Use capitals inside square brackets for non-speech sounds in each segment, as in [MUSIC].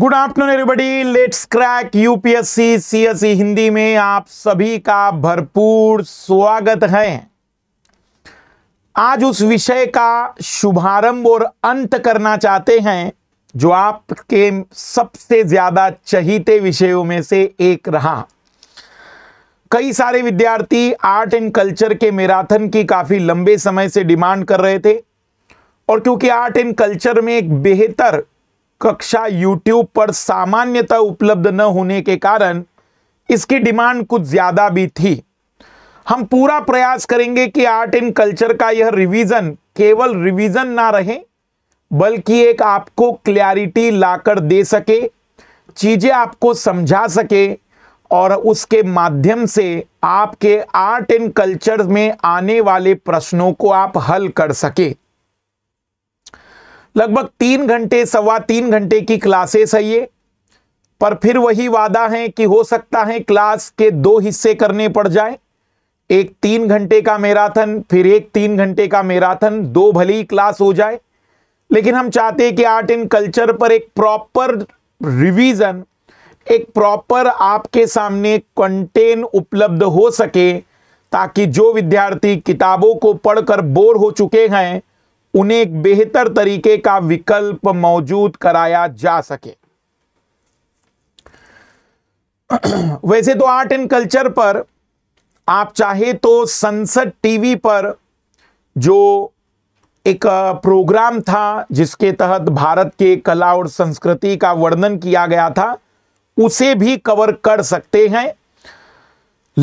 good afternoon everybody let's crack UPSC CSC Hindi में आप सभी का भरपूर स्वागत है आज उस विषय का शुभारंभ और अंत करना चाहते हैं जो आपके सबसे ज्यादा चहीते विषयों में से एक रहा कई सारे विद्यार्थी आर्ट एंड कल्चर के मैराथन की काफी लंबे समय से डिमांड कर रहे थे और क्योंकि आर्ट एंड कल्चर में एक बेहतर कक्षा यूट्यूब पर सामान्यतः उपलब्ध न होने के कारण इसकी डिमांड कुछ ज़्यादा भी थी हम पूरा प्रयास करेंगे कि आर्ट एंड कल्चर का यह रिवीजन केवल रिवीजन ना रहे बल्कि एक आपको क्लैरिटी लाकर दे सके चीज़ें आपको समझा सके और उसके माध्यम से आपके आर्ट एंड कल्चर में आने वाले प्रश्नों को आप हल कर सके लगभग तीन घंटे सवा तीन घंटे की क्लासेस है ये पर फिर वही वादा है कि हो सकता है क्लास के दो हिस्से करने पड़ जाए एक तीन घंटे का मैराथन फिर एक तीन घंटे का मैराथन दो भली क्लास हो जाए लेकिन हम चाहते हैं कि आर्ट एंड कल्चर पर एक प्रॉपर रिवीजन एक प्रॉपर आपके सामने कंटेन उपलब्ध हो सके ताकि जो विद्यार्थी किताबों को पढ़कर बोर हो चुके हैं उन्हें एक बेहतर तरीके का विकल्प मौजूद कराया जा सके [CLEARS THROAT] वैसे तो आर्ट एंड कल्चर पर आप चाहे तो संसद टीवी पर जो एक प्रोग्राम था जिसके तहत भारत के कला और संस्कृति का वर्णन किया गया था उसे भी कवर कर सकते हैं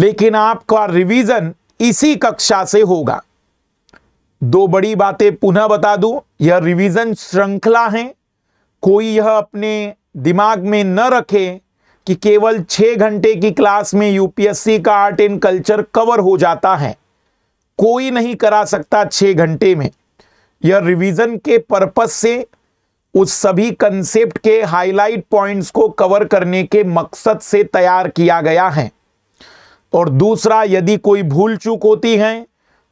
लेकिन आपका रिवीजन इसी कक्षा से होगा दो बड़ी बातें पुनः बता दूं यह रिवीजन श्रृंखला है कोई यह अपने दिमाग में न रखे कि केवल छः घंटे की क्लास में यूपीएससी का आर्ट एंड कल्चर कवर हो जाता है कोई नहीं करा सकता छः घंटे में यह रिवीजन के पर्पस से उस सभी कंसेप्ट के हाईलाइट पॉइंट्स को कवर करने के मकसद से तैयार किया गया है और दूसरा यदि कोई भूल चूक होती है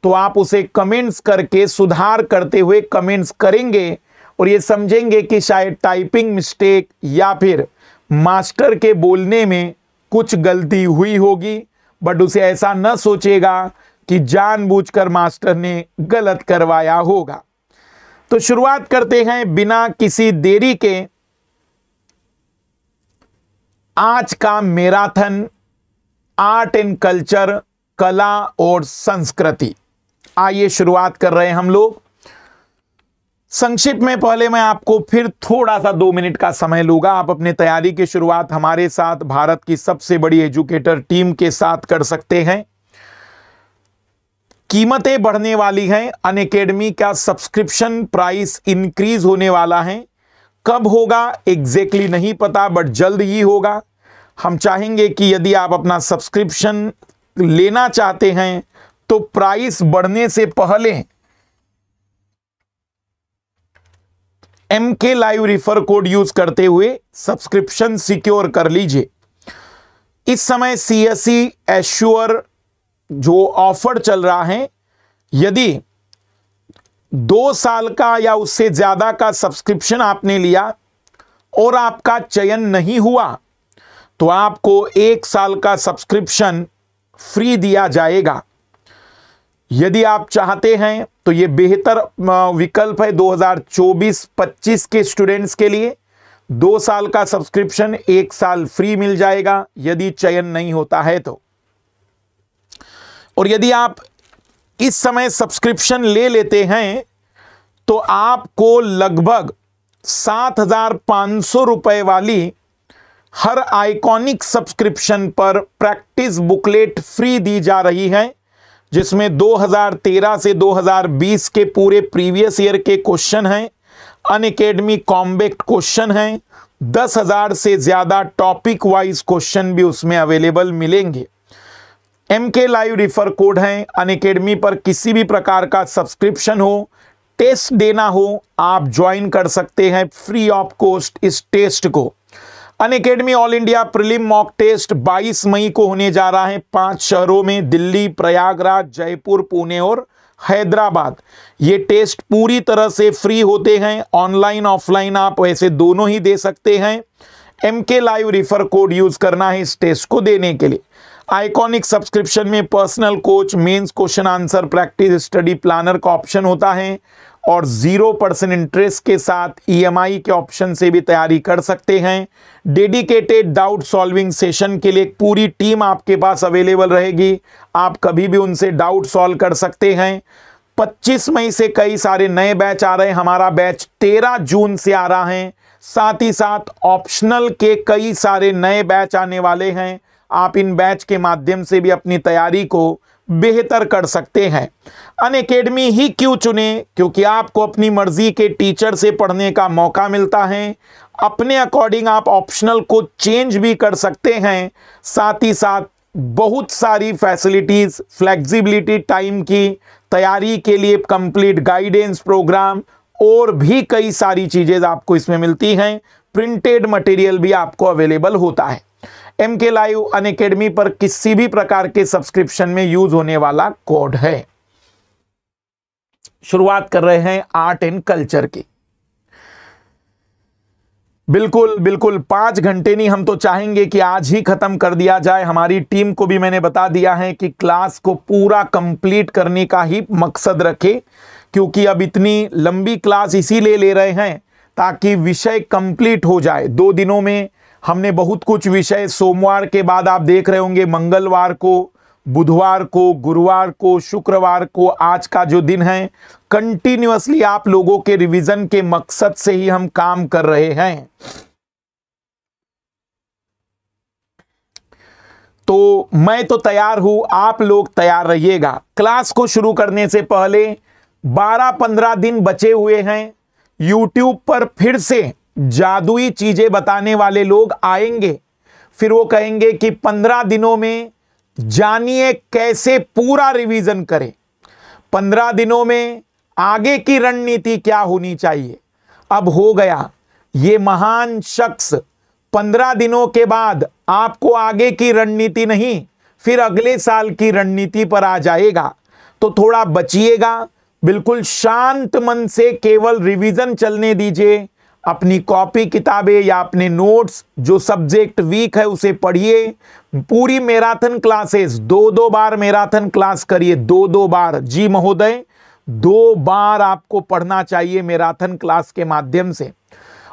तो आप उसे कमेंट्स करके सुधार करते हुए कमेंट्स करेंगे और ये समझेंगे कि शायद टाइपिंग मिस्टेक या फिर मास्टर के बोलने में कुछ गलती हुई होगी बट उसे ऐसा न सोचेगा कि जानबूझकर मास्टर ने गलत करवाया होगा तो शुरुआत करते हैं बिना किसी देरी के आज का मैराथन आर्ट एंड कल्चर कला और संस्कृति आइए शुरुआत कर रहे हैं हम लोग संक्षिप्त में पहले मैं आपको फिर थोड़ा सा दो मिनट का समय लूंगा आप अपने तैयारी की शुरुआत हमारे साथ भारत की सबसे बड़ी एजुकेटर टीम के साथ कर सकते हैं कीमतें बढ़ने वाली हैं अन अकेडमी का सब्सक्रिप्शन प्राइस इंक्रीज होने वाला है कब होगा एग्जैक्टली exactly नहीं पता बट जल्द ही होगा हम चाहेंगे कि यदि आप अपना सब्सक्रिप्शन लेना चाहते हैं तो प्राइस बढ़ने से पहले एम के लाइव रिफर कोड यूज करते हुए सब्सक्रिप्शन सिक्योर कर लीजिए इस समय सी एस सी एश्योर जो ऑफर चल रहा है यदि दो साल का या उससे ज़्यादा का सब्सक्रिप्शन आपने लिया और आपका चयन नहीं हुआ तो आपको एक साल का सब्सक्रिप्शन फ्री दिया जाएगा यदि आप चाहते हैं तो ये बेहतर विकल्प है 2024-25 के स्टूडेंट्स के लिए दो साल का सब्सक्रिप्शन एक साल फ्री मिल जाएगा यदि चयन नहीं होता है तो और यदि आप इस समय सब्सक्रिप्शन ले लेते हैं तो आपको लगभग सात हजार पांच सौ रुपए वाली हर आइकॉनिक सब्सक्रिप्शन पर प्रैक्टिस बुकलेट फ्री दी जा रही है जिसमें 2013 से 2020 के पूरे प्रीवियस ईयर के क्वेश्चन हैं अन अकेडमी कॉम्बेक्ट क्वेश्चन हैं दस हज़ार से ज़्यादा टॉपिक वाइज क्वेश्चन भी उसमें अवेलेबल मिलेंगे एम के लाइव रिफर कोड हैं अन अकेडमी पर किसी भी प्रकार का सब्सक्रिप्शन हो टेस्ट देना हो आप ज्वाइन कर सकते हैं फ्री ऑफ कॉस्ट इस टेस्ट को Unacademy all India prelim mock test 22 मई को होने जा रहा है पांच शहरों में दिल्ली प्रयागराज जयपुर पुणे और हैदराबाद ये टेस्ट पूरी तरह से फ्री होते हैं ऑनलाइन ऑफलाइन आप वैसे दोनों ही दे सकते हैं एम के लाइव रिफर कोड यूज करना है इस टेस्ट को देने के लिए आइकॉनिक सब्सक्रिप्शन में personal coach mains question answer practice study planner का ऑप्शन होता है और ज़ीरो परसेंट इंटरेस्ट के साथ ईएमआई e के ऑप्शन से भी तैयारी कर सकते हैं डेडिकेटेड डाउट सॉल्विंग सेशन के लिए पूरी टीम आपके पास अवेलेबल रहेगी आप कभी भी उनसे डाउट सॉल्व कर सकते हैं 25 मई से कई सारे नए बैच आ रहे हैं हमारा बैच 13 जून से आ रहा है साथ ही साथ ऑप्शनल के कई सारे नए बैच आने वाले हैं आप इन बैच के माध्यम से भी अपनी तैयारी को बेहतर कर सकते हैं अन अकेडमी ही क्यों चुने क्योंकि आपको अपनी मर्जी के टीचर से पढ़ने का मौका मिलता है अपने अकॉर्डिंग आप ऑप्शनल को चेंज भी कर सकते हैं साथ ही साथ बहुत सारी फैसिलिटीज़ फ्लेक्सिबिलिटी टाइम की तैयारी के लिए कंप्लीट गाइडेंस प्रोग्राम और भी कई सारी चीज़ें आपको इसमें मिलती हैं प्रिंटेड मटेरियल भी आपको अवेलेबल होता है एम के लाइव अन अकेडमी पर किसी भी प्रकार के सब्सक्रिप्शन में यूज होने वाला कोड है शुरुआत कर रहे हैं आर्ट एंड कल्चर की बिल्कुल बिल्कुल पांच घंटे नहीं हम तो चाहेंगे कि आज ही खत्म कर दिया जाए हमारी टीम को भी मैंने बता दिया है कि क्लास को पूरा कंप्लीट करने का ही मकसद रखे क्योंकि अब इतनी लंबी क्लास इसीलिए ले रहे हैं ताकि विषय कंप्लीट हो जाए दो दिनों में हमने बहुत कुछ विषय सोमवार के बाद आप देख रहे होंगे मंगलवार को बुधवार को गुरुवार को शुक्रवार को आज का जो दिन है कंटिन्यूसली आप लोगों के रिवीजन के मकसद से ही हम काम कर रहे हैं तो मैं तो तैयार हूं आप लोग तैयार रहिएगा क्लास को शुरू करने से पहले 12-15 दिन बचे हुए हैं यूट्यूब पर फिर से जादुई चीजें बताने वाले लोग आएंगे फिर वो कहेंगे कि पंद्रह दिनों में जानिए कैसे पूरा रिवीजन करें पंद्रह दिनों में आगे की रणनीति क्या होनी चाहिए अब हो गया ये महान शख्स पंद्रह दिनों के बाद आपको आगे की रणनीति नहीं फिर अगले साल की रणनीति पर आ जाएगा तो थोड़ा बचिएगा बिल्कुल शांत मन से केवल रिवीजन चलने दीजिए अपनी कॉपी किताबें या अपने नोट्स जो सब्जेक्ट वीक है उसे पढ़िए पूरी मैराथन क्लासेस दो दो बार मैराथन क्लास करिए दो दो बार जी महोदय दो बार आपको पढ़ना चाहिए मैराथन क्लास के माध्यम से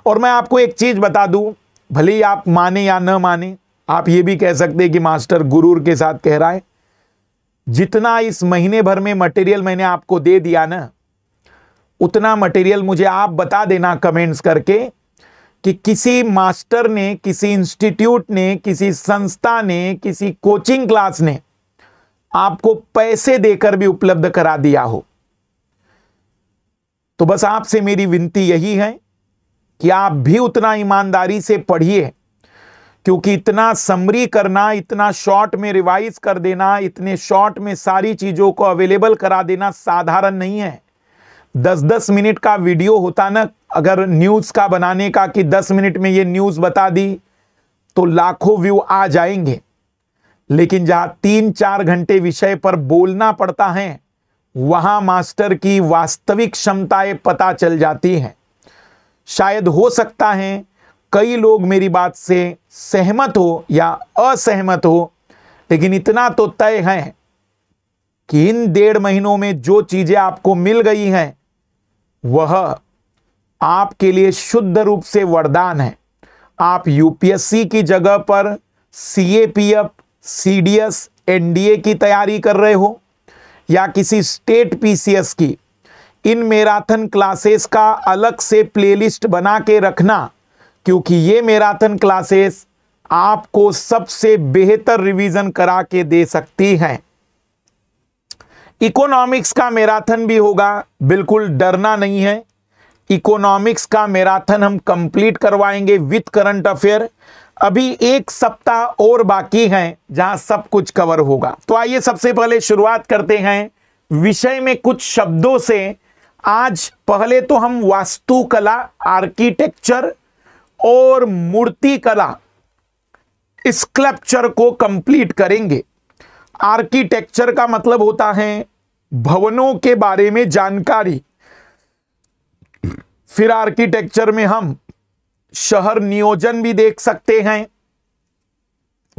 और मैं आपको एक चीज़ बता दूं भले ही आप माने या न माने आप ये भी कह सकते हैं कि मास्टर गुरूर के साथ कह रहा है जितना इस महीने भर में मटेरियल मैंने आपको दे दिया ना उतना मटेरियल मुझे आप बता देना कमेंट्स करके कि किसी मास्टर ने किसी इंस्टीट्यूट ने किसी संस्था ने किसी कोचिंग क्लास ने आपको पैसे देकर भी उपलब्ध करा दिया हो तो बस आपसे मेरी विनती यही है कि आप भी उतना ईमानदारी से पढ़िए क्योंकि इतना समरी करना इतना शॉर्ट में रिवाइज कर देना इतने शॉर्ट में सारी चीज़ों को अवेलेबल करा देना साधारण नहीं है दस दस मिनट का वीडियो होता ना अगर न्यूज़ का बनाने का कि दस मिनट में ये न्यूज़ बता दी तो लाखों व्यू आ जाएंगे लेकिन जहां तीन चार घंटे विषय पर बोलना पड़ता है वहां मास्टर की वास्तविक क्षमताएं पता चल जाती हैं शायद हो सकता है कई लोग मेरी बात से सहमत हो या असहमत हो लेकिन इतना तो तय है कि इन डेढ़ महीनों में जो चीज़ें आपको मिल गई हैं वह आपके लिए शुद्ध रूप से वरदान है आप यूपीएससी की जगह पर CAPF CDS P F C D S N D A की तैयारी कर रहे हो या किसी स्टेट पी सी एस की इन मैराथन क्लासेस का अलग से प्लेलिस्ट बना के रखना क्योंकि ये मैराथन क्लासेस आपको सबसे बेहतर रिवीजन करा के दे सकती हैं इकोनॉमिक्स का मैराथन भी होगा बिल्कुल डरना नहीं है इकोनॉमिक्स का मैराथन हम कंप्लीट करवाएंगे विथ करंट अफेयर अभी एक सप्ताह और बाकी है जहां सब कुछ कवर होगा तो आइए सबसे पहले शुरुआत करते हैं विषय में कुछ शब्दों से आज पहले तो हम वास्तुकला आर्किटेक्चर और मूर्ति कला स्कल्पचर को कंप्लीट करेंगे आर्किटेक्चर का मतलब होता है भवनों के बारे में जानकारी फिर आर्किटेक्चर में हम शहर नियोजन भी देख सकते हैं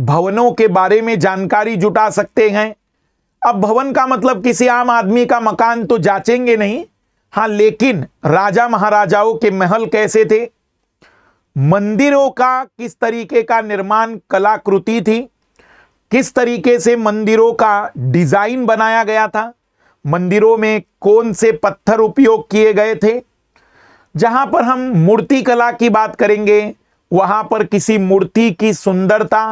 भवनों के बारे में जानकारी जुटा सकते हैं अब भवन का मतलब किसी आम आदमी का मकान तो जांचेंगे नहीं हां लेकिन राजा महाराजाओं के महल कैसे थे मंदिरों का किस तरीके का निर्माण कलाकृति थी किस तरीके से मंदिरों का डिज़ाइन बनाया गया था मंदिरों में कौन से पत्थर उपयोग किए गए थे जहां पर हम मूर्ति कला की बात करेंगे वहां पर किसी मूर्ति की सुंदरता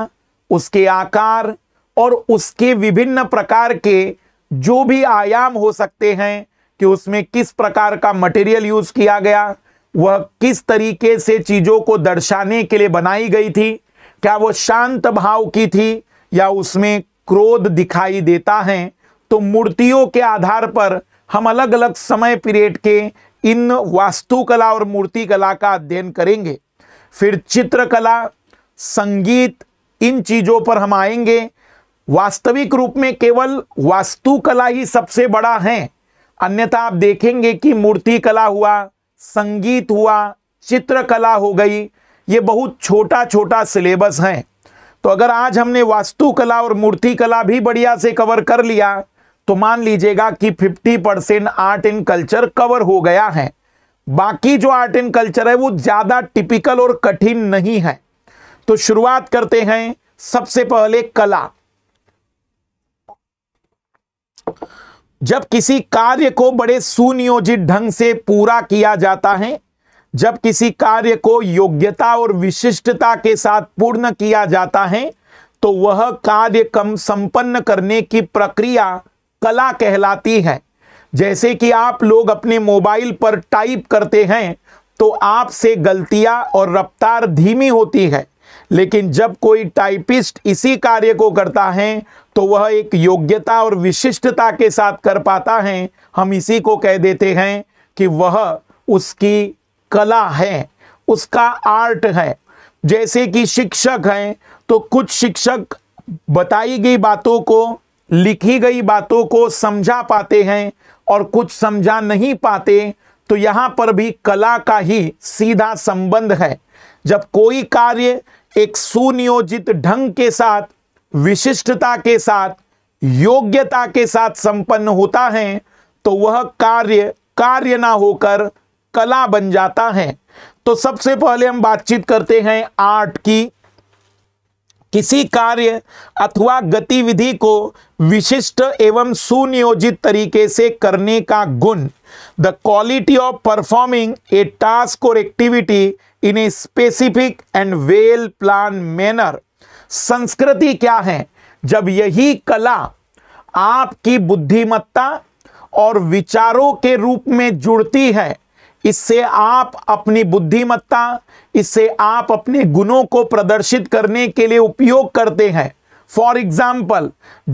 उसके आकार और उसके विभिन्न प्रकार के जो भी आयाम हो सकते हैं कि उसमें किस प्रकार का मटेरियल यूज किया गया वह किस तरीके से चीज़ों को दर्शाने के लिए बनाई गई थी क्या वो शांत भाव की थी या उसमें क्रोध दिखाई देता है तो मूर्तियों के आधार पर हम अलग अलग समय पीरियड के इन वास्तुकला और मूर्तिकला का अध्ययन करेंगे फिर चित्रकला संगीत इन चीज़ों पर हम आएंगे वास्तविक रूप में केवल वास्तुकला ही सबसे बड़ा है अन्यथा आप देखेंगे कि मूर्तिकला हुआ संगीत हुआ चित्रकला हो गई ये बहुत छोटा छोटा सिलेबस है तो अगर आज हमने वास्तुकला और मूर्ति कला भी बढ़िया से कवर कर लिया तो मान लीजिएगा कि 50 percent art and culture cover हो गया है बाकी जो आर्ट एंड कल्चर है वो ज़्यादा टिपिकल और कठिन नहीं है तो शुरुआत करते हैं सबसे पहले कला जब किसी कार्य को बड़े सुनियोजित ढंग से पूरा किया जाता है जब किसी कार्य को योग्यता और विशिष्टता के साथ पूर्ण किया जाता है तो वह कार्य कम संपन्न करने की प्रक्रिया कला कहलाती है जैसे कि आप लोग अपने मोबाइल पर टाइप करते हैं तो आपसे गलतियां और रफ्तार धीमी होती है लेकिन जब कोई टाइपिस्ट इसी कार्य को करता है तो वह एक योग्यता और विशिष्टता के साथ कर पाता है हम इसी को कह देते हैं कि वह उसकी कला है उसका आर्ट है जैसे कि शिक्षक हैं तो कुछ शिक्षक बताई गई बातों को लिखी गई बातों को समझा पाते हैं और कुछ समझा नहीं पाते तो यहाँ पर भी कला का ही सीधा संबंध है जब कोई कार्य एक सुनियोजित ढंग के साथ विशिष्टता के साथ योग्यता के साथ संपन्न होता है तो वह कार्य कार्य ना होकर कला बन जाता है तो सबसे पहले हम बातचीत करते हैं आर्ट की किसी कार्य अथवा गतिविधि को विशिष्ट एवं सुनियोजित तरीके से करने का गुण the quality of performing a task और activity in a specific and well plan manner संस्कृति क्या है जब यही कला आपकी बुद्धिमत्ता और विचारों के रूप में जुड़ती है इससे आप अपनी बुद्धिमत्ता इससे आप अपने गुणों को प्रदर्शित करने के लिए उपयोग करते हैं फॉर एग्जाम्पल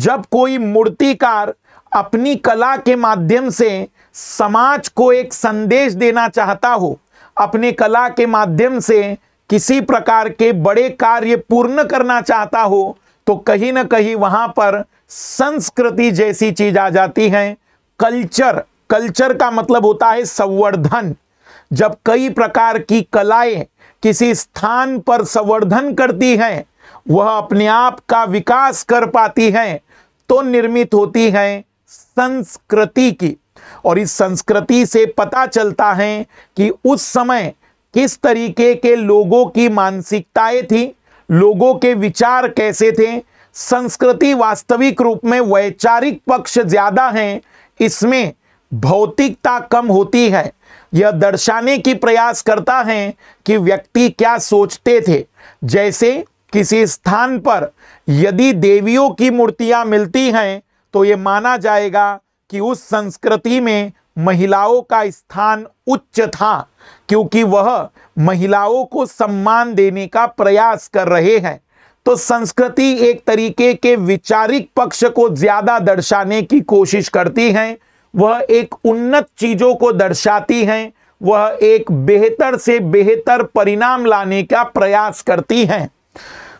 जब कोई मूर्तिकार अपनी कला के माध्यम से समाज को एक संदेश देना चाहता हो अपने कला के माध्यम से किसी प्रकार के बड़े कार्य पूर्ण करना चाहता हो तो कहीं ना कहीं वहाँ पर संस्कृति जैसी चीज आ जाती है कल्चर कल्चर का मतलब होता है संवर्धन जब कई प्रकार की कलाएं किसी स्थान पर संवर्धन करती हैं वह अपने आप का विकास कर पाती हैं तो निर्मित होती हैं संस्कृति की और इस संस्कृति से पता चलता है कि उस समय किस तरीके के लोगों की मानसिकताएं थी लोगों के विचार कैसे थे संस्कृति वास्तविक रूप में वैचारिक पक्ष ज़्यादा हैं इसमें भौतिकता कम होती है यह दर्शाने की प्रयास करता है कि व्यक्ति क्या सोचते थे जैसे किसी स्थान पर यदि देवियों की मूर्तियां मिलती हैं तो ये माना जाएगा कि उस संस्कृति में महिलाओं का स्थान उच्च था क्योंकि वह महिलाओं को सम्मान देने का प्रयास कर रहे हैं तो संस्कृति एक तरीके के विचारिक पक्ष को ज़्यादा दर्शाने की कोशिश करती है वह एक उन्नत चीज़ों को दर्शाती हैं वह एक बेहतर से बेहतर परिणाम लाने का प्रयास करती हैं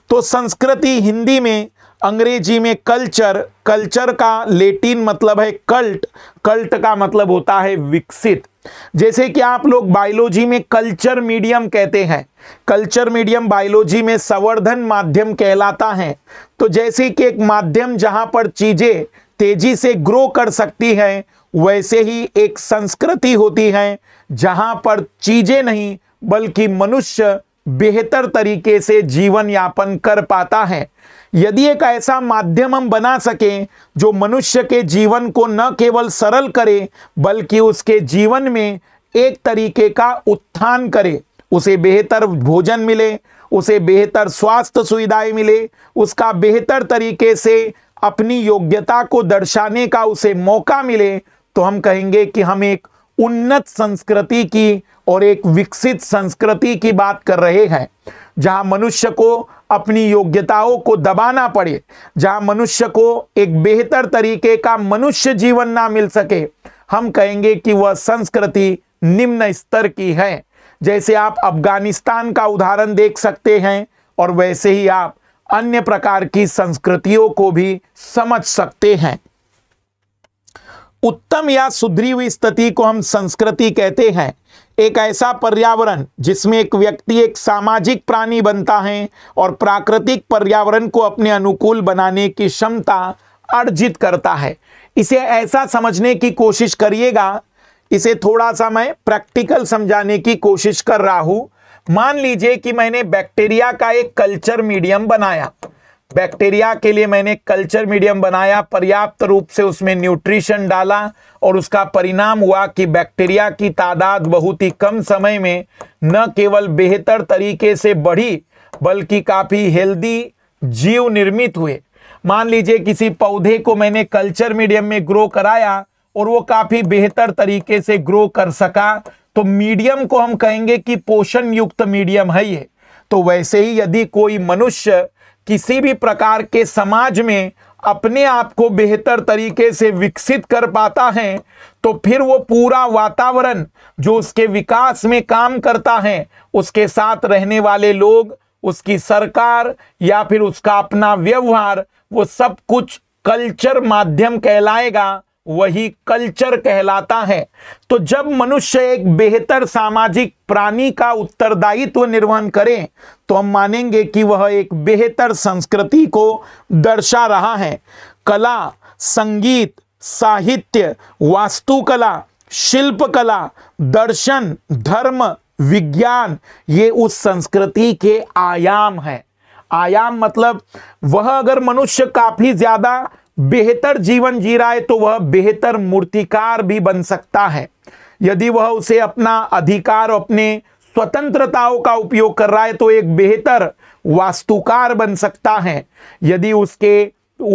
तो संस्कृति हिंदी में अंग्रेजी में कल्चर कल्चर का लेटिन मतलब है कल्ट कल्ट का मतलब होता है विकसित जैसे कि आप लोग बायोलॉजी में कल्चर मीडियम कहते हैं कल्चर मीडियम बायोलॉजी में संवर्धन माध्यम कहलाता है तो जैसे कि एक माध्यम जहां पर चीज़ें तेजी से ग्रो कर सकती हैं वैसे ही एक संस्कृति होती है जहां पर चीजें नहीं बल्कि मनुष्य बेहतर तरीके से जीवन यापन कर पाता है यदि एक ऐसा माध्यम हम बना सकें जो मनुष्य के जीवन को न केवल सरल करे बल्कि उसके जीवन में एक तरीके का उत्थान करे उसे बेहतर भोजन मिले उसे बेहतर स्वास्थ्य सुविधाएं मिले उसका बेहतर तरीके से अपनी योग्यता को दर्शाने का उसे मौका मिले तो हम कहेंगे कि हम एक उन्नत संस्कृति की और एक विकसित संस्कृति की बात कर रहे हैं जहां मनुष्य को अपनी योग्यताओं को दबाना पड़े जहां मनुष्य को एक बेहतर तरीके का मनुष्य जीवन ना मिल सके हम कहेंगे कि वह संस्कृति निम्न स्तर की है जैसे आप अफगानिस्तान का उदाहरण देख सकते हैं और वैसे ही आप अन्य प्रकार की संस्कृतियों को भी समझ सकते हैं उत्तम या सुधरी हुई स्थिति को हम संस्कृति कहते हैं एक ऐसा पर्यावरण जिसमें एक व्यक्ति एक सामाजिक प्राणी बनता है और प्राकृतिक पर्यावरण को अपने अनुकूल बनाने की क्षमता अर्जित करता है इसे ऐसा समझने की कोशिश करिएगा इसे थोड़ा सा मैं प्रैक्टिकल समझाने की कोशिश कर रहा हूं मान लीजिए कि मैंने बैक्टीरिया का एक कल्चर मीडियम बनाया बैक्टीरिया के लिए मैंने कल्चर मीडियम बनाया पर्याप्त रूप से उसमें न्यूट्रिशन डाला और उसका परिणाम हुआ कि बैक्टीरिया की तादाद बहुत ही कम समय में न केवल बेहतर तरीके से बढ़ी बल्कि काफ़ी हेल्दी जीव निर्मित हुए मान लीजिए किसी पौधे को मैंने कल्चर मीडियम में ग्रो कराया और वो काफ़ी बेहतर तरीके से ग्रो कर सका तो मीडियम को हम कहेंगे कि पोषण युक्त मीडियम है ये तो वैसे ही यदि कोई मनुष्य किसी भी प्रकार के समाज में अपने आप को बेहतर तरीके से विकसित कर पाता है तो फिर वो पूरा वातावरण जो उसके विकास में काम करता है उसके साथ रहने वाले लोग उसकी सरकार या फिर उसका अपना व्यवहार वो सब कुछ कल्चर माध्यम कहलाएगा वही कल्चर कहलाता है तो जब मनुष्य एक बेहतर सामाजिक प्राणी का उत्तरदायित्व निर्वहन करे तो हम मानेंगे कि वह एक बेहतर संस्कृति को दर्शा रहा है कला संगीत साहित्य वास्तुकला शिल्पकला दर्शन धर्म विज्ञान ये उस संस्कृति के आयाम है आयाम मतलब वह अगर मनुष्य काफी ज्यादा बेहतर जीवन जी रहा है तो वह बेहतर मूर्तिकार भी बन सकता है यदि वह उसे अपना अधिकार अपने स्वतंत्रताओं का उपयोग कर रहा है तो एक बेहतर वास्तुकार बन सकता है यदि उसके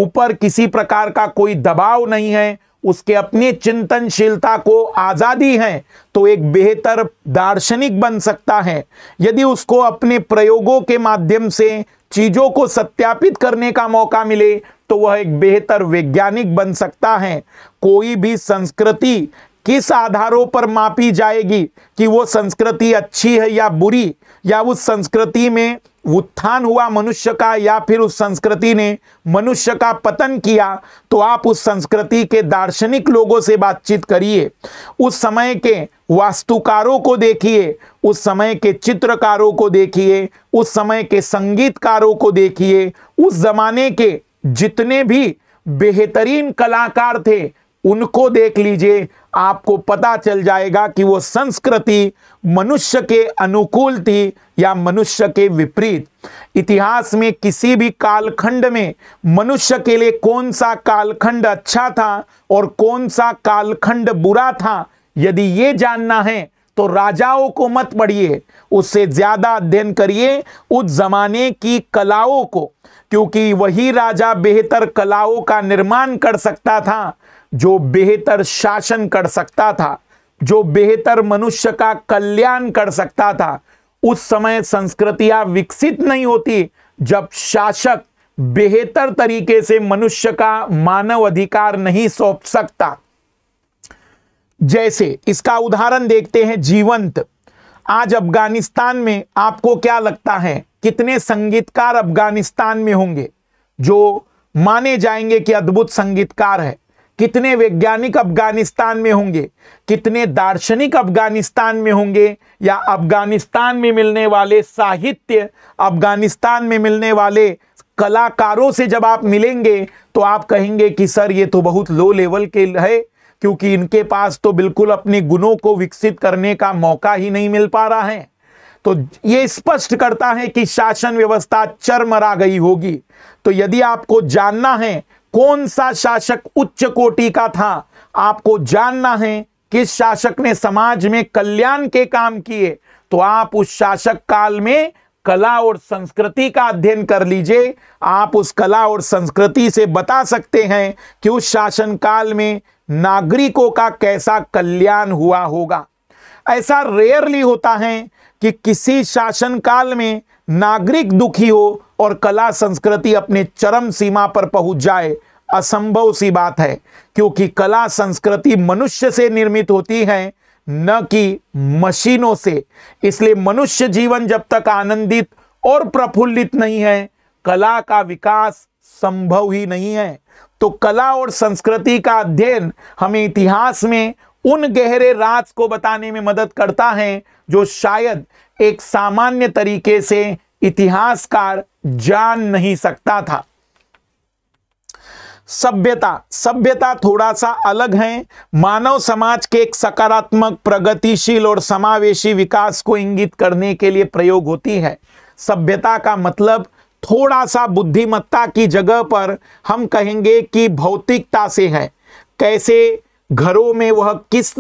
ऊपर किसी प्रकार का कोई दबाव नहीं है उसके अपने चिंतनशीलता को आज़ादी है तो एक बेहतर दार्शनिक बन सकता है यदि उसको अपने प्रयोगों के माध्यम से चीज़ों को सत्यापित करने का मौका मिले तो वह एक बेहतर वैज्ञानिक बन सकता है कोई भी संस्कृति किस आधारों पर मापी जाएगी कि वो संस्कृति अच्छी है या बुरी या उस संस्कृति में उत्थान हुआ मनुष्य का या फिर उस संस्कृति ने मनुष्य का पतन किया तो आप उस संस्कृति के दार्शनिक लोगों से बातचीत करिए उस समय के वास्तुकारों को देखिए उस समय के चित्रकारों को देखिए उस समय के संगीतकारों को देखिए उस जमाने के जितने भी बेहतरीन कलाकार थे उनको देख लीजिए आपको पता चल जाएगा कि वो संस्कृति मनुष्य के अनुकूल थी या मनुष्य के विपरीत इतिहास में किसी भी कालखंड में मनुष्य के लिए कौन सा कालखंड अच्छा था और कौन सा कालखंड बुरा था यदि ये जानना है तो राजाओं को मत पढ़िए उससे ज़्यादा अध्ययन करिए उस जमाने की कलाओं को क्योंकि वही राजा बेहतर कलाओं का निर्माण कर सकता था जो बेहतर शासन कर सकता था जो बेहतर मनुष्य का कल्याण कर सकता था उस समय संस्कृतियां विकसित नहीं होती जब शासक बेहतर तरीके से मनुष्य का मानव अधिकार नहीं सौंप सकता जैसे इसका उदाहरण देखते हैं जीवंत आज अफगानिस्तान में आपको क्या लगता है कितने संगीतकार अफगानिस्तान में होंगे जो माने जाएंगे कि अद्भुत संगीतकार है कितने वैज्ञानिक अफगानिस्तान में होंगे कितने दार्शनिक अफगानिस्तान में होंगे या अफगानिस्तान में मिलने वाले साहित्य अफगानिस्तान में मिलने वाले कलाकारों से जब आप मिलेंगे तो आप कहेंगे कि सर ये तो बहुत लो लेवल के है क्योंकि इनके पास तो बिल्कुल अपने गुणों को विकसित करने का मौका ही नहीं मिल पा रहा है तो ये स्पष्ट करता है कि शासन व्यवस्था चरमरा गई होगी तो यदि आपको जानना है कौन सा शासक उच्च कोटि का था आपको जानना है किस शासक ने समाज में कल्याण के काम किए तो आप उस शासक काल में कला और संस्कृति का अध्ययन कर लीजिए आप उस कला और संस्कृति से बता सकते हैं कि उस शासन काल में नागरिकों का कैसा कल्याण हुआ होगा ऐसा रेयरली होता है कि किसी शासनकाल में नागरिक दुखी हो और कला संस्कृति अपने चरम सीमा पर पहुंच जाए असंभव सी बात है क्योंकि कला संस्कृति मनुष्य से निर्मित होती है न कि मशीनों से इसलिए मनुष्य जीवन जब तक आनंदित और प्रफुल्लित नहीं है कला का विकास संभव ही नहीं है तो कला और संस्कृति का अध्ययन हमें इतिहास में उन गहरे राज को बताने में मदद करता है जो शायद एक सामान्य तरीके से इतिहासकार जान नहीं सकता था सभ्यता सभ्यता थोड़ा सा अलग है मानव समाज के एक सकारात्मक प्रगतिशील और समावेशी विकास को इंगित करने के लिए प्रयोग होती है सभ्यता का मतलब थोड़ा सा बुद्धिमत्ता की जगह पर हम कहेंगे कि भौतिकता से है कैसे घरों में वह किस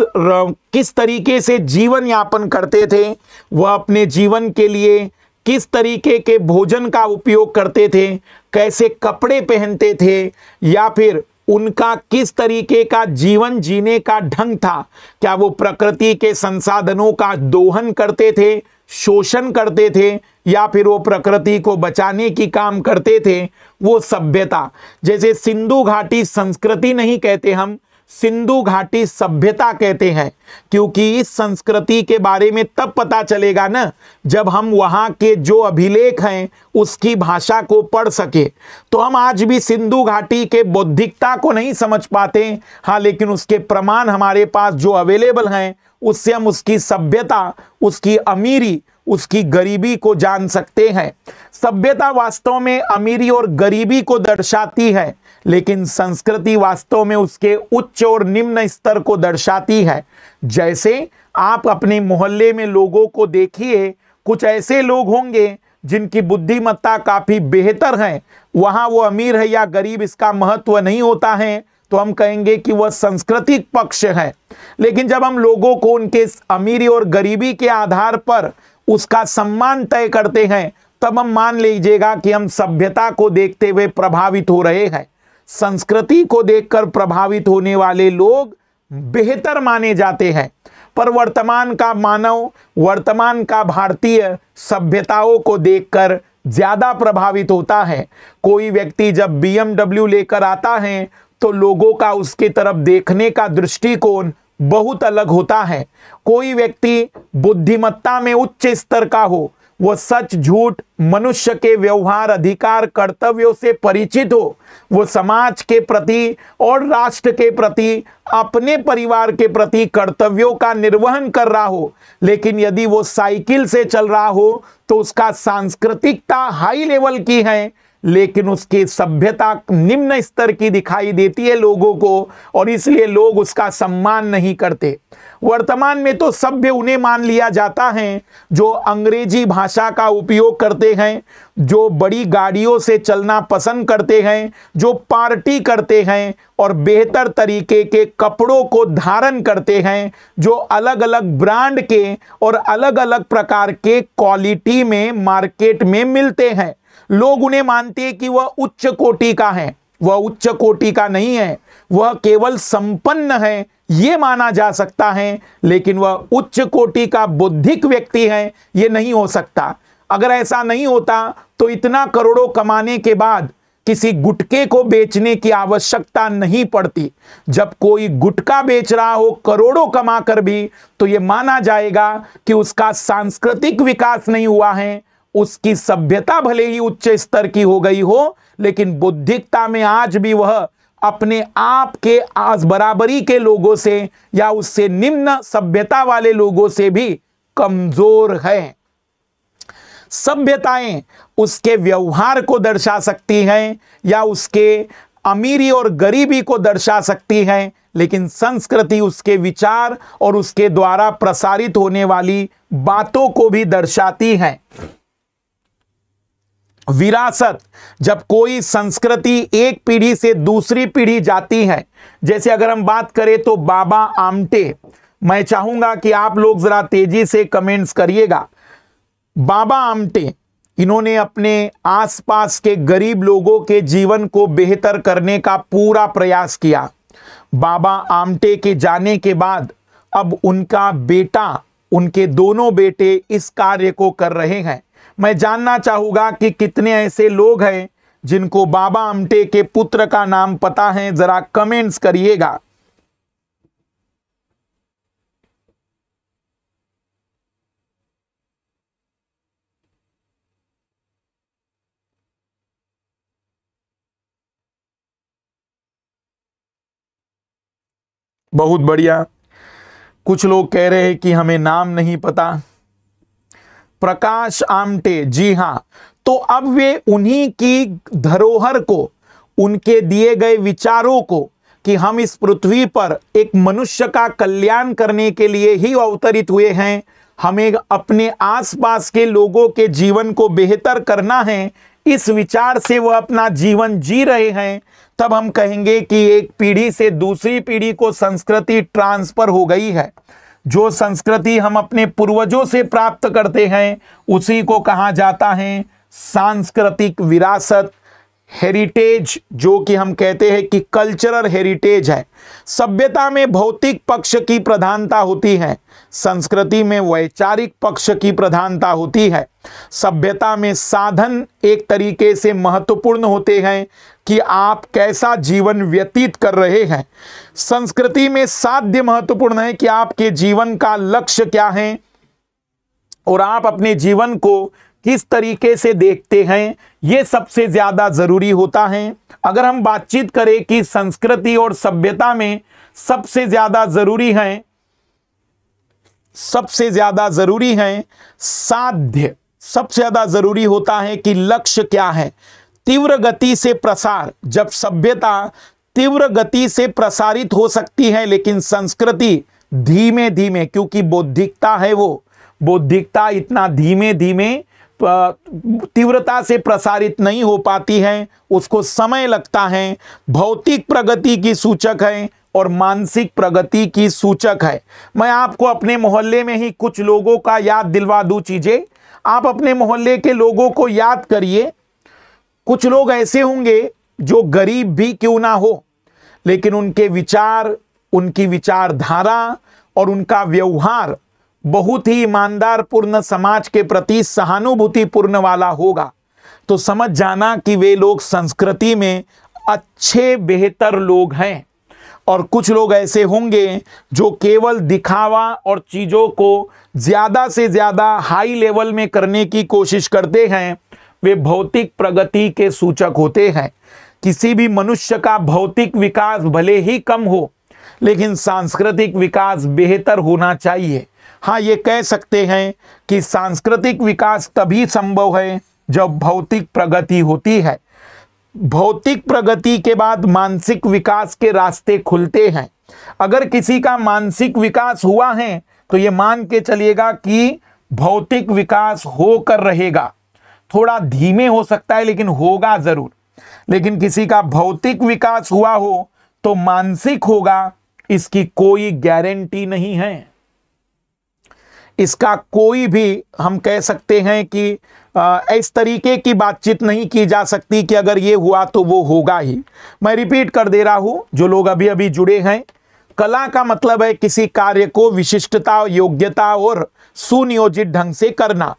किस तरीके से जीवन यापन करते थे वह अपने जीवन के लिए किस तरीके के भोजन का उपयोग करते थे कैसे कपड़े पहनते थे या फिर उनका किस तरीके का जीवन जीने का ढंग था क्या वो प्रकृति के संसाधनों का दोहन करते थे शोषण करते थे या फिर वो प्रकृति को बचाने की काम करते थे वो सभ्यता जैसे सिंधु घाटी संस्कृति नहीं कहते हम सिंधु घाटी सभ्यता कहते हैं क्योंकि इस संस्कृति के बारे में तब पता चलेगा ना जब हम वहाँ के जो अभिलेख हैं उसकी भाषा को पढ़ सके तो हम आज भी सिंधु घाटी के बौद्धिकता को नहीं समझ पाते हाँ लेकिन उसके प्रमाण हमारे पास जो अवेलेबल हैं उससे हम उसकी सभ्यता उसकी अमीरी उसकी गरीबी को जान सकते हैं सभ्यता वास्तव में अमीरी और गरीबी को दर्शाती है लेकिन संस्कृति वास्तव में उसके उच्च और निम्न स्तर को दर्शाती है जैसे आप अपने मोहल्ले में लोगों को देखिए कुछ ऐसे लोग होंगे जिनकी बुद्धिमत्ता काफ़ी बेहतर है वहाँ वो अमीर है या गरीब इसका महत्व नहीं होता है तो हम कहेंगे कि वह संस्कृतिक पक्ष है लेकिन जब हम लोगों को उनके अमीरी और गरीबी के आधार पर उसका सम्मान तय करते हैं तब हम मान लीजिएगा कि हम सभ्यता को देखते हुए प्रभावित हो रहे हैं संस्कृति को देखकर प्रभावित होने वाले लोग बेहतर माने जाते हैं पर वर्तमान का मानव वर्तमान का भारतीय सभ्यताओं को देखकर ज़्यादा प्रभावित होता है कोई व्यक्ति जब बीएमडब्ल्यू लेकर आता है तो लोगों का उसके तरफ देखने का दृष्टिकोण बहुत अलग होता है कोई व्यक्ति बुद्धिमत्ता में उच्च स्तर का हो वह सच झूठ मनुष्य के व्यवहार अधिकार कर्तव्यों से परिचित हो वो समाज के प्रति और राष्ट्र के प्रति अपने परिवार के प्रति कर्तव्यों का निर्वहन कर रहा हो लेकिन यदि वो साइकिल से चल रहा हो तो उसका सांस्कृतिकता हाई लेवल की है लेकिन उसकी सभ्यता निम्न स्तर की दिखाई देती है लोगों को और इसलिए लोग उसका सम्मान नहीं करते वर्तमान में तो सभ्य उन्हें मान लिया जाता है जो अंग्रेजी भाषा का उपयोग करते हैं जो बड़ी गाड़ियों से चलना पसंद करते हैं जो पार्टी करते हैं और बेहतर तरीके के कपड़ों को धारण करते हैं जो अलग अलग ब्रांड के और अलग अलग प्रकार के क्वालिटी में मार्केट में मिलते हैं लोग उन्हें मानते हैं कि वह उच्च कोटि का है वह उच्च कोटि का नहीं है वह केवल संपन्न है ये माना जा सकता है लेकिन वह उच्च कोटि का बौद्धिक व्यक्ति है यह नहीं हो सकता अगर ऐसा नहीं होता तो इतना करोड़ों कमाने के बाद किसी गुटके को बेचने की आवश्यकता नहीं पड़ती जब कोई गुटका बेच रहा हो करोड़ों कमा कर भी तो यह माना जाएगा कि उसका सांस्कृतिक विकास नहीं हुआ है उसकी सभ्यता भले ही उच्च स्तर की हो गई हो लेकिन बुद्धिकता में आज भी वह अपने आप के आज बराबरी के लोगों से या उससे निम्न सभ्यता वाले लोगों से भी कमजोर है सभ्यताएं उसके व्यवहार को दर्शा सकती हैं या उसके अमीरी और गरीबी को दर्शा सकती हैं लेकिन संस्कृति उसके विचार और उसके द्वारा प्रसारित होने वाली बातों को भी दर्शाती हैं विरासत जब कोई संस्कृति एक पीढ़ी से दूसरी पीढ़ी जाती है जैसे अगर हम बात करें तो बाबा आमटे मैं चाहूंगा कि आप लोग जरा तेजी से कमेंट्स करिएगा बाबा आमटे इन्होंने अपने आसपास के गरीब लोगों के जीवन को बेहतर करने का पूरा प्रयास किया बाबा आमटे के जाने के बाद अब उनका बेटा उनके दोनों बेटे इस कार्य को कर रहे हैं मैं जानना चाहूंगा कि कितने ऐसे लोग हैं जिनको बाबा अमटे के पुत्र का नाम पता है जरा कमेंट्स करिएगा बहुत बढ़िया कुछ लोग कह रहे हैं कि हमें नाम नहीं पता प्रकाश आमटे जी हाँ तो अब वे उन्हीं की धरोहर को उनके दिए गए विचारों को कि हम इस पृथ्वी पर एक मनुष्य का कल्याण करने के लिए ही अवतरित हुए हैं हमें अपने आसपास के लोगों के जीवन को बेहतर करना है इस विचार से वह अपना जीवन जी रहे हैं तब हम कहेंगे कि एक पीढ़ी से दूसरी पीढ़ी को संस्कृति ट्रांसफर हो गई है जो संस्कृति हम अपने पूर्वजों से प्राप्त करते हैं उसी को कहा जाता है सांस्कृतिक विरासत हेरिटेज जो कि हम कहते हैं कि कल्चरल हेरिटेज है सभ्यता में भौतिक पक्ष की प्रधानता होती है संस्कृति में वैचारिक पक्ष की प्रधानता होती है सभ्यता में साधन एक तरीके से महत्वपूर्ण होते हैं कि आप कैसा जीवन व्यतीत कर रहे हैं संस्कृति में साध्य महत्वपूर्ण है कि आपके जीवन का लक्ष्य क्या है और आप अपने जीवन को किस तरीके से देखते हैं ये सबसे ज़्यादा ज़रूरी होता है अगर हम बातचीत करें कि संस्कृति और सभ्यता में सबसे ज़्यादा ज़रूरी है सबसे ज़्यादा ज़रूरी है साध्य सबसे ज़्यादा ज़रूरी होता है कि लक्ष्य क्या है तीव्र गति से प्रसार जब सभ्यता तीव्र गति से प्रसारित हो सकती है लेकिन संस्कृति धीमे धीमे क्योंकि बौद्धिकता है वो बौद्धिकता इतना धीमे धीमे तीव्रता से प्रसारित नहीं हो पाती हैं उसको समय लगता है भौतिक प्रगति की सूचक है और मानसिक प्रगति की सूचक है मैं आपको अपने मोहल्ले में ही कुछ लोगों का याद दिलवा दूँ चीज़ें आप अपने मोहल्ले के लोगों को याद करिए कुछ लोग ऐसे होंगे जो गरीब भी क्यों ना हो लेकिन उनके विचार उनकी विचारधारा और उनका व्यवहार बहुत ही ईमानदार पूर्ण समाज के प्रति सहानुभूति पूर्ण वाला होगा तो समझ जाना कि वे लोग संस्कृति में अच्छे बेहतर लोग हैं और कुछ लोग ऐसे होंगे जो केवल दिखावा और चीज़ों को ज़्यादा से ज़्यादा हाई लेवल में करने की कोशिश करते हैं वे भौतिक प्रगति के सूचक होते हैं किसी भी मनुष्य का भौतिक विकास भले ही कम हो लेकिन सांस्कृतिक विकास बेहतर होना चाहिए हाँ ये कह सकते हैं कि सांस्कृतिक विकास तभी संभव है जब भौतिक प्रगति होती है भौतिक प्रगति के बाद मानसिक विकास के रास्ते खुलते हैं अगर किसी का मानसिक विकास हुआ है तो ये मान के चलिएगा कि भौतिक विकास होकर रहेगा थोड़ा धीमे हो सकता है लेकिन होगा ज़रूर लेकिन किसी का भौतिक विकास हुआ हो तो मानसिक होगा इसकी कोई गारंटी नहीं है इसका कोई भी हम कह सकते हैं कि इस तरीके की बातचीत नहीं की जा सकती कि अगर ये हुआ तो वो होगा ही मैं रिपीट कर दे रहा हूँ जो लोग अभी अभी जुड़े हैं कला का मतलब है किसी कार्य को विशिष्टता योग्यता और सुनियोजित ढंग से करना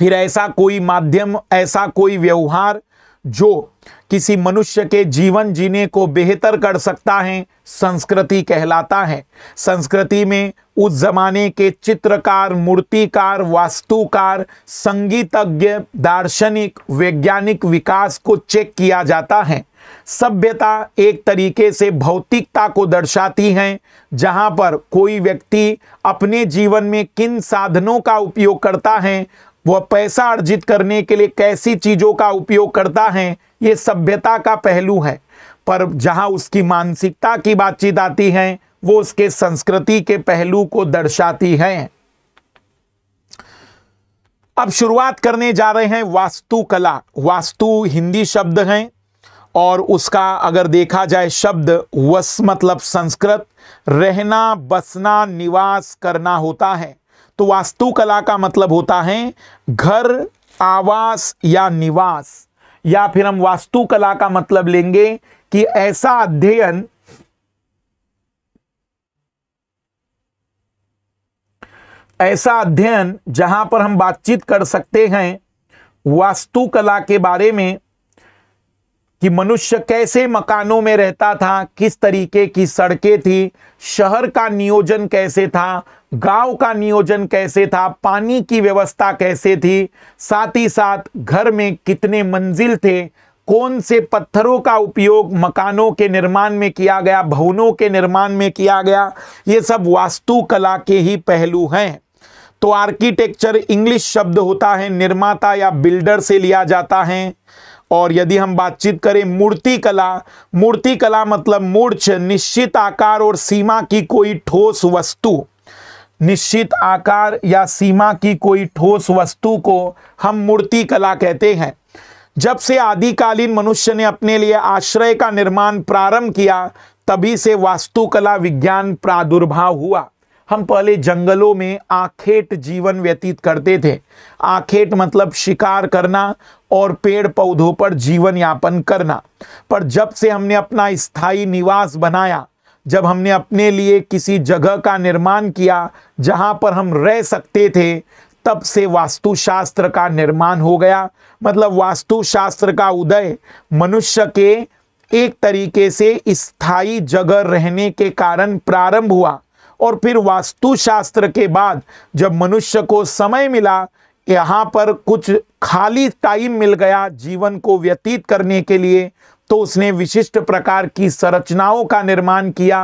फिर ऐसा कोई माध्यम ऐसा कोई व्यवहार जो किसी मनुष्य के जीवन जीने को बेहतर कर सकता है संस्कृति कहलाता है संस्कृति में उस जमाने के चित्रकार मूर्तिकार वास्तुकार संगीतज्ञ दार्शनिक वैज्ञानिक विकास को चेक किया जाता है सभ्यता एक तरीके से भौतिकता को दर्शाती है जहाँ पर कोई व्यक्ति अपने जीवन में किन साधनों का उपयोग करता है वह पैसा अर्जित करने के लिए कैसी चीज़ों का उपयोग करता है ये सभ्यता का पहलू है पर जहां उसकी मानसिकता की बातचीत आती है वो उसके संस्कृति के पहलू को दर्शाती है अब शुरुआत करने जा रहे हैं वास्तुकला वास्तु हिंदी शब्द है और उसका अगर देखा जाए शब्द वस मतलब संस्कृत रहना बसना निवास करना होता है तो वास्तुकला का मतलब होता है घर आवास या निवास या फिर हम वास्तुकला का मतलब लेंगे कि ऐसा अध्ययन ऐसा अध्ययन जहां पर हम बातचीत कर सकते हैं वास्तुकला के बारे में कि मनुष्य कैसे मकानों में रहता था किस तरीके की सड़कें थी शहर का नियोजन कैसे था गांव का नियोजन कैसे था पानी की व्यवस्था कैसे थी साथ ही साथ घर में कितने मंजिल थे कौन से पत्थरों का उपयोग मकानों के निर्माण में किया गया भवनों के निर्माण में किया गया ये सब वास्तुकला के ही पहलू हैं तो आर्किटेक्चर इंग्लिश शब्द होता है निर्माता या बिल्डर से लिया जाता है और यदि हम बातचीत करें मूर्ति कला मूर्ति कला मतलब मूर्छ निश्चित आकार और सीमा की कोई ठोस वस्तु निश्चित आकार या सीमा की कोई ठोस वस्तु को हम मूर्ति कला कहते हैं जब से आदिकालीन मनुष्य ने अपने लिए आश्रय का निर्माण प्रारंभ किया तभी से वास्तुकला विज्ञान प्रादुर्भाव हुआ हम पहले जंगलों में आखेट जीवन व्यतीत करते थे आखेट मतलब शिकार करना और पेड़ पौधों पर जीवन यापन करना पर जब से हमने अपना स्थायी निवास बनाया जब हमने अपने लिए किसी जगह का निर्माण किया जहाँ पर हम रह सकते थे तब से वास्तुशास्त्र का निर्माण हो गया मतलब वास्तुशास्त्र का उदय मनुष्य के एक तरीके से स्थायी जगह रहने के कारण प्रारंभ हुआ और फिर वास्तुशास्त्र के बाद जब मनुष्य को समय मिला यहाँ पर कुछ खाली टाइम मिल गया जीवन को व्यतीत करने के लिए तो उसने विशिष्ट प्रकार की संरचनाओं का निर्माण किया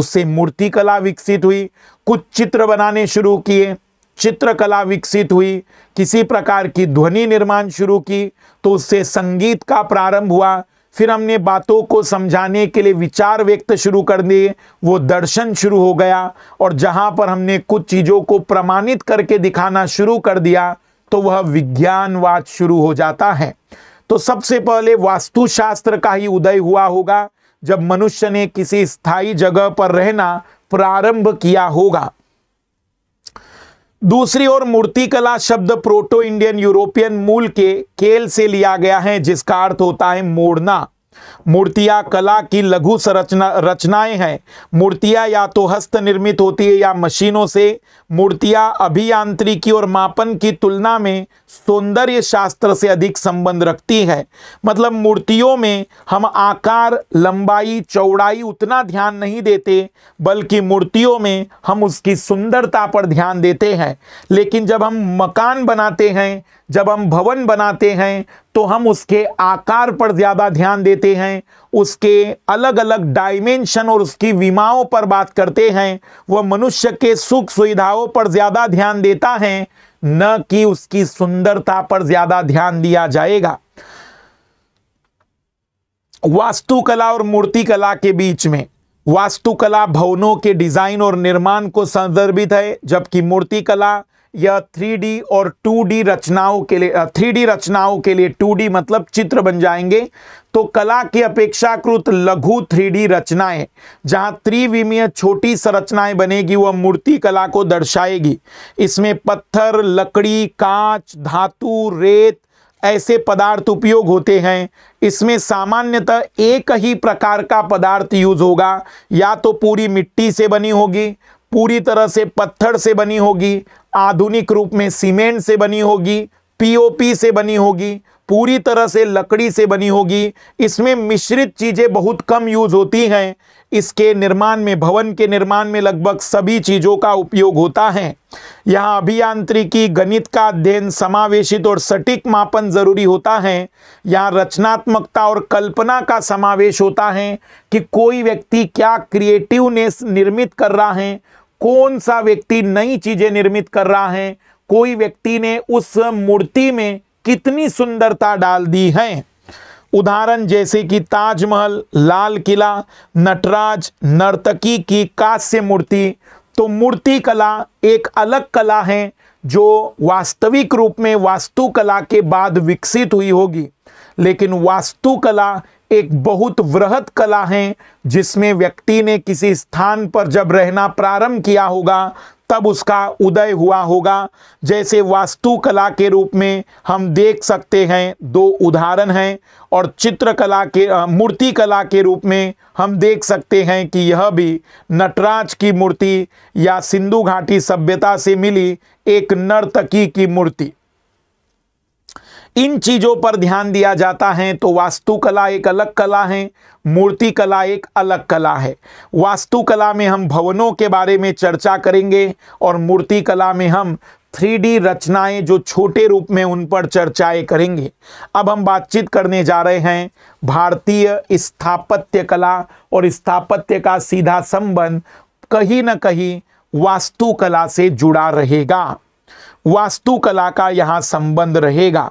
उससे मूर्तिकला विकसित हुई कुछ चित्र बनाने शुरू किए चित्रकला विकसित हुई किसी प्रकार की ध्वनि निर्माण शुरू की तो उससे संगीत का प्रारंभ हुआ फिर हमने बातों को समझाने के लिए विचार व्यक्त शुरू कर दिए वो दर्शन शुरू हो गया और जहाँ पर हमने कुछ चीज़ों को प्रमाणित करके दिखाना शुरू कर दिया तो वह विज्ञानवाद शुरू हो जाता है तो सबसे पहले वास्तुशास्त्र का ही उदय हुआ होगा जब मनुष्य ने किसी स्थायी जगह पर रहना प्रारंभ किया होगा दूसरी ओर मूर्तिकला शब्द प्रोटो इंडियन यूरोपियन मूल के केल से लिया गया है जिसका अर्थ होता है मोड़ना मूर्तियाँ कला की लघु संरचना रचनाएं हैं मूर्तियाँ या तो हस्त निर्मित होती है या मशीनों से मूर्तियाँ अभियांत्रिकी और मापन की तुलना में सौंदर्य शास्त्र से अधिक संबंध रखती है मतलब मूर्तियों में हम आकार लंबाई चौड़ाई उतना ध्यान नहीं देते बल्कि मूर्तियों में हम उसकी सुंदरता पर ध्यान देते हैं लेकिन जब हम मकान बनाते हैं जब हम भवन बनाते हैं तो हम उसके आकार पर ज़्यादा ध्यान देते हैं उसके अलग अलग डायमेंशन और उसकी विमाओं पर बात करते हैं वह मनुष्य के सुख सुविधाओं पर ज़्यादा ध्यान देता है न कि उसकी सुंदरता पर ज़्यादा ध्यान दिया जाएगा वास्तुकला और मूर्तिकला के बीच में वास्तुकला भवनों के डिज़ाइन और निर्माण को संदर्भित है जबकि मूर्तिकला या थ्री और टू रचनाओं के लिए थ्री रचनाओं के लिए टू मतलब चित्र बन जाएंगे तो कला की अपेक्षाकृत लघु थ्री रचनाएं जहां त्रिविमीय छोटी संरचनाएं बनेगी वह मूर्ति कला को दर्शाएगी इसमें पत्थर लकड़ी कांच धातु रेत ऐसे पदार्थ उपयोग होते हैं इसमें सामान्यतः एक ही प्रकार का पदार्थ यूज होगा या तो पूरी मिट्टी से बनी होगी पूरी तरह से पत्थर से बनी होगी आधुनिक रूप में सीमेंट से बनी होगी पीओपी से बनी होगी पूरी तरह से लकड़ी से बनी होगी इसमें मिश्रित चीज़ें बहुत कम यूज होती हैं इसके निर्माण में भवन के निर्माण में लगभग सभी चीज़ों का उपयोग होता है यहाँ अभियांत्रिकी गणित का अध्ययन समावेशित और सटीक मापन जरूरी होता है यहाँ रचनात्मकता और कल्पना का समावेश होता है कि कोई व्यक्ति क्या क्रिएटिवनेस निर्मित कर रहा है कौन सा व्यक्ति नई चीजें निर्मित कर रहा है कोई व्यक्ति ने उस मूर्ति में कितनी सुंदरता डाल दी है उदाहरण जैसे कि ताजमहल लाल किला नटराज नर्तकी की कांस्य मूर्ति तो मूर्ति कला एक अलग कला है जो वास्तविक रूप में वास्तुकला के बाद विकसित हुई होगी लेकिन वास्तुकला एक बहुत वृहत कला है जिसमें व्यक्ति ने किसी स्थान पर जब रहना प्रारंभ किया होगा तब उसका उदय हुआ होगा जैसे वास्तुकला के रूप में हम देख सकते हैं दो उदाहरण हैं और चित्रकला के मूर्ति कला के रूप में हम देख सकते हैं कि यह भी नटराज की मूर्ति या सिंधु घाटी सभ्यता से मिली एक नर्तकी की मूर्ति इन चीज़ों पर ध्यान दिया जाता है तो वास्तुकला एक अलग कला है मूर्ति कला एक अलग कला है वास्तुकला में हम भवनों के बारे में चर्चा करेंगे और मूर्ति कला में हम थ्री रचनाएं जो छोटे रूप में उन पर चर्चाएं करेंगे अब हम बातचीत करने जा रहे हैं भारतीय स्थापत्य कला और स्थापत्य का सीधा संबंध कहीं ना कहीं वास्तुकला से जुड़ा रहेगा वास्तुकला का यहाँ संबंध रहेगा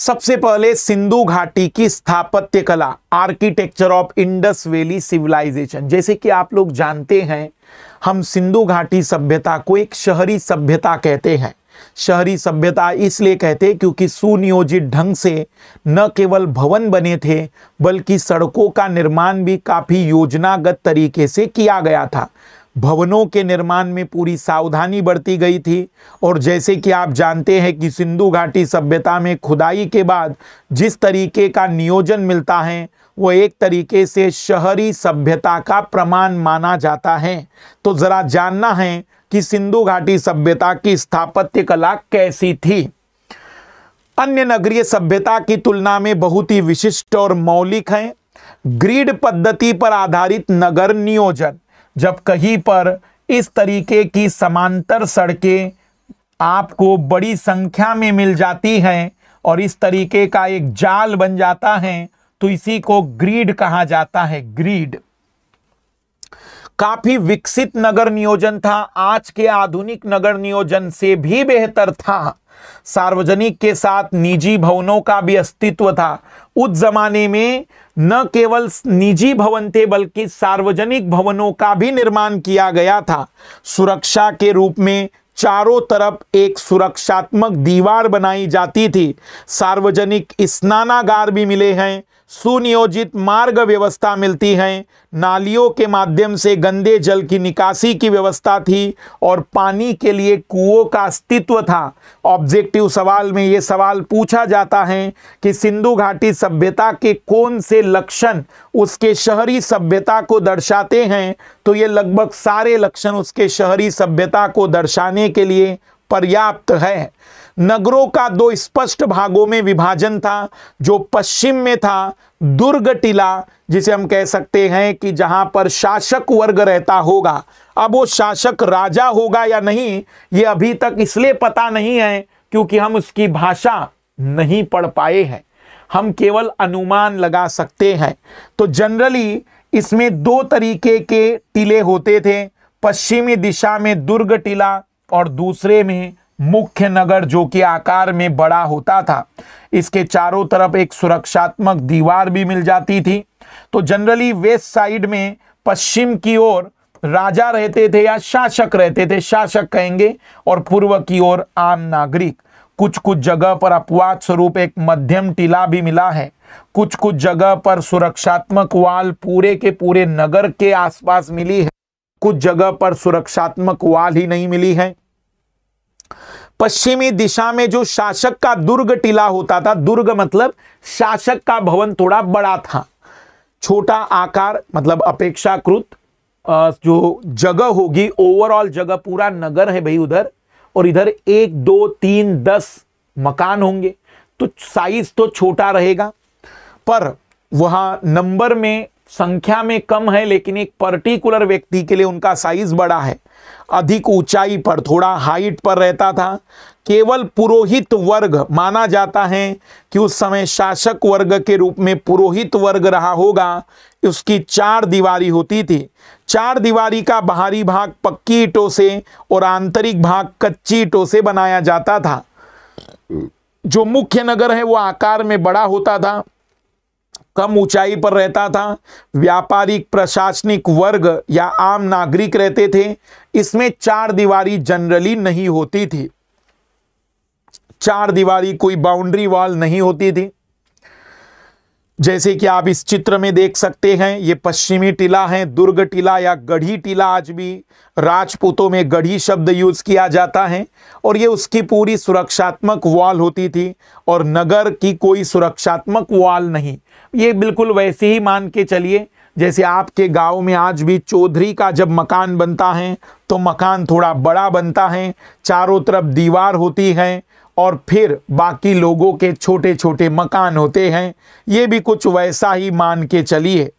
सबसे पहले सिंधु घाटी की स्थापत्य कला architecture of Indus valley civilization जैसे कि आप लोग जानते हैं हम सिंधु घाटी सभ्यता को एक शहरी सभ्यता कहते हैं शहरी सभ्यता इसलिए कहते हैं क्योंकि सुनियोजित ढंग से न केवल भवन बने थे बल्कि सड़कों का निर्माण भी काफ़ी योजनागत तरीके से किया गया था भवनों के निर्माण में पूरी सावधानी बरती गई थी और जैसे कि आप जानते हैं कि सिंधु घाटी सभ्यता में खुदाई के बाद जिस तरीके का नियोजन मिलता है वो एक तरीके से शहरी सभ्यता का प्रमाण माना जाता है तो ज़रा जानना है कि सिंधु घाटी सभ्यता की स्थापत्य कला कैसी थी अन्य नगरीय सभ्यता की तुलना में बहुत ही विशिष्ट और मौलिक हैं ग्रीड पद्धति पर आधारित नगर नियोजन जब कहीं पर इस तरीके की समांतर सड़कें आपको बड़ी संख्या में मिल जाती हैं और इस तरीके का एक जाल बन जाता है तो इसी को ग्रीड कहा जाता है ग्रीड काफी विकसित नगर नियोजन था आज के आधुनिक नगर नियोजन से भी बेहतर था सार्वजनिक के साथ निजी भवनों का भी अस्तित्व था उस जमाने में न केवल निजी भवन थे बल्कि सार्वजनिक भवनों का भी निर्माण किया गया था सुरक्षा के रूप में चारों तरफ एक सुरक्षात्मक दीवार बनाई जाती थी सार्वजनिक स्नानागार भी मिले हैं सुनियोजित मार्ग व्यवस्था मिलती है नालियों के माध्यम से गंदे जल की निकासी की व्यवस्था थी और पानी के लिए कुओं का अस्तित्व था ऑब्जेक्टिव सवाल में ये सवाल पूछा जाता है कि सिंधु घाटी सभ्यता के कौन से लक्षण उसके शहरी सभ्यता को दर्शाते हैं तो ये लगभग सारे लक्षण उसके शहरी सभ्यता को दर्शाने के लिए पर्याप्त है नगरों का दो स्पष्ट भागों में विभाजन था जो पश्चिम में था दुर्ग टीला जिसे हम कह सकते हैं कि जहां पर शासक वर्ग रहता होगा अब वो शासक राजा होगा या नहीं ये अभी तक इसलिए पता नहीं है क्योंकि हम उसकी भाषा नहीं पढ़ पाए हैं हम केवल अनुमान लगा सकते हैं तो जनरली इसमें दो तरीके के टीले होते थे पश्चिमी दिशा में दुर्ग टीला और दूसरे में मुख्य नगर जो कि आकार में बड़ा होता था इसके चारों तरफ एक सुरक्षात्मक दीवार भी मिल जाती थी तो जनरली वेस्ट साइड में पश्चिम की ओर राजा रहते थे या शासक रहते थे शासक कहेंगे और पूर्व की ओर आम नागरिक कुछ कुछ जगह पर अपवाद स्वरूप एक मध्यम टीला भी मिला है कुछ कुछ जगह पर सुरक्षात्मक वाल पूरे के पूरे नगर के आसपास मिली है कुछ जगह पर सुरक्षात्मक वाल ही नहीं मिली है पश्चिमी दिशा में जो शासक का दुर्ग टीला होता था दुर्ग मतलब शासक का भवन थोड़ा बड़ा था छोटा आकार मतलब अपेक्षाकृत जो जगह होगी ओवरऑल जगह पूरा नगर है भाई उधर और इधर एक दो तीन दस मकान होंगे तो साइज तो छोटा रहेगा पर वहां नंबर में संख्या में कम है लेकिन एक पर्टिकुलर व्यक्ति के लिए उनका साइज बड़ा है अधिक ऊंचाई पर थोड़ा हाइट पर रहता था केवल पुरोहित वर्ग माना जाता है कि उस समय शासक वर्ग के रूप में पुरोहित वर्ग रहा होगा उसकी चार दीवारी होती थी चार दीवारी का बाहरी भाग पक्की ईटों से और आंतरिक भाग कच्ची ईटों से बनाया जाता था जो मुख्य नगर है वो आकार में बड़ा होता था कम ऊंचाई पर रहता था व्यापारिक प्रशासनिक वर्ग या आम नागरिक रहते थे इसमें चार दीवारी जनरली नहीं होती थी चार दीवारी कोई बाउंड्री वॉल नहीं होती थी जैसे कि आप इस चित्र में देख सकते हैं ये पश्चिमी टीला है दुर्ग टीला या गढ़ी टीला आज भी राजपूतों में गढ़ी शब्द यूज किया जाता है और ये उसकी पूरी सुरक्षात्मक वॉल होती थी और नगर की कोई सुरक्षात्मक वॉल नहीं ये बिल्कुल वैसे ही मान के चलिए जैसे आपके गांव में आज भी चौधरी का जब मकान बनता है तो मकान थोड़ा बड़ा बनता है चारों तरफ दीवार होती है और फिर बाकी लोगों के छोटे छोटे मकान होते हैं ये भी कुछ वैसा ही मान के चलिए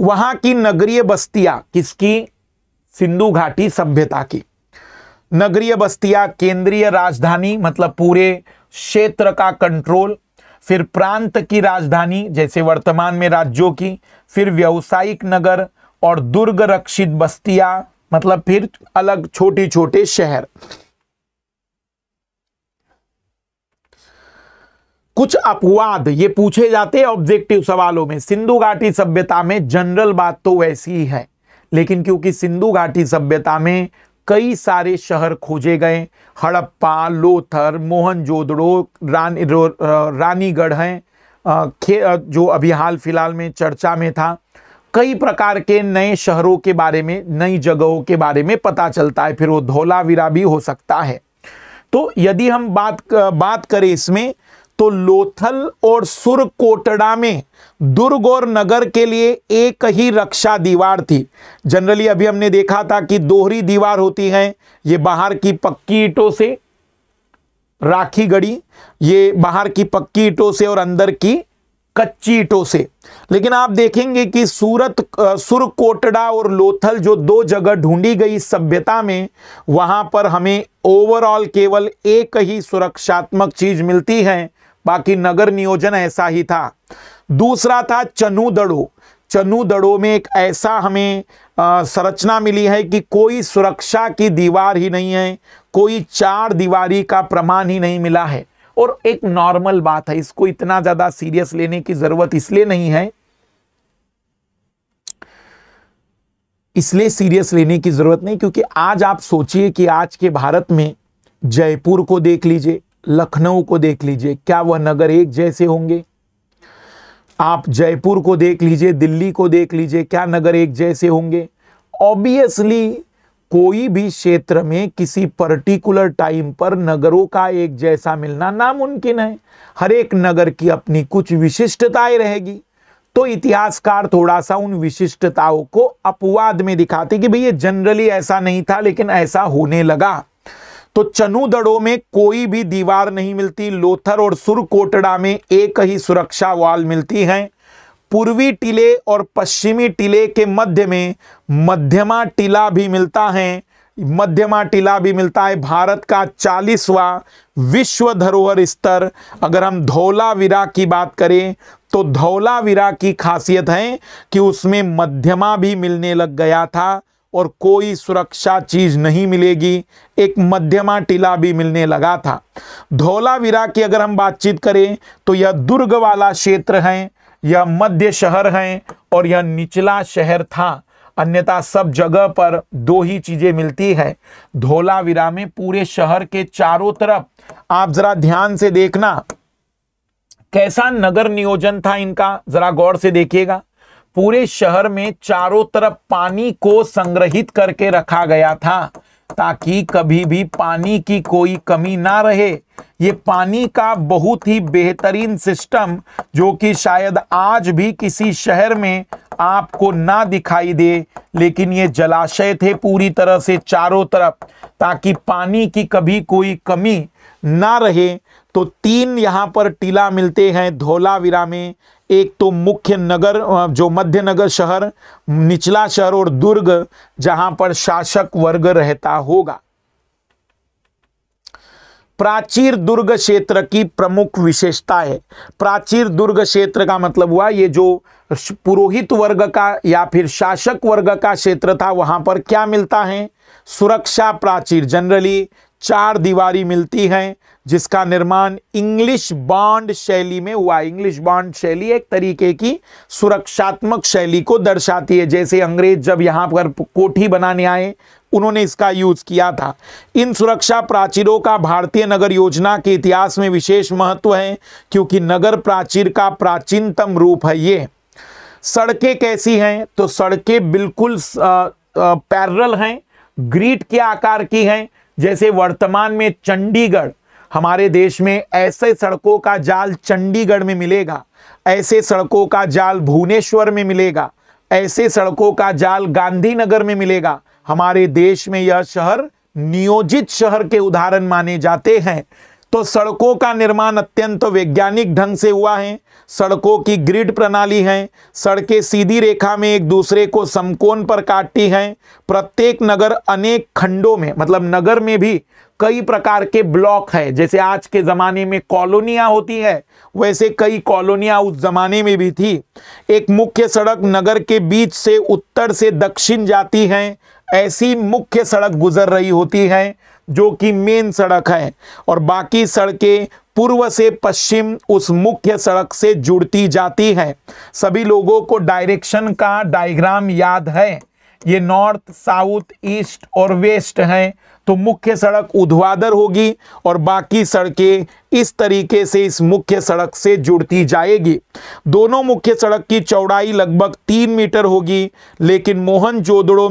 वहां की नगरीय बस्तियां किसकी सिंधु घाटी सभ्यता की नगरीय बस्तियां केंद्रीय राजधानी मतलब पूरे क्षेत्र का कंट्रोल फिर प्रांत की राजधानी जैसे वर्तमान में राज्यों की फिर व्यवसायिक नगर और दुर्ग रक्षित बस्तियां मतलब फिर अलग छोटे छोटे शहर कुछ अपवाद ये पूछे जाते हैं ऑब्जेक्टिव सवालों में सिंधु घाटी सभ्यता में जनरल बात तो वैसी ही है लेकिन क्योंकि सिंधु घाटी सभ्यता में कई सारे शहर खोजे गए हड़प्पा लोथर मोहनजोदड़ो रानी रानीगढ़ हैं खे जो अभी हाल फिलहाल में चर्चा में था कई प्रकार के नए शहरों के बारे में नई जगहों के बारे में पता चलता है फिर वो धोलावीरा भी हो सकता है तो यदि हम बात बात करें इसमें तो लोथल और सुरकोटड़ा में दुर्ग और नगर के लिए एक ही रक्षा दीवार थी जनरली अभी हमने देखा था कि दोहरी दीवार होती है ये बाहर की पक्की ईटों से राखी गढ़ी ये बाहर की पक्की ईटों से और अंदर की कच्ची ईटों से लेकिन आप देखेंगे कि सूरत सुरकोटड़ा और लोथल जो दो जगह ढूंढी गई सभ्यता में वहां पर हमें ओवरऑल केवल एक ही सुरक्षात्मक चीज मिलती है बाकी नगर नियोजन ऐसा ही था दूसरा था चनू दड़ो चनू दड़ो में एक ऐसा हमें संरचना मिली है कि कोई सुरक्षा की दीवार ही नहीं है कोई चार दीवारी का प्रमाण ही नहीं मिला है और एक नॉर्मल बात है इसको इतना ज्यादा सीरियस लेने की जरूरत इसलिए नहीं है इसलिए सीरियस लेने की जरूरत नहीं क्योंकि आज आप सोचिए कि आज के भारत में जयपुर को देख लीजिए लखनऊ को देख लीजिए क्या वह नगर एक जैसे होंगे आप जयपुर को देख लीजिए दिल्ली को देख लीजिए क्या नगर एक जैसे होंगे ऑब्वियसली कोई भी क्षेत्र में किसी पर्टिकुलर टाइम पर नगरों का एक जैसा मिलना नामुमकिन है हर एक नगर की अपनी कुछ विशिष्टताएं रहेगी तो इतिहासकार थोड़ा सा उन विशिष्टताओं को अपवाद में दिखाते कि भई ये जनरली ऐसा नहीं था लेकिन ऐसा होने लगा तो चनू में कोई भी दीवार नहीं मिलती लोथर और सुरकोटड़ा में एक ही सुरक्षा वाल मिलती है पूर्वी टीले और पश्चिमी टीले के मध्य में मध्यमा टीला भी मिलता है मध्यमा टीला भी मिलता है भारत का चालीसवा विश्व धरोहर स्तर अगर हम धौलावीरा की बात करें तो धौलावीरा की खासियत है कि उसमें मध्यमा भी मिलने लग गया था और कोई सुरक्षा चीज नहीं मिलेगी एक मध्यमा टीला भी मिलने लगा था धौलावीरा की अगर हम बातचीत करें तो यह दुर्ग वाला क्षेत्र है यह मध्य शहर है और यह निचला शहर था अन्यथा सब जगह पर दो ही चीजें मिलती है धोलावीरा में पूरे शहर के चारों तरफ आप जरा ध्यान से देखना कैसा नगर नियोजन था इनका जरा गौर से देखिएगा पूरे शहर में चारों तरफ पानी को संग्रहित करके रखा गया था ताकि कभी भी पानी की कोई कमी ना रहे ये पानी का बहुत ही बेहतरीन सिस्टम जो कि शायद आज भी किसी शहर में आपको ना दिखाई दे लेकिन ये जलाशय थे पूरी तरह से चारों तरफ ताकि पानी की कभी कोई कमी ना रहे तो तीन यहाँ पर टीला मिलते हैं धोलावीरा में एक तो मुख्य नगर जो मध्य नगर शहर निचला शहर और दुर्ग जहां पर शासक वर्ग रहता होगा प्राचीर दुर्ग क्षेत्र की प्रमुख विशेषता है प्राचीर दुर्ग क्षेत्र का मतलब हुआ ये जो पुरोहित वर्ग का या फिर शासक वर्ग का क्षेत्र था वहां पर क्या मिलता है सुरक्षा प्राचीर जनरली चार दीवारी मिलती हैं जिसका निर्माण इंग्लिश बॉन्ड शैली में हुआ इंग्लिश बॉन्ड शैली एक तरीके की सुरक्षात्मक शैली को दर्शाती है जैसे अंग्रेज जब यहाँ पर कोठी बनाने आए उन्होंने इसका यूज किया था इन सुरक्षा प्राचीरों का भारतीय नगर योजना के इतिहास में विशेष महत्व है क्योंकि नगर प्राचीर का प्राचीनतम रूप है ये सड़कें कैसी हैं तो सड़कें बिल्कुल पैरल हैं ग्रीट के आकार की हैं जैसे वर्तमान में चंडीगढ़ हमारे देश में ऐसे सड़कों का जाल चंडीगढ़ में मिलेगा ऐसे सड़कों का जाल भुवनेश्वर में मिलेगा ऐसे सड़कों का जाल गांधीनगर में मिलेगा हमारे देश में यह शहर नियोजित शहर के उदाहरण माने जाते हैं तो सड़कों का निर्माण अत्यंत वैज्ञानिक ढंग से हुआ है सड़कों की ग्रिड प्रणाली है सड़कें सीधी रेखा में एक दूसरे को समकोण पर काटती हैं प्रत्येक नगर अनेक खंडों में मतलब नगर में भी कई प्रकार के ब्लॉक है जैसे आज के ज़माने में कॉलोनियाँ होती है वैसे कई कॉलोनियाँ उस ज़माने में भी थी एक मुख्य सड़क नगर के बीच से उत्तर से दक्षिण जाती है ऐसी मुख्य सड़क गुजर रही होती है जो कि मेन सड़क है और बाकी सड़कें पूर्व से पश्चिम उस मुख्य सड़क से जुड़ती जाती है सभी लोगों को डायरेक्शन का डायग्राम याद है ये नॉर्थ साउथ ईस्ट और वेस्ट है तो मुख्य सड़क उधवादर होगी और बाकी सड़कें इस तरीके से इस मुख्य सड़क से जुड़ती जाएगी दोनों मुख्य सड़क की चौड़ाई लगभग तीन मीटर होगी लेकिन मोहन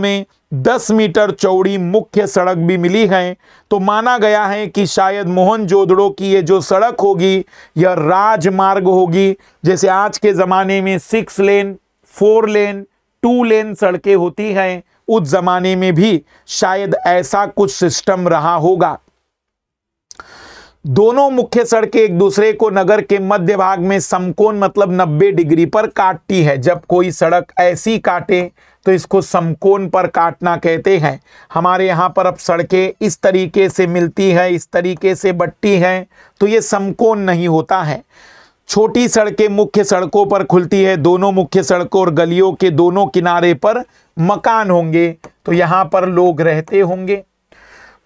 में दस मीटर चौड़ी मुख्य सड़क भी मिली है तो माना गया है कि शायद मोहन जोदड़ो की ये जो सड़क होगी यह राजमार्ग होगी जैसे आज के ज़माने में six lane four lane two lane सड़कें होती हैं उस ज़माने में भी शायद ऐसा कुछ सिस्टम रहा होगा दोनों मुख्य सड़कें एक दूसरे को नगर के मध्य भाग में समकोण मतलब 90 डिग्री पर काटती है जब कोई सड़क ऐसी काटे तो इसको समकोण पर काटना कहते हैं हमारे यहाँ पर अब सड़कें इस तरीके से मिलती है इस तरीके से बट्टी है तो ये समकोण नहीं होता है छोटी सड़कें मुख्य सड़कों पर खुलती है दोनों मुख्य सड़कों और गलियों के दोनों किनारे पर मकान होंगे तो यहाँ पर लोग रहते होंगे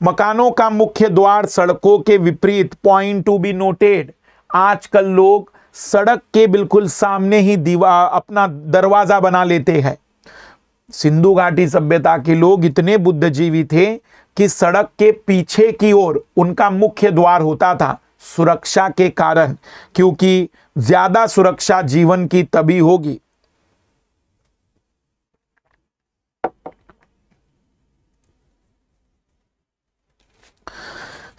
मकानों का मुख्य द्वार सड़कों के विपरीत पॉइंट टू बी नोटेड आजकल लोग सड़क के बिल्कुल सामने ही दीवार अपना दरवाज़ा बना लेते हैं सिंधु घाटी सभ्यता के लोग इतने बुद्धिजीवी थे कि सड़क के पीछे की ओर उनका मुख्य द्वार होता था सुरक्षा के कारण क्योंकि ज्यादा सुरक्षा जीवन की तभी होगी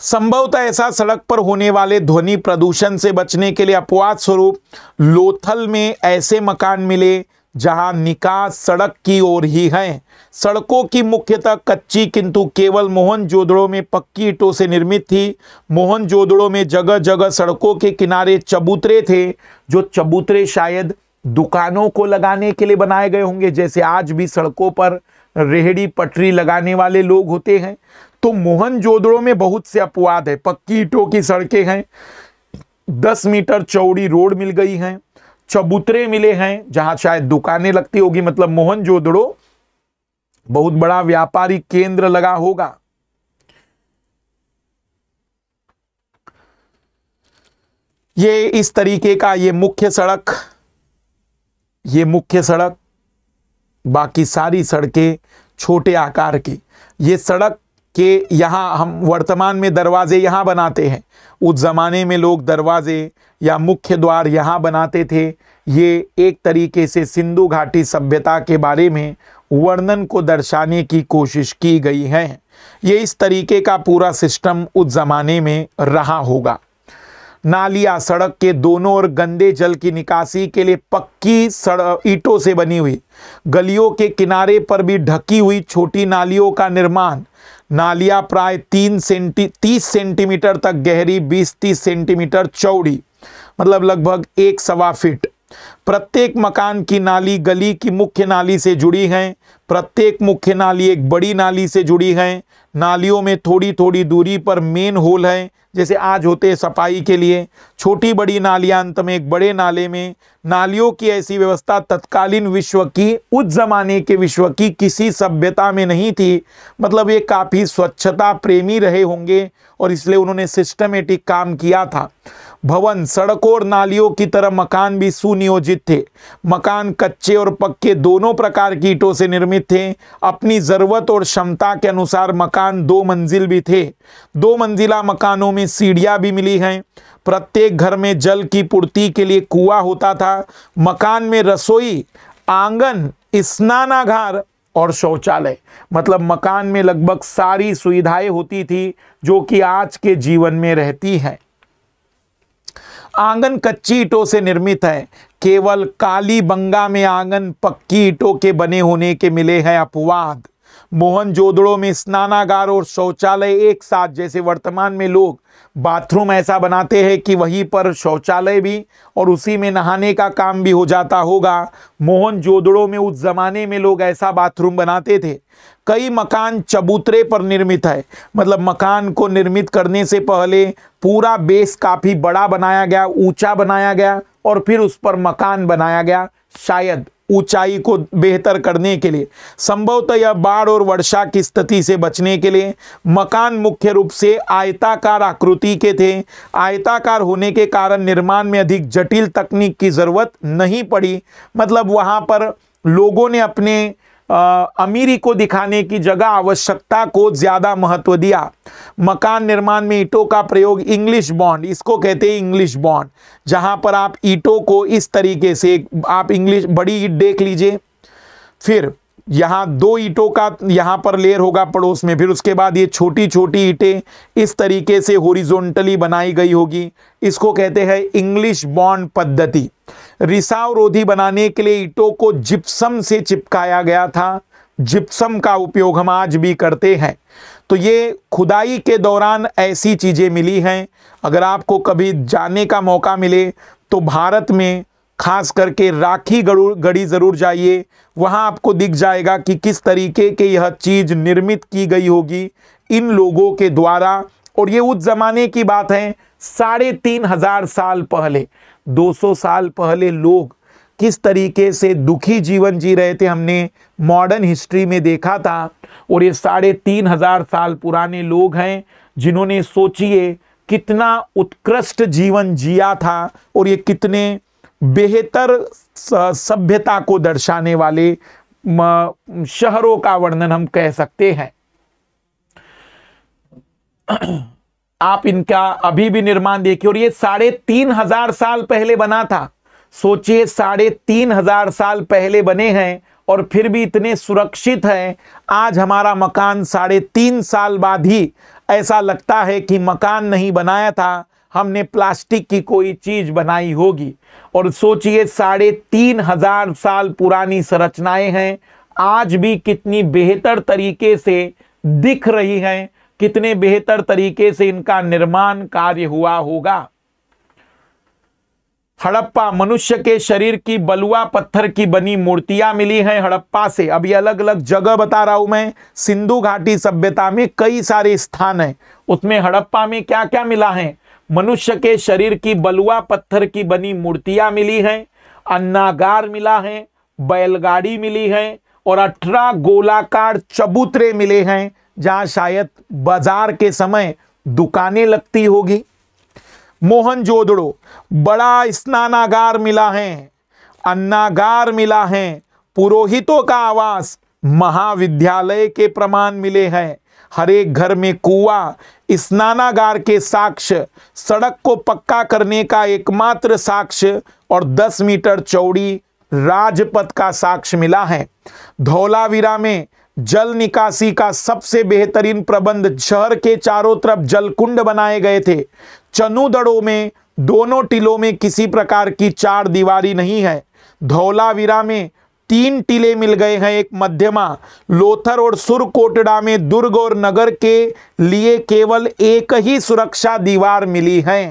संभवतः ऐसा सड़क पर होने वाले ध्वनि प्रदूषण से बचने के लिए अपवाद स्वरूप लोथल में ऐसे मकान मिले जहां निकास सड़क की ओर ही है सड़कों की मुख्यतः कच्ची किंतु केवल मोहन जोदड़ों में पक्की ईटों से निर्मित थी मोहन जोदड़ों में जगह जगह सड़कों के किनारे चबूतरे थे जो चबूतरे शायद दुकानों को लगाने के लिए बनाए गए होंगे जैसे आज भी सड़कों पर रेहड़ी पटरी लगाने वाले लोग होते हैं तो मोहन जोदड़ों में बहुत से अपवाद है पक्की ईटों की सड़कें हैं दस मीटर चौड़ी रोड मिल गई हैं चबूतरे मिले हैं जहां शायद दुकानें लगती होगी मतलब मोहन जोदड़ो बहुत बड़ा व्यापारी केंद्र लगा होगा ये इस तरीके का ये मुख्य सड़क ये मुख्य सड़क बाकी सारी सड़कें छोटे आकार की ये सड़क कि यहाँ हम वर्तमान में दरवाज़े यहाँ बनाते हैं उस ज़माने में लोग दरवाज़े या मुख्य द्वार यहाँ बनाते थे ये एक तरीके से सिंधु घाटी सभ्यता के बारे में वर्णन को दर्शाने की कोशिश की गई है ये इस तरीके का पूरा सिस्टम उस ज़माने में रहा होगा नालिया सड़क के दोनों ओर गंदे जल की निकासी के लिए पक्की सड़क ईटों से बनी हुई गलियों के किनारे पर भी ढकी हुई छोटी नालियों का निर्माण नालिया प्राय तीन सेंटी तीस सेंटीमीटर तक गहरी बीस तीस सेंटीमीटर चौड़ी मतलब लगभग एक सवा फीट प्रत्येक मकान की नाली गली की मुख्य नाली से जुड़ी हैं प्रत्येक मुख्य नाली एक बड़ी नाली से जुड़ी हैं नालियों में थोड़ी थोड़ी दूरी पर मेन होल है जैसे आज होते हैं सफाई के लिए छोटी बड़ी नालियाँ अंत में एक बड़े नाले में नालियों की ऐसी व्यवस्था तत्कालीन विश्व की उस जमाने के विश्व की किसी सभ्यता में नहीं थी मतलब ये काफ़ी स्वच्छता प्रेमी रहे होंगे और इसलिए उन्होंने सिस्टमेटिक काम किया था भवन सड़कों और नालियों की तरह मकान भी सुनियोजित थे मकान कच्चे और पक्के दोनों प्रकार की ईटों से निर्मित थे अपनी ज़रूरत और क्षमता के अनुसार मकान दो मंजिल भी थे दो मंजिला मकानों में सीढ़ियाँ भी मिली हैं प्रत्येक घर में जल की पूर्ति के लिए कुआ होता था मकान में रसोई आंगन स्नानाघार और शौचालय मतलब मकान में लगभग सारी सुविधाएं होती थी जो कि आज के जीवन में रहती हैं आंगन कच्ची ईटों से निर्मित है केवल काली बंगा में आंगन पक्की ईटों के बने होने के मिले हैं अपवाद मोहन जोदड़ों में स्नानागार और शौचालय एक साथ जैसे वर्तमान में लोग बाथरूम ऐसा बनाते हैं कि वहीं पर शौचालय भी और उसी में नहाने का काम भी हो जाता होगा मोहन जोदड़ों में उस ज़माने में लोग ऐसा बाथरूम बनाते थे कई मकान चबूतरे पर निर्मित है मतलब मकान को निर्मित करने से पहले पूरा बेस काफ़ी बड़ा बनाया गया ऊंचा बनाया गया और फिर उस पर मकान बनाया गया शायद ऊंचाई को बेहतर करने के लिए संभवतः बाढ़ और वर्षा की स्थिति से बचने के लिए मकान मुख्य रूप से आयताकार आकृति के थे आयताकार होने के कारण निर्माण में अधिक जटिल तकनीक की ज़रूरत नहीं पड़ी मतलब वहाँ पर लोगों ने अपने आ, अमीरी को दिखाने की जगह आवश्यकता को ज़्यादा महत्व दिया मकान निर्माण में ईंटों का प्रयोग इंग्लिश बॉन्ड इसको कहते हैं इंग्लिश बॉन्ड जहाँ पर आप ईंटों को इस तरीके से आप इंग्लिश बड़ी ईट देख लीजिए फिर यहाँ दो ईटों का यहाँ पर लेयर होगा पड़ोस में फिर उसके बाद ये छोटी छोटी ईटें इस तरीके से होरिजोनटली बनाई गई होगी इसको कहते हैं इंग्लिश बॉन्ड पद्धति रिसाव रोधी बनाने के लिए ईटों को जिप्सम से चिपकाया गया था जिप्सम का उपयोग हम आज भी करते हैं तो ये खुदाई के दौरान ऐसी चीज़ें मिली हैं अगर आपको कभी जाने का मौका मिले तो भारत में खास करके राखी गढ़ी ज़रूर जाइए वहाँ आपको दिख जाएगा कि किस तरीके के यह चीज़ निर्मित की गई होगी इन लोगों के द्वारा और ये उस ज़माने की बात है साढ़े तीन हज़ार साल पहले 200 साल पहले लोग किस तरीके से दुखी जीवन जी रहे थे हमने मॉडर्न हिस्ट्री में देखा था और ये साढ़े तीन हज़ार साल पुराने लोग हैं जिन्होंने सोचिए कितना उत्कृष्ट जीवन जिया था और ये कितने बेहतर सभ्यता को दर्शाने वाले शहरों का वर्णन हम कह सकते हैं आप इनका अभी भी निर्माण देखिए और ये साढ़े तीन हजार साल पहले बना था सोचिए साढ़े तीन हजार साल पहले बने हैं और फिर भी इतने सुरक्षित हैं आज हमारा मकान साढ़े तीन साल बाद ही ऐसा लगता है कि मकान नहीं बनाया था हमने प्लास्टिक की कोई चीज़ बनाई होगी और सोचिए साढ़े तीन हजार साल पुरानी संरचनाएं हैं आज भी कितनी बेहतर तरीके से दिख रही हैं कितने बेहतर तरीके से इनका निर्माण कार्य हुआ होगा हड़प्पा मनुष्य के शरीर की बलुआ पत्थर की बनी मूर्तियां मिली हैं हड़प्पा से अभी अलग अलग जगह बता रहा हूं मैं सिंधु घाटी सभ्यता में कई सारे स्थान हैं उसमें हड़प्पा में क्या क्या मिला है मनुष्य के शरीर की बलुआ पत्थर की बनी मूर्तियां मिली हैं अन्नागार मिला है बैलगाड़ी मिली है और अठारह गोलाकार चबूतरे मिले हैं जहां शायद बाजार के समय दुकानें लगती होगी मोहन जोदड़ो बड़ा स्नानागार मिला है अन्नागार मिला है पुरोहितों का आवास महाविद्यालय के प्रमाण मिले हैं हर एक घर में कुआ स्नानागार के साक्ष्य सड़क को पक्का करने का एकमात्र साक्ष्य और 10 मीटर चौड़ी राजपथ का साक्ष्य मिला है धौलावीरा में जल निकासी का सबसे बेहतरीन प्रबंध शहर के चारों तरफ जलकुंड बनाए गए थे चनुदड़ों में दोनों टीलों में किसी प्रकार की चार दीवारी नहीं है धौलावीरा में तीन टीले मिल गए हैं एक मध्यमा लोथर और सुरकोटड़ा में दुर्ग और नगर के लिए केवल एक ही सुरक्षा दीवार मिली है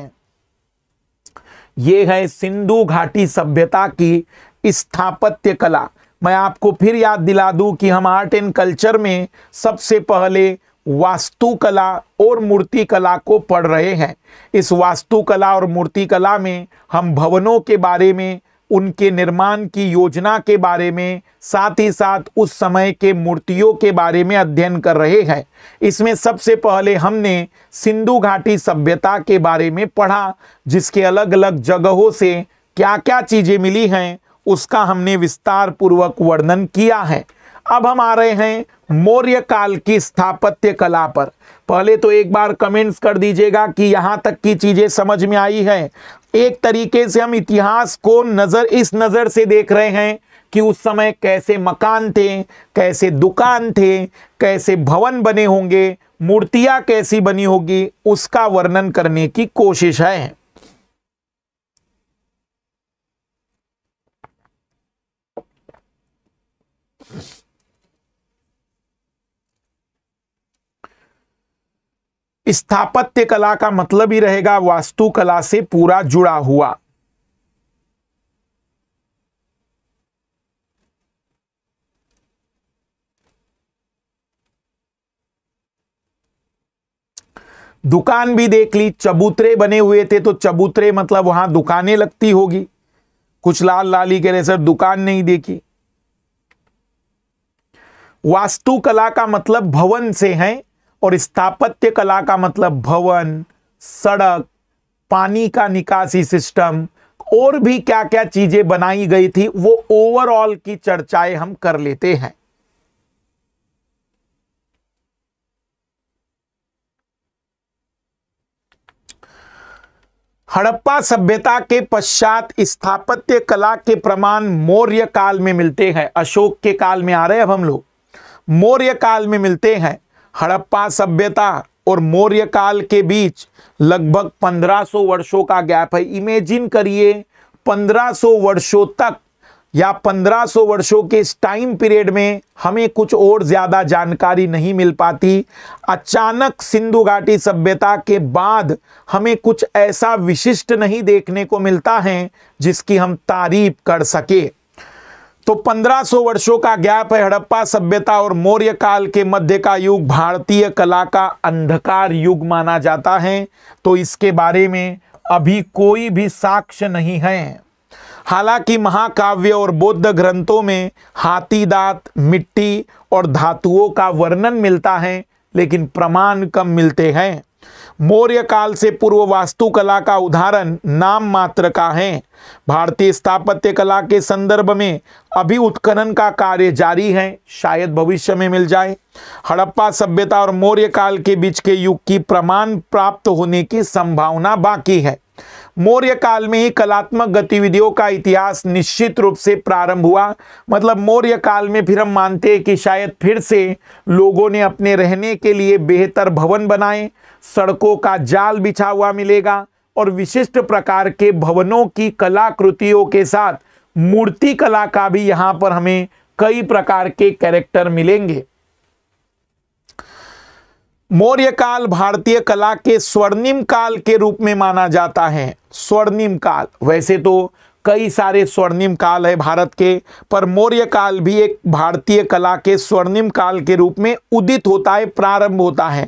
ये है सिंधु घाटी सभ्यता की स्थापत्य कला मैं आपको फिर याद दिला दूं कि हम आर्ट एंड कल्चर में सबसे पहले वास्तुकला और मूर्तिकला को पढ़ रहे हैं इस वास्तुकला और मूर्तिकला में हम भवनों के बारे में उनके निर्माण की योजना के बारे में साथ ही साथ उस समय के मूर्तियों के बारे में अध्ययन कर रहे हैं इसमें सबसे पहले हमने सिंधु घाटी सभ्यता के बारे में पढ़ा जिसके अलग अलग जगहों से क्या क्या चीज़ें मिली हैं उसका हमने विस्तार पूर्वक वर्णन किया है अब हम आ रहे हैं मौर्य काल की स्थापत्य कला पर पहले तो एक बार कमेंट्स कर दीजिएगा कि यहाँ तक की चीज़ें समझ में आई है एक तरीके से हम इतिहास को नज़र इस नज़र से देख रहे हैं कि उस समय कैसे मकान थे कैसे दुकान थे कैसे भवन बने होंगे मूर्तियाँ कैसी बनी होगी उसका वर्णन करने की कोशिश है स्थापत्य कला का मतलब ही रहेगा वास्तुकला से पूरा जुड़ा हुआ दुकान भी देख ली चबूतरे बने हुए थे तो चबूतरे मतलब वहां दुकानें लगती होगी कुछ लाल लाली कह रहे सर दुकान नहीं देखी वास्तुकला का मतलब भवन से है और स्थापत्य कला का मतलब भवन सड़क पानी का निकासी सिस्टम और भी क्या क्या चीजें बनाई गई थी वो ओवरऑल की चर्चाएं हम कर लेते हैं हड़प्पा सभ्यता के पश्चात स्थापत्य कला के प्रमाण मौर्य काल में मिलते हैं अशोक के काल में आ रहे हैं अब हम लोग मौर्य काल में मिलते हैं हड़प्पा सभ्यता और मौर्य काल के बीच लगभग 1500 वर्षों का गैप है इमेजिन करिए 1500 वर्षों तक या 1500 वर्षों के इस टाइम पीरियड में हमें कुछ और ज़्यादा जानकारी नहीं मिल पाती अचानक सिंधु घाटी सभ्यता के बाद हमें कुछ ऐसा विशिष्ट नहीं देखने को मिलता है जिसकी हम तारीफ कर सके तो 1500 वर्षों का गैप है हड़प्पा सभ्यता और मौर्य काल के मध्य का युग भारतीय कला का अंधकार युग माना जाता है तो इसके बारे में अभी कोई भी साक्ष्य नहीं है हालांकि महाकाव्य और बौद्ध ग्रंथों में हाथी दांत मिट्टी और धातुओं का वर्णन मिलता है लेकिन प्रमाण कम मिलते हैं मौर्य काल से पूर्व वास्तुकला का उदाहरण नाम मात्र का है भारतीय स्थापत्य कला के संदर्भ में अभी उत्खनन का कार्य जारी है शायद भविष्य में मिल जाए हड़प्पा सभ्यता और मौर्य काल के बीच के युग की प्रमाण प्राप्त होने की संभावना बाकी है मौर्य काल में ही कलात्मक गतिविधियों का इतिहास निश्चित रूप से प्रारंभ हुआ मतलब मौर्य काल में फिर हम मानते हैं कि शायद फिर से लोगों ने अपने रहने के लिए बेहतर भवन बनाए सड़कों का जाल बिछा हुआ मिलेगा और विशिष्ट प्रकार के भवनों की कलाकृतियों के साथ मूर्ति कला का भी यहाँ पर हमें कई प्रकार के कैरेक्टर मिलेंगे मौर्य काल भारतीय कला के स्वर्णिम काल के रूप में माना जाता है स्वर्णिम काल वैसे तो कई सारे स्वर्णिम काल है भारत के पर मौर्य काल भी एक भारतीय कला के स्वर्णिम काल के रूप में उदित होता है प्रारंभ होता है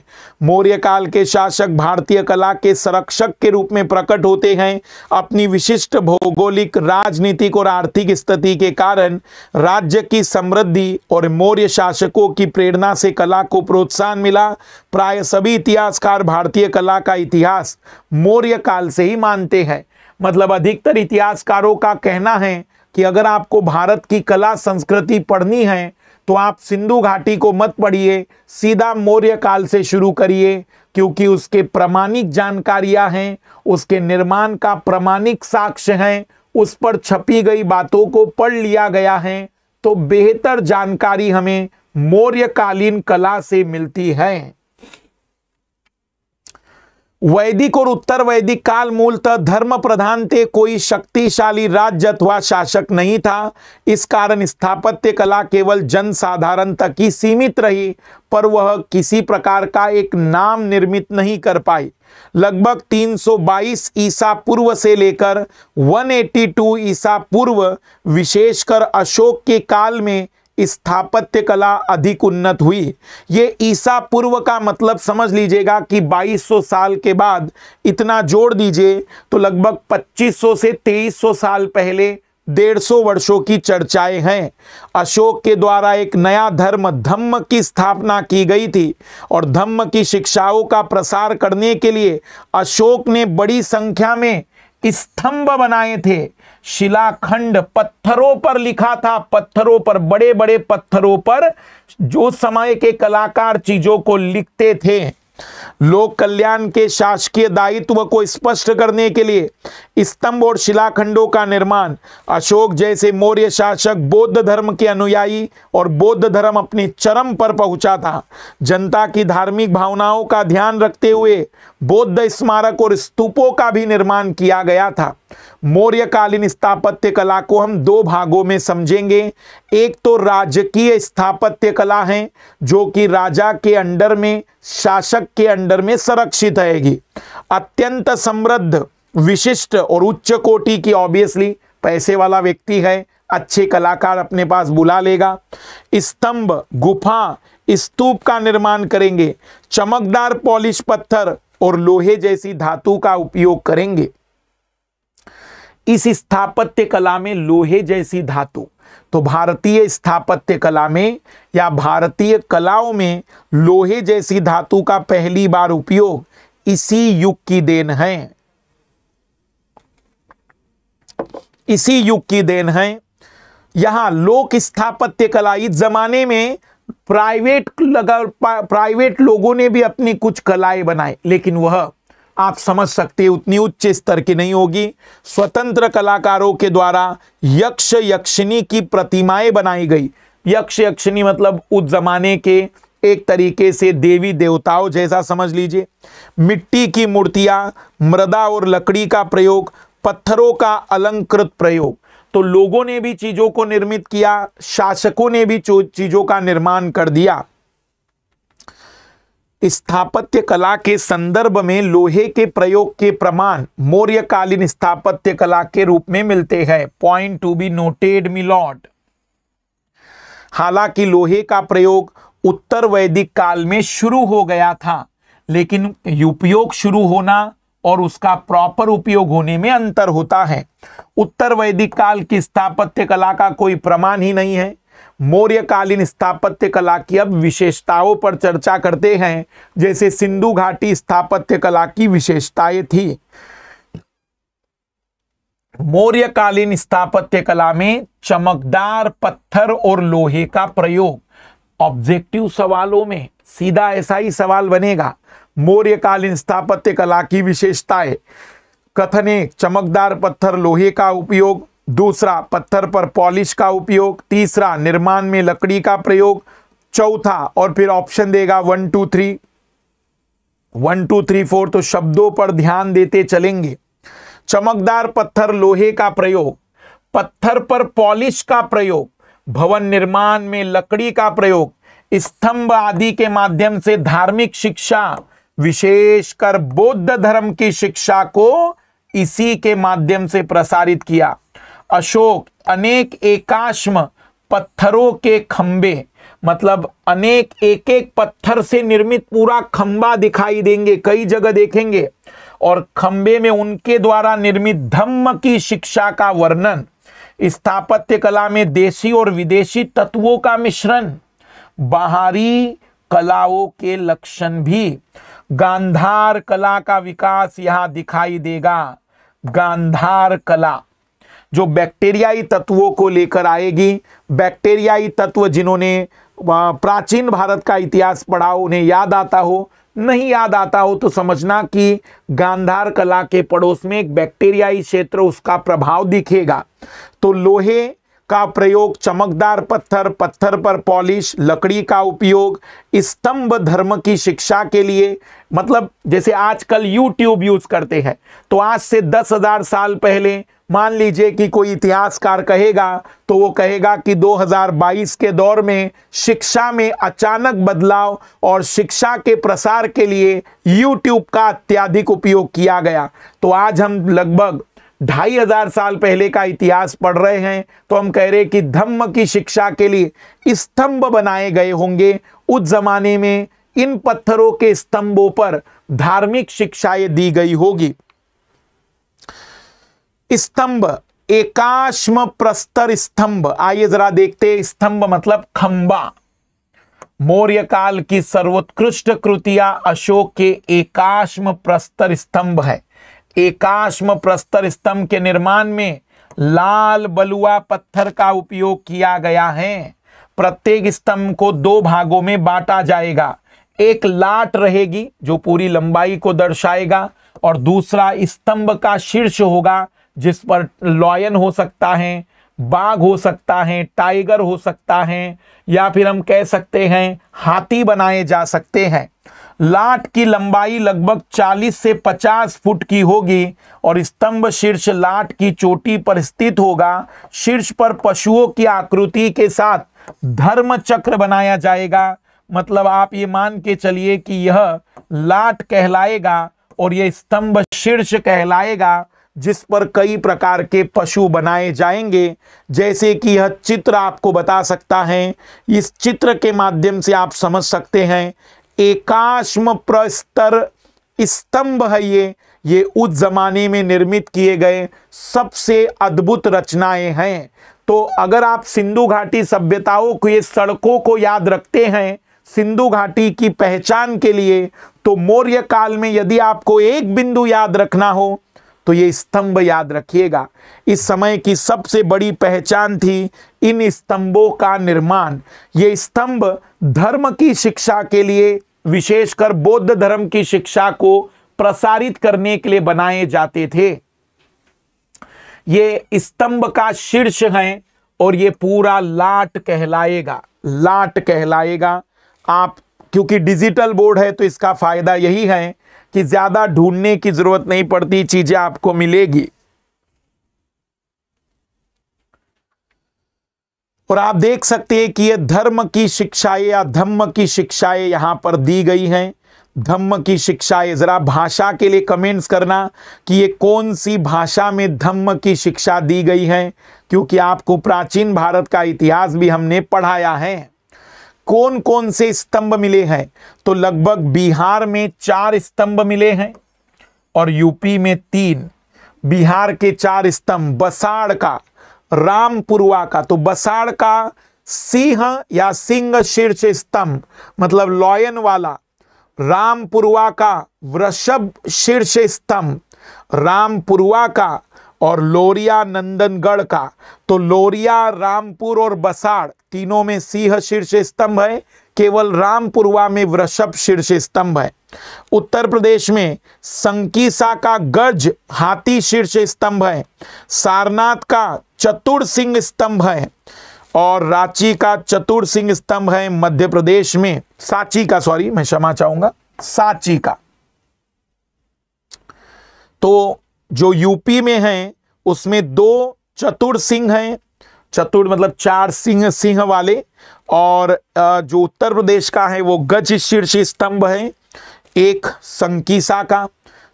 मौर्य काल के शासक भारतीय कला के संरक्षक के रूप में प्रकट होते हैं अपनी विशिष्ट भौगोलिक राजनीतिक और आर्थिक स्थिति के कारण राज्य की समृद्धि और मौर्य शासकों की प्रेरणा से कला को प्रोत्साहन मिला प्राय सभी इतिहासकार भारतीय कला का इतिहास मौर्य काल से ही मानते हैं मतलब अधिकतर इतिहासकारों का कहना है कि अगर आपको भारत की कला संस्कृति पढ़नी है तो आप सिंधु घाटी को मत पढ़िए सीधा मौर्य काल से शुरू करिए क्योंकि उसके प्रमाणिक जानकारियां हैं उसके निर्माण का प्रमाणिक साक्ष्य हैं उस पर छपी गई बातों को पढ़ लिया गया है तो बेहतर जानकारी हमें मौर्यकालीन कला से मिलती है वैदिक और उत्तर वैदिक काल मूलतः धर्म प्रधान थे कोई शक्तिशाली राज्य अथवा शासक नहीं था इस कारण स्थापत्य कला केवल जनसाधारण तक ही सीमित रही पर वह किसी प्रकार का एक नाम निर्मित नहीं कर पाई लगभग 322 ईसा पूर्व से लेकर 182 ईसा पूर्व विशेषकर अशोक के काल में स्थापत्य कला अधिक उन्नत हुई ये ईसा पूर्व का मतलब समझ लीजिएगा कि 2200 साल के बाद इतना जोड़ दीजिए तो लगभग 2500 से 2300 साल पहले डेढ़ सौ वर्षों की चर्चाएं हैं अशोक के द्वारा एक नया धर्म धम्म की स्थापना की गई थी और धम्म की शिक्षाओं का प्रसार करने के लिए अशोक ने बड़ी संख्या में स्तंभ बनाए थे शिलाखंड पत्थरों पर लिखा था पत्थरों पर बड़े बड़े पत्थरों पर जो समय के कलाकार चीजों को लिखते थे लोक कल्याण के शासकीय दायित्व को स्पष्ट करने के लिए स्तंभ और शिलाखंडों का निर्माण अशोक जैसे मौर्य शासक बौद्ध धर्म के अनुयायी और बौद्ध धर्म अपने चरम पर पहुंचा था जनता की धार्मिक भावनाओं का ध्यान रखते हुए बौद्ध स्मारक और स्तूपों का भी निर्माण किया गया था मौर्यकालीन स्थापत्य कला को हम दो भागों में समझेंगे एक तो राजकीय स्थापत्य कला है जो कि राजा के अंडर में शासक के अंडर में संरक्षित रहेगी अत्यंत समृद्ध विशिष्ट और उच्च कोटि की ऑब्वियसली पैसे वाला व्यक्ति है अच्छे कलाकार अपने पास बुला लेगा स्तंभ गुफा स्तूप का निर्माण करेंगे चमकदार पॉलिश पत्थर और लोहे जैसी धातु का उपयोग करेंगे इस स्थापत्य कला में लोहे जैसी धातु तो भारतीय स्थापत्य कला में या भारतीय कलाओं में लोहे जैसी धातु का पहली बार उपयोग इसी युग की देन है इसी युग की देन है यहां लोक स्थापत्य कला इस जमाने में प्राइवेट लगा प्राइवेट लोगों ने भी अपनी कुछ कलाएं बनाए लेकिन वह आप समझ सकते उतनी उच्च स्तर की नहीं होगी स्वतंत्र कलाकारों के द्वारा यक्ष यक्षिनी की प्रतिमाएं बनाई गई यक्ष यक्षिनी मतलब उस जमाने के एक तरीके से देवी देवताओं जैसा समझ लीजिए मिट्टी की मूर्तियां मृदा और लकड़ी का प्रयोग पत्थरों का अलंकृत प्रयोग तो लोगों ने भी चीज़ों को निर्मित किया शासकों ने भी चीज़ों का निर्माण कर दिया स्थापत्य कला के संदर्भ में लोहे के प्रयोग के प्रमाण मौर्यकालीन स्थापत्य कला के रूप में मिलते हैं पॉइंट टू बी नोटेड मिलॉट हालांकि लोहे का प्रयोग उत्तर वैदिक काल में शुरू हो गया था लेकिन उपयोग शुरू होना और उसका प्रॉपर उपयोग होने में अंतर होता है उत्तर वैदिक काल की स्थापत्य कला का कोई प्रमाण ही नहीं है मौर्यकालीन स्थापत्य कला की अब विशेषताओं पर चर्चा करते हैं जैसे सिंधु घाटी स्थापत्य कला की विशेषताएं थी मौर्यकालीन स्थापत्य कला में चमकदार पत्थर और लोहे का प्रयोग ऑब्जेक्टिव सवालों में सीधा ऐसा ही सवाल बनेगा मौर्यकालीन स्थापत्य कला की विशेषताएं कथने चमकदार पत्थर लोहे का उपयोग दूसरा पत्थर पर पॉलिश का उपयोग तीसरा निर्माण में लकड़ी का प्रयोग चौथा और फिर ऑप्शन देगा one two three one two three four तो शब्दों पर ध्यान देते चलेंगे चमकदार पत्थर लोहे का प्रयोग पत्थर पर पॉलिश का प्रयोग भवन निर्माण में लकड़ी का प्रयोग स्तंभ आदि के माध्यम से धार्मिक शिक्षा विशेषकर बौद्ध धर्म की शिक्षा को इसी के माध्यम से प्रसारित किया अशोक अनेक एकाश्म पत्थरों के खंबे मतलब अनेक एक एक पत्थर से निर्मित पूरा खंबा दिखाई देंगे कई जगह देखेंगे और खंबे में उनके द्वारा निर्मित धम्म की शिक्षा का वर्णन स्थापत्य कला में देशी और विदेशी तत्वों का मिश्रण बाहरी कलाओं के लक्षण भी गांधार कला का विकास यहां दिखाई देगा गांधार कला जो बैक्टीरियाई तत्वों को लेकर आएगी बैक्टीरियाई तत्व जिन्होंने प्राचीन भारत का इतिहास पढ़ा उन्हें याद आता हो नहीं याद आता हो तो समझना कि गांधार कला के पड़ोस में एक बैक्टीरियाई क्षेत्र उसका प्रभाव दिखेगा तो लोहे का प्रयोग चमकदार पत्थर पत्थर पर पॉलिश लकड़ी का उपयोग स्तंभ धर्म की शिक्षा के लिए मतलब जैसे आजकल यूट्यूब यूज करते हैं तो आज से दस हजार साल पहले मान लीजिए कि कोई इतिहासकार कहेगा तो वो कहेगा कि 2022 के दौर में शिक्षा में अचानक बदलाव और शिक्षा के प्रसार के लिए यूट्यूब का अत्याधिक उपयोग किया गया तो आज हम लगभग ढाई हजार साल पहले का इतिहास पढ़ रहे हैं तो हम कह रहे हैं कि धम्म की शिक्षा के लिए स्तंभ बनाए गए होंगे उस जमाने में इन पत्थरों के स्तंभों पर धार्मिक शिक्षाएं दी गई होगी स्तंभ एकाश्म प्रस्तर स्तंभ आइए जरा देखते स्तंभ मतलब खंबा मौर्य काल की सर्वोत्कृष्ट कृतिया अशोक के एकाश्म प्रस्तर स्तंभ है एकाश्म प्रस्तर स्तंभ के निर्माण में लाल बलुआ पत्थर का उपयोग किया गया है प्रत्येक स्तंभ को दो भागों में बांटा जाएगा एक लाट रहेगी जो पूरी लंबाई को दर्शाएगा और दूसरा स्तंभ का शीर्ष होगा जिस पर लॉयन हो सकता है बाघ हो सकता है टाइगर हो सकता है या फिर हम कह सकते हैं हाथी बनाए जा सकते हैं लाट की लंबाई लगभग 40 से 50 फुट की होगी और स्तंभ शीर्ष लाट की चोटी पर स्थित होगा शीर्ष पर पशुओं की आकृति के साथ धर्म चक्र बनाया जाएगा मतलब आप ये मान के चलिए कि यह लाट कहलाएगा और यह स्तंभ शीर्ष कहलाएगा जिस पर कई प्रकार के पशु बनाए जाएंगे जैसे कि यह चित्र आपको बता सकता है इस चित्र के माध्यम से आप समझ सकते हैं एकाश्म प्रस्तर स्तंभ है ये ये उस जमाने में निर्मित किए गए सबसे अद्भुत रचनाएं हैं तो अगर आप सिंधु घाटी सभ्यताओं की सड़कों को याद रखते हैं सिंधु घाटी की पहचान के लिए तो मौर्य काल में यदि आपको एक बिंदु याद रखना हो तो ये स्तंभ याद रखिएगा इस समय की सबसे बड़ी पहचान थी इन स्तंभों का निर्माण ये स्तंभ धर्म की शिक्षा के लिए विशेषकर बौद्ध धर्म की शिक्षा को प्रसारित करने के लिए बनाए जाते थे ये स्तंभ का शीर्ष है और ये पूरा लाट कहलाएगा लाट कहलाएगा आप क्योंकि डिजिटल बोर्ड है तो इसका फायदा यही है कि ज्यादा ढूंढने की जरूरत नहीं पड़ती चीजें आपको मिलेगी और आप देख सकते हैं कि यह धर्म की शिक्षाएं या धम्म की शिक्षाएं यहां पर दी गई हैं धम्म की शिक्षाएं जरा भाषा के लिए कमेंट्स करना कि ये कौन सी भाषा में धम्म की शिक्षा दी गई है क्योंकि आपको प्राचीन भारत का इतिहास भी हमने पढ़ाया है कौन कौन से स्तंभ मिले हैं तो लगभग बिहार में चार स्तंभ मिले हैं और यूपी में तीन बिहार के चार स्तंभ बसाड़ का रामपुरवा का तो बसाड़ का सिंह या सिंह शीर्ष स्तंभ मतलब लॉयन वाला रामपुरवा का वृषभ शीर्ष स्तंभ रामपुरवा का और लोरिया नंदनगढ़ का तो लोरिया रामपुर और बसाड़ तीनों में सिंह शीर्ष स्तंभ है केवल रामपुरवा में वृषभ शीर्ष स्तंभ है उत्तर प्रदेश में संकीसा का गज हाथी शीर्ष स्तंभ है सारनाथ का चतुर सिंह स्तंभ है और रांची का चतुर सिंह स्तंभ है मध्य प्रदेश में सांची का सॉरी मैं क्षमा चाहूंगा सांची का तो जो यूपी में हैं उसमें दो चतुर सिंह हैं चतुर मतलब चार सिंह सिंह वाले और जो उत्तर प्रदेश का है वो गज शीर्ष स्तंभ है एक संकीसा का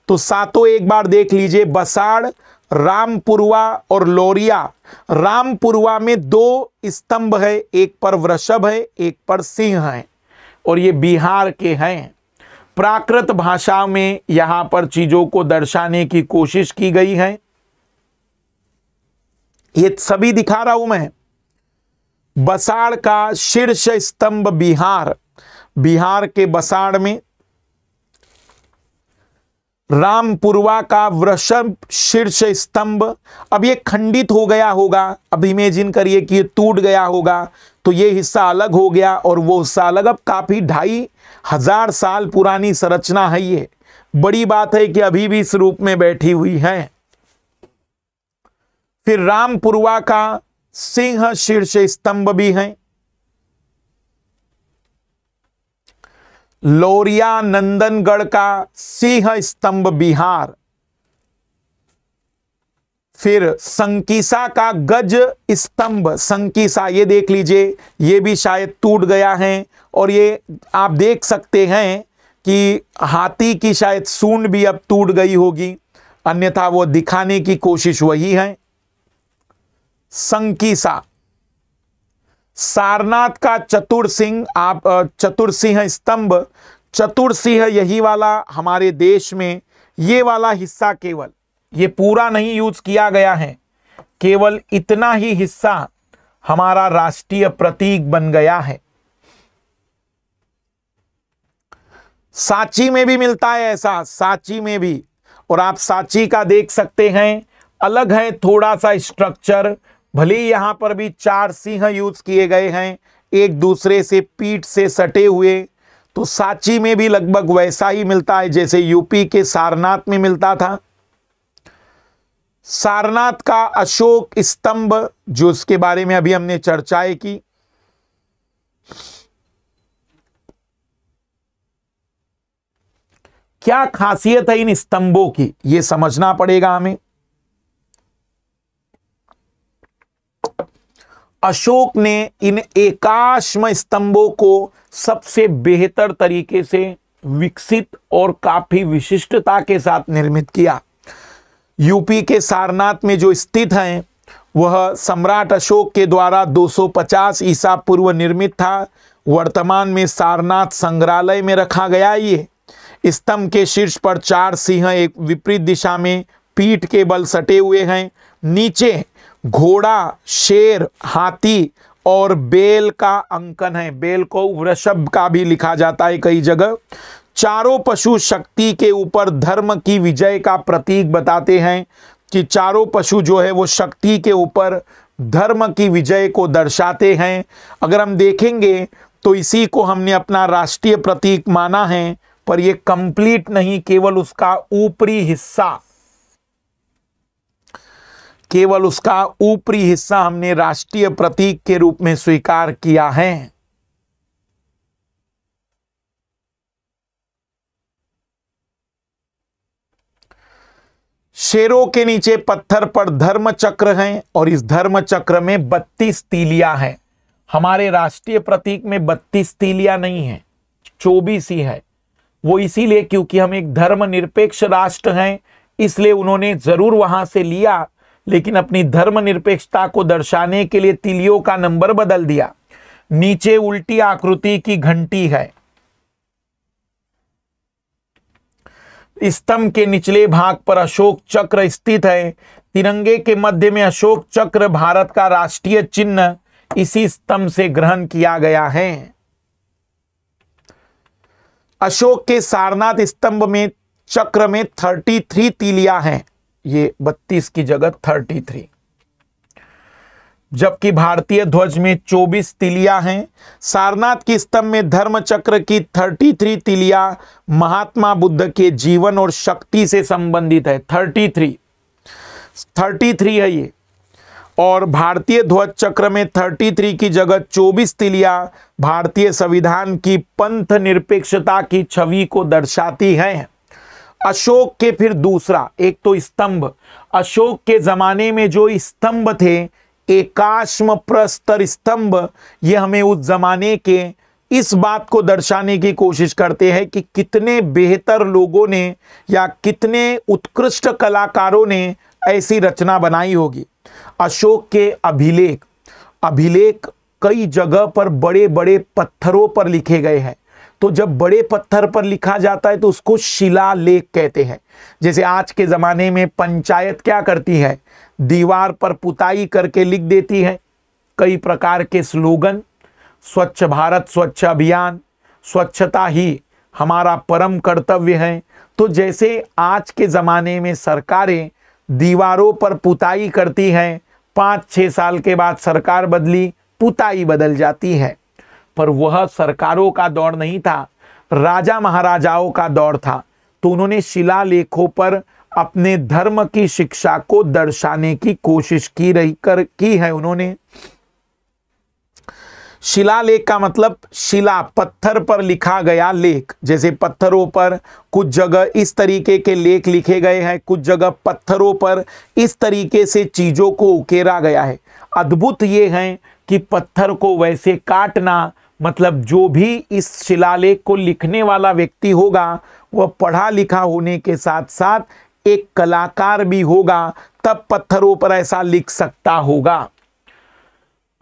तो सातों एक बार देख लीजिए बसाड़ रामपुरवा और लोरिया रामपुरवा में दो स्तंभ है एक पर वृषभ है एक पर सिंह है और ये बिहार के हैं प्राकृत भाषा में यहां पर चीजों को दर्शाने की कोशिश की गई है ये सभी दिखा रहा हूं मैं बसाड़ का शीर्ष स्तंभ बिहार बिहार के बसाड़ में रामपुरवा का वृषभ शीर्ष स्तंभ अब ये खंडित हो गया होगा अब इमेजिन करिए कि ये टूट गया होगा तो ये हिस्सा अलग हो गया और वो हिस्सा अलग अब काफी ढाई हजार साल पुरानी संरचना है ये बड़ी बात है कि अभी भी इस रूप में बैठी हुई है फिर रामपुरवा का सिंह शीर्ष स्तंभ भी है लोरिया नंदनगढ़ का सिंह स्तंभ बिहार फिर संकीसा का गज स्तंभ संकीसा ये देख लीजिए ये भी शायद टूट गया है और ये आप देख सकते हैं कि हाथी की शायद सूंड भी अब टूट गई होगी अन्यथा वो दिखाने की कोशिश वही है संकीसा सारनाथ का चतुर सिंह आप चतुर सिंह स्तंभ चतुर सिंह यही वाला हमारे देश में ये वाला हिस्सा केवल ये पूरा नहीं यूज किया गया है केवल इतना ही हिस्सा हमारा राष्ट्रीय प्रतीक बन गया है सांची में भी मिलता है ऐसा सांची में भी और आप सांची का देख सकते हैं अलग है थोड़ा सा स्ट्रक्चर भले यहां पर भी चार सिंह यूज किए गए हैं एक दूसरे से पीठ से सटे हुए तो सांची में भी लगभग वैसा ही मिलता है जैसे यूपी के सारनाथ में मिलता था सारनाथ का अशोक स्तंभ जो उसके बारे में अभी हमने चर्चाएं की क्या खासियत है इन स्तंभों की यह समझना पड़ेगा हमें अशोक ने इन एकाश्म स्तंभों को सबसे बेहतर तरीके से विकसित और काफी विशिष्टता के साथ निर्मित किया यूपी के सारनाथ में जो स्थित हैं वह सम्राट अशोक के द्वारा 250 ईसा पूर्व निर्मित था वर्तमान में सारनाथ संग्रहालय में रखा गया ये स्तंभ के शीर्ष पर चार सिंह एक विपरीत दिशा में पीठ के बल सटे हुए हैं नीचे घोड़ा शेर हाथी और बेल का अंकन है बेल को वृषभ का भी लिखा जाता है कई जगह चारों पशु शक्ति के ऊपर धर्म की विजय का प्रतीक बताते हैं कि चारों पशु जो है वो शक्ति के ऊपर धर्म की विजय को दर्शाते हैं अगर हम देखेंगे तो इसी को हमने अपना राष्ट्रीय प्रतीक माना है पर यह कंप्लीट नहीं केवल उसका ऊपरी हिस्सा केवल उसका ऊपरी हिस्सा हमने राष्ट्रीय प्रतीक के रूप में स्वीकार किया है शेरों के नीचे पत्थर पर धर्म चक्र हैं और इस धर्म चक्र में बत्तीस तीलियां हैं हमारे राष्ट्रीय प्रतीक में बत्तीस तीलियां नहीं है चौबीस ही है वो इसीलिए क्योंकि हम एक धर्मनिरपेक्ष राष्ट्र हैं इसलिए उन्होंने जरूर वहां से लिया लेकिन अपनी धर्मनिरपेक्षता को दर्शाने के लिए तिलियों का नंबर बदल दिया नीचे उल्टी आकृति की घंटी है स्तंभ के निचले भाग पर अशोक चक्र स्थित है तिरंगे के मध्य में अशोक चक्र भारत का राष्ट्रीय चिन्ह इसी स्तंभ से ग्रहण किया गया है अशोक के सारनाथ स्तंभ में चक्र में 33 तिलिया हैं ये 32 की जगह 33 जबकि भारतीय ध्वज में 24 तिलिया हैं सारनाथ की स्तंभ में धर्म चक्र की 33 तिलिया महात्मा बुद्ध के जीवन और शक्ति से संबंधित है 33 33 है ये और भारतीय ध्वज चक्र में 33 की जगह 24 तिलिया भारतीय संविधान की पंथ निरपेक्षता की छवि को दर्शाती हैं अशोक के फिर दूसरा एक तो स्तंभ अशोक के जमाने में जो स्तंभ थे एकाश्म प्रस्तर स्तंभ ये हमें उस जमाने के इस बात को दर्शाने की कोशिश करते हैं कि कितने बेहतर लोगों ने या कितने उत्कृष्ट कलाकारों ने ऐसी रचना बनाई होगी अशोक के अभिलेख अभिलेख कई जगह पर बड़े बड़े पत्थरों पर लिखे गए हैं तो जब बड़े पत्थर पर लिखा जाता है तो उसको शिलालेख कहते हैं जैसे आज के ज़माने में पंचायत क्या करती है दीवार पर पुताई करके लिख देती है कई प्रकार के स्लोगन स्वच्छ भारत स्वच्छ अभियान स्वच्छता ही हमारा परम कर्तव्य है तो जैसे आज के ज़माने में सरकारें दीवारों पर पुताई करती हैं पाँच छः साल के बाद सरकार बदली पुताई बदल जाती है पर वह सरकारों का दौर नहीं था राजा महाराजाओं का दौर था तो उन्होंने शिलालेखों पर अपने धर्म की शिक्षा को दर्शाने की कोशिश की रही कर की है उन्होंने शिला लेख का मतलब शिला पत्थर पर लिखा गया लेख जैसे पत्थरों पर कुछ जगह इस तरीके के लेख लिखे गए हैं कुछ जगह पत्थरों पर इस तरीके से चीज़ों को उकेरा गया है अद्भुत ये है कि पत्थर को वैसे काटना मतलब जो भी इस शिलालेख को लिखने वाला व्यक्ति होगा वह पढ़ा लिखा होने के साथ साथ एक कलाकार भी होगा तब पत्थरों पर ऐसा लिख सकता होगा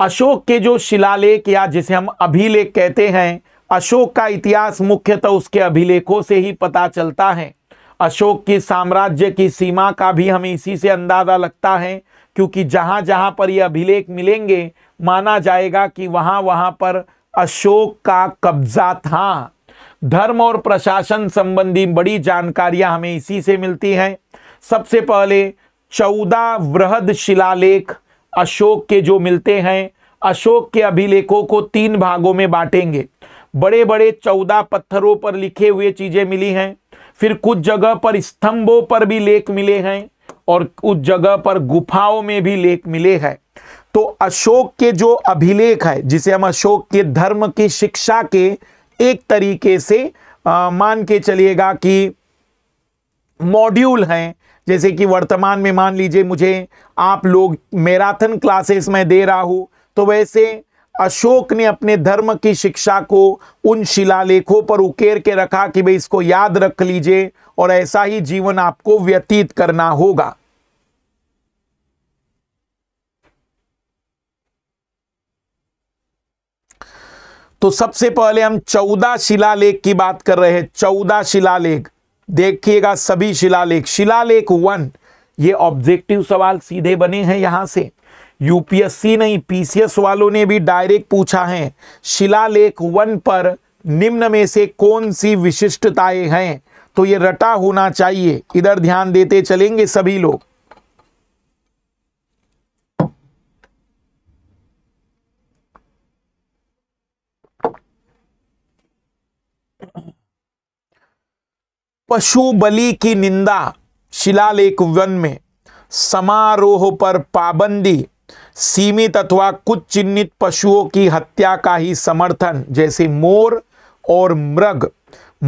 अशोक के जो शिलालेख या जिसे हम अभिलेख कहते हैं अशोक का इतिहास मुख्यतः उसके अभिलेखों से ही पता चलता है अशोक की साम्राज्य की सीमा का भी हमें इसी से अंदाज़ा लगता है क्योंकि जहाँ जहाँ पर ये अभिलेख मिलेंगे माना जाएगा कि वहाँ वहाँ पर अशोक का कब्जा था धर्म और प्रशासन संबंधी बड़ी जानकारियां हमें इसी से मिलती हैं सबसे पहले चौदह वृहद शिलालेख अशोक के जो मिलते हैं अशोक के अभिलेखों को तीन भागों में बांटेंगे बड़े बड़े चौदह पत्थरों पर लिखे हुए चीज़ें मिली हैं फिर कुछ जगह पर स्तंभों पर भी लेख मिले हैं और कुछ जगह पर गुफाओं में भी लेख मिले हैं तो अशोक के जो अभिलेख है जिसे हम अशोक के धर्म की शिक्षा के एक तरीके से आ, मान के चलिएगा कि मॉड्यूल हैं जैसे कि वर्तमान में मान लीजिए मुझे आप लोग मैराथन क्लासेस में दे रहा हूँ तो वैसे अशोक ने अपने धर्म की शिक्षा को उन शिलालेखों पर उकेर के रखा कि भाई इसको याद रख लीजिए और ऐसा ही जीवन आपको व्यतीत करना होगा तो सबसे पहले हम चौदह शिलालेख की बात कर रहे हैं चौदह शिलालेख देखिएगा सभी शिलालेख शिलालेख वन ये ऑब्जेक्टिव सवाल सीधे बने हैं यहां से यूपीएससी नहीं पीसीएस वालों ने भी डायरेक्ट पूछा है शिलालेख वन पर निम्न में से कौन सी विशिष्टताएं हैं तो ये रटा होना चाहिए इधर ध्यान देते चलेंगे सभी लोग पशु बलि की निंदा शिलालेख वन में समारोह पर पाबंदी सीमित अथवा कुछ चिन्हित पशुओं की हत्या का ही समर्थन जैसे मोर और मृग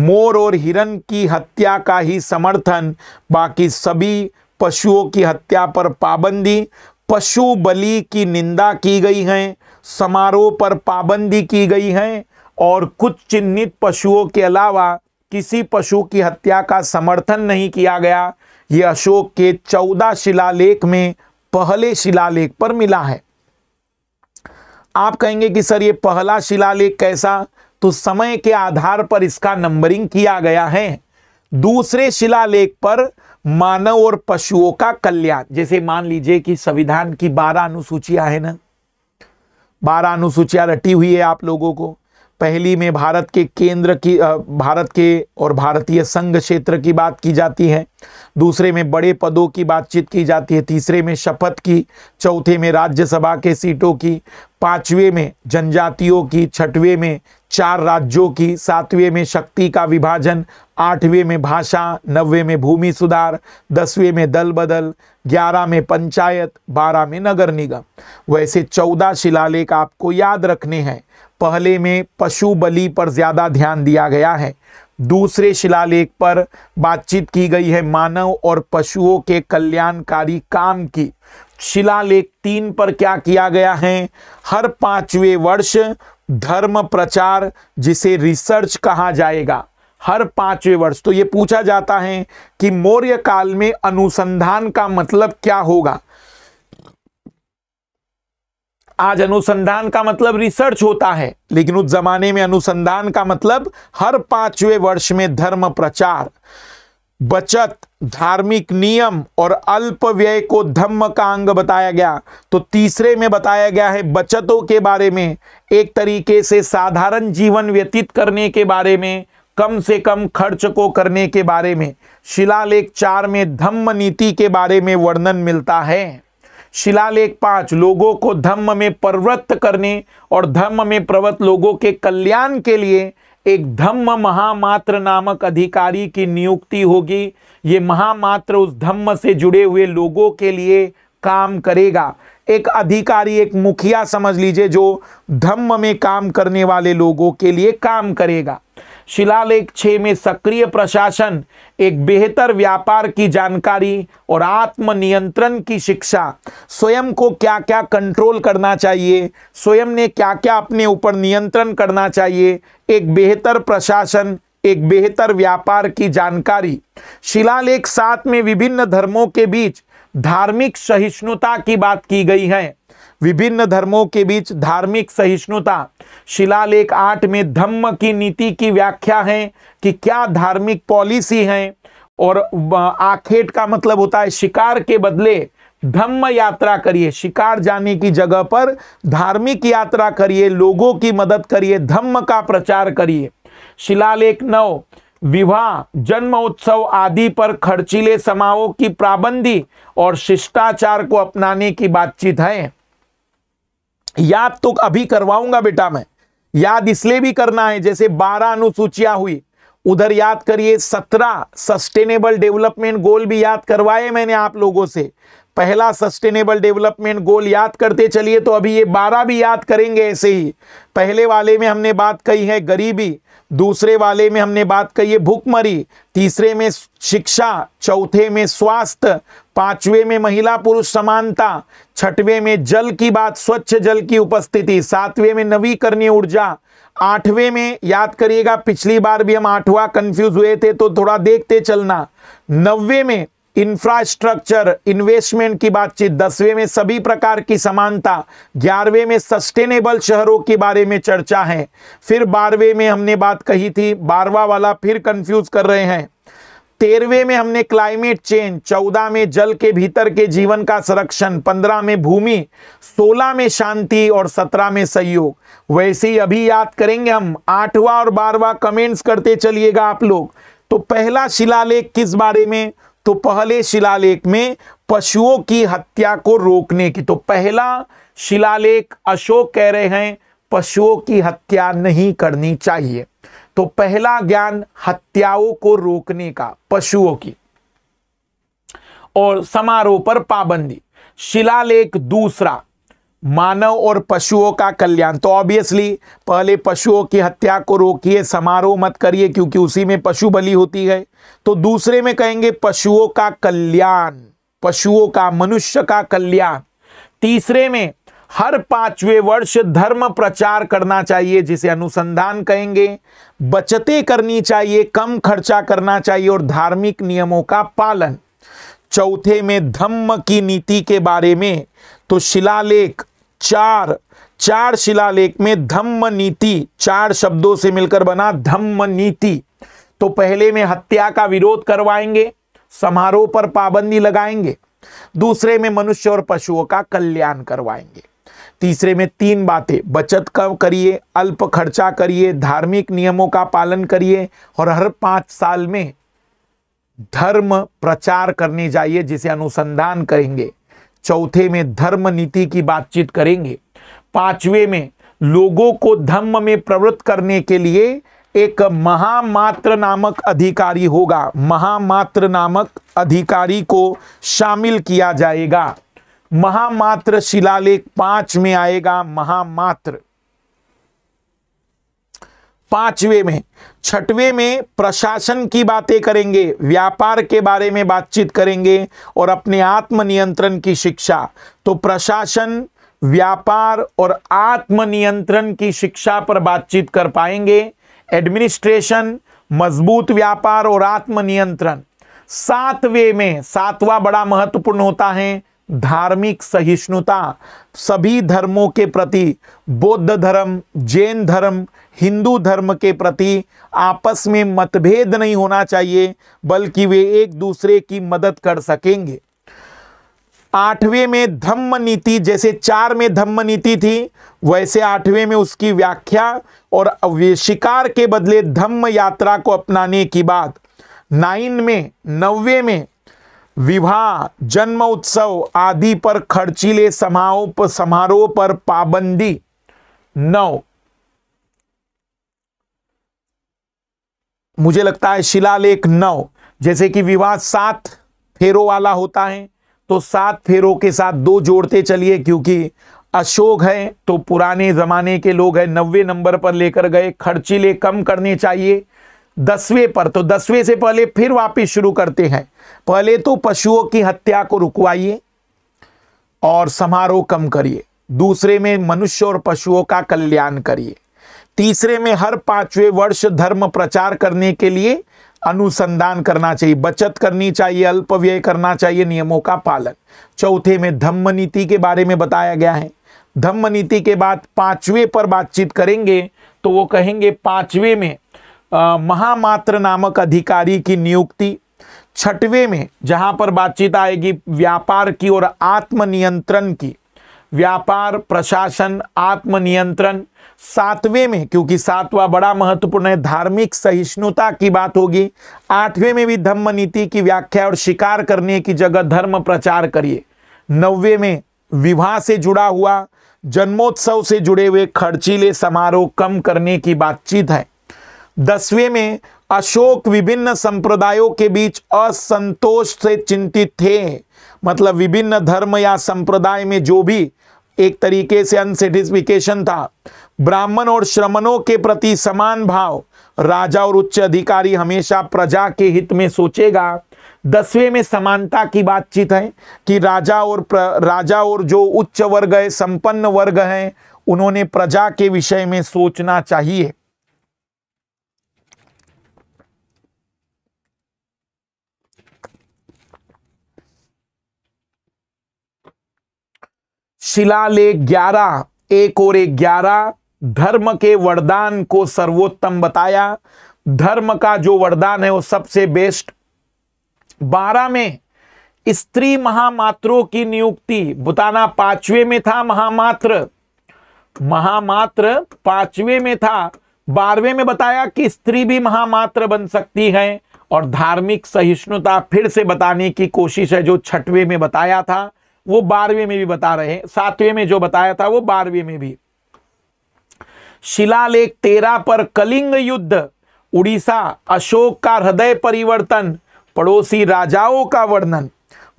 मोर और हिरण की हत्या का ही समर्थन बाकी सभी पशुओं की हत्या पर पाबंदी पशु बलि की निंदा की गई है समारोह पर पाबंदी की गई है और कुछ चिन्हित पशुओं के अलावा किसी पशु की हत्या का समर्थन नहीं किया गया ये अशोक के चौदह शिलालेख में पहले शिलालेख पर मिला है आप कहेंगे कि सर ये पहला शिलालेख कैसा तो समय के आधार पर इसका नंबरिंग किया गया है दूसरे शिलालेख पर मानव और पशुओं का कल्याण जैसे मान लीजिए कि संविधान की बारह अनुसूचियां है ना बारह अनुसूचियां रटी हुई है आप लोगों को पहली में भारत के केंद्र की भारत के और भारतीय संघ क्षेत्र की बात की जाती है दूसरे में बड़े पदों की बातचीत की जाती है तीसरे में शपथ की चौथे में राज्यसभा के सीटों की पाँचवें में जनजातियों की छठवें में चार राज्यों की सातवें में शक्ति का विभाजन आठवें में भाषा नबवे में भूमि सुधार दसवें में दल बदल ग्यारह में पंचायत बारह में नगर निगम वैसे चौदह शिलालेख आपको याद रखने हैं पहले में पशु बलि पर ज़्यादा ध्यान दिया गया है दूसरे शिलालेख पर बातचीत की गई है मानव और पशुओं के कल्याणकारी काम की शिलालेख तीन पर क्या किया गया है हर पांचवें वर्ष धर्म प्रचार जिसे रिसर्च कहा जाएगा हर पांचवें वर्ष तो ये पूछा जाता है कि मौर्य काल में अनुसंधान का मतलब क्या होगा आज अनुसंधान का मतलब रिसर्च होता है लेकिन उस जमाने में अनुसंधान का मतलब हर पांचवें वर्ष में धर्म प्रचार बचत धार्मिक नियम और अल्प व्यय को धम्म का अंग बताया गया तो तीसरे में बताया गया है बचतों के बारे में एक तरीके से साधारण जीवन व्यतीत करने के बारे में कम से कम खर्च को करने के बारे में शिलालेख चार में धम्म नीति के बारे में वर्णन मिलता है शिलालेख पांच लोगों को धम्म में प्रवृत्त करने और धम्म में प्रवृत्त लोगों के कल्याण के लिए एक धम्म महामात्र नामक अधिकारी की नियुक्ति होगी ये महामात्र उस धम्म से जुड़े हुए लोगों के लिए काम करेगा एक अधिकारी एक मुखिया समझ लीजिए जो धम्म में काम करने वाले लोगों के लिए काम करेगा शिलालेख छः में सक्रिय प्रशासन एक बेहतर व्यापार की जानकारी और आत्मनियंत्रण की शिक्षा स्वयं को क्या क्या कंट्रोल करना चाहिए स्वयं ने क्या क्या अपने ऊपर नियंत्रण करना चाहिए एक बेहतर प्रशासन एक बेहतर व्यापार की जानकारी शिलालेख सात में विभिन्न धर्मों के बीच धार्मिक सहिष्णुता की बात की गई है विभिन्न धर्मों के बीच धार्मिक सहिष्णुता शिलालेख आठ में धम्म की नीति की व्याख्या है कि क्या धार्मिक पॉलिसी है और आखेट का मतलब होता है शिकार के बदले धम्म यात्रा करिए शिकार जाने की जगह पर धार्मिक यात्रा करिए लोगों की मदद करिए धम्म का प्रचार करिए शिलालेख नौ विवाह जन्म उत्सव आदि पर खर्चीले समाओं की प्राबंदी और शिष्टाचार को अपनाने की बातचीत है याद तो अभी करवाऊंगा बेटा मैं याद इसलिए भी करना है जैसे बारह अनुसूचियां हुई उधर याद करिए सत्रह सस्टेनेबल डेवलपमेंट गोल भी याद करवाए मैंने आप लोगों से पहला सस्टेनेबल डेवलपमेंट गोल याद करते चलिए तो अभी ये बारह भी याद करेंगे ऐसे ही पहले वाले में हमने बात कही है गरीबी दूसरे वाले में हमने बात कही है भूखमरी तीसरे में शिक्षा चौथे में स्वास्थ्य पांचवे में महिला पुरुष समानता छठवें में जल की बात स्वच्छ जल की उपस्थिति सातवें में नवीकरणीय ऊर्जा आठवें में याद करिएगा पिछली बार भी हम आठवां कंफ्यूज हुए थे तो थोड़ा देखते चलना नब्बे में इंफ्रास्ट्रक्चर इन्वेस्टमेंट की बातचीत दसवें में सभी प्रकार की समानता ग्यारहवें में सस्टेनेबल शहरों के बारे में चर्चा है फिर बारहवें में हमने बात कही थी बारवा वाला फिर कंफ्यूज कर रहे हैं तेरहवे में हमने क्लाइमेट चेंज चौदह में जल के भीतर के जीवन का संरक्षण पंद्रह में भूमि सोलह में शांति और सत्रह में सहयोग वैसे ही अभी याद करेंगे हम आठवां और बारवा कमेंट्स करते चलिएगा आप लोग तो पहला शिलालेख किस बारे में तो पहले शिलालेख में पशुओं की हत्या को रोकने की तो पहला शिलालेख अशोक कह रहे हैं पशुओं की हत्या नहीं करनी चाहिए तो पहला ज्ञान हत्याओं को रोकने का पशुओं की और समारोह पर पाबंदी शिलालेख दूसरा मानव और पशुओं का कल्याण तो ऑब्वियसली पहले पशुओं की हत्या को रोकिए समारोह मत करिए क्योंकि उसी में पशु बलि होती है तो दूसरे में कहेंगे पशुओं का कल्याण पशुओं का मनुष्य का कल्याण तीसरे में हर पांचवें वर्ष धर्म प्रचार करना चाहिए जिसे अनुसंधान कहेंगे बचते करनी चाहिए कम खर्चा करना चाहिए और धार्मिक नियमों का पालन चौथे में धम्म की नीति के बारे में तो शिलालेख चार चार शिलालेख में धम्म नीति चार शब्दों से मिलकर बना धम्म नीति तो पहले में हत्या का विरोध करवाएंगे समारोह पर पाबंदी लगाएंगे दूसरे में मनुष्य और पशुओं का कल्याण करवाएंगे तीसरे में तीन बातें बचत कम करिए अल्प खर्चा करिए धार्मिक नियमों का पालन करिए और हर पांच साल में धर्म प्रचार करने जाइए जिसे अनुसंधान करेंगे चौथे में धर्म नीति की बातचीत करेंगे पांचवे में लोगों को धम्म में प्रवृत्त करने के लिए एक महामात्र नामक अधिकारी होगा महामात्र नामक अधिकारी को शामिल किया जाएगा महामात्र शिलालेख पांच में आएगा महामात्र पांचवे में छठवे में प्रशासन की बातें करेंगे व्यापार के बारे में बातचीत करेंगे और अपने आत्मनियंत्रण की शिक्षा तो प्रशासन व्यापार और आत्मनियंत्रण की शिक्षा पर बातचीत कर पाएंगे एडमिनिस्ट्रेशन मजबूत व्यापार और आत्मनियंत्रण सातवें में सातवां बड़ा महत्वपूर्ण होता है धार्मिक सहिष्णुता सभी धर्मों के प्रति बौद्ध धर्म जैन धर्म हिंदू धर्म के प्रति आपस में मतभेद नहीं होना चाहिए बल्कि वे एक दूसरे की मदद कर सकेंगे आठवें में धम्म नीति जैसे चार में धम्म नीति थी वैसे आठवें में उसकी व्याख्या और शिकार के बदले धम्म यात्रा को अपनाने की बात नाइन में नब्बे में विवाह जन्म उत्सव आदि पर खर्चीले समारोह समारोह पर पाबंदी नौ मुझे लगता है शिलालेख नौ जैसे कि विवाह सात फेरों वाला होता है तो सात फेरों के साथ दो जोड़ते चलिए क्योंकि अशोक है तो पुराने जमाने के लोग है नब्बे नंबर पर लेकर गए खर्चीले कम करने चाहिए दसवें पर तो दसवें से पहले फिर वापस शुरू करते हैं पहले तो पशुओं की हत्या को रुकवाइए और समारोह कम करिए दूसरे में मनुष्य और पशुओं का कल्याण करिए तीसरे में हर पांचवें वर्ष धर्म प्रचार करने के लिए अनुसंधान करना चाहिए बचत करनी चाहिए अल्प व्यय करना चाहिए नियमों का पालन चौथे में धम्म नीति के बारे में बताया गया है धम्म नीति के बाद पांचवें पर बातचीत करेंगे तो वो कहेंगे पांचवें में महामात्र नामक अधिकारी की नियुक्ति छठवें में जहां पर बातचीत आएगी व्यापार की और आत्मनियंत्रण की व्यापार प्रशासन आत्मनियंत्रण सातवें में क्योंकि सातवां बड़ा महत्वपूर्ण है धार्मिक सहिष्णुता की बात होगी आठवें में भी धम्म नीति की व्याख्या और शिकार करने की जगह धर्म प्रचार करिए नवे में विवाह से जुड़ा हुआ जन्मोत्सव से जुड़े हुए खर्चीले समारोह कम करने की बातचीत है दसवें में अशोक विभिन्न संप्रदायों के बीच असंतोष से चिंतित थे मतलब विभिन्न धर्म या संप्रदाय में जो भी एक तरीके से अनसेटिस्फिकेशन था ब्राह्मण और श्रमणों के प्रति समान भाव राजा और उच्च अधिकारी हमेशा प्रजा के हित में सोचेगा दसवें में समानता की बातचीत है कि राजा और प्र, राजा और जो उच्च वर्ग है संपन्न वर्ग है उन्होंने प्रजा के विषय में सोचना चाहिए शिलालेख ग्यारह एक और एक ग्यारह धर्म के वरदान को सर्वोत्तम बताया धर्म का जो वरदान है वो सबसे बेस्ट बारह में स्त्री महामात्रों की नियुक्ति बताना पांचवे में था महामात्र महामात्र पांचवे में था बारहवें में बताया कि स्त्री भी महामात्र बन सकती है और धार्मिक सहिष्णुता फिर से बताने की कोशिश है जो छठवें में बताया था वो बारहवें में भी बता रहे हैं सातवें में जो बताया था वो बारहवें में भी शिलालेख तेरह पर कलिंग युद्ध उड़ीसा अशोक का हृदय परिवर्तन पड़ोसी राजाओं का वर्णन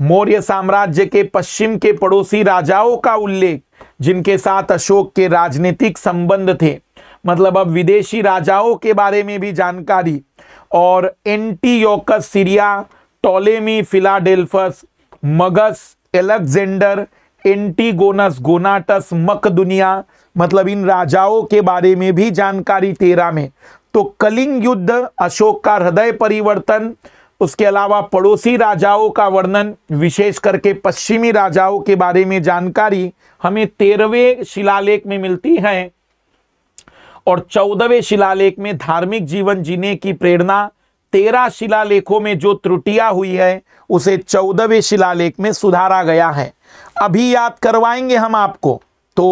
मौर्य साम्राज्य के पश्चिम के पड़ोसी राजाओं का उल्लेख जिनके साथ अशोक के राजनीतिक संबंध थे मतलब अब विदेशी राजाओं के बारे में भी जानकारी और Antiochus Syria Ptolemy Philadelphus Magas Alexander Antigonus Gonatas मक दुनिया मतलब इन राजाओं के बारे में भी जानकारी तेरह में तो कलिंग युद्ध अशोक का हृदय परिवर्तन उसके अलावा पड़ोसी राजाओं का वर्णन विशेष करके पश्चिमी राजाओं के बारे में जानकारी हमें तेरहवें शिलालेख में मिलती है और चौदहवें शिलालेख में धार्मिक जीवन जीने की प्रेरणा तेरह शिलालेखों में जो त्रुटियां हुई है उसे चौदहवें शिलालेख में सुधारा गया है अभी याद करवाएंगे हम आपको तो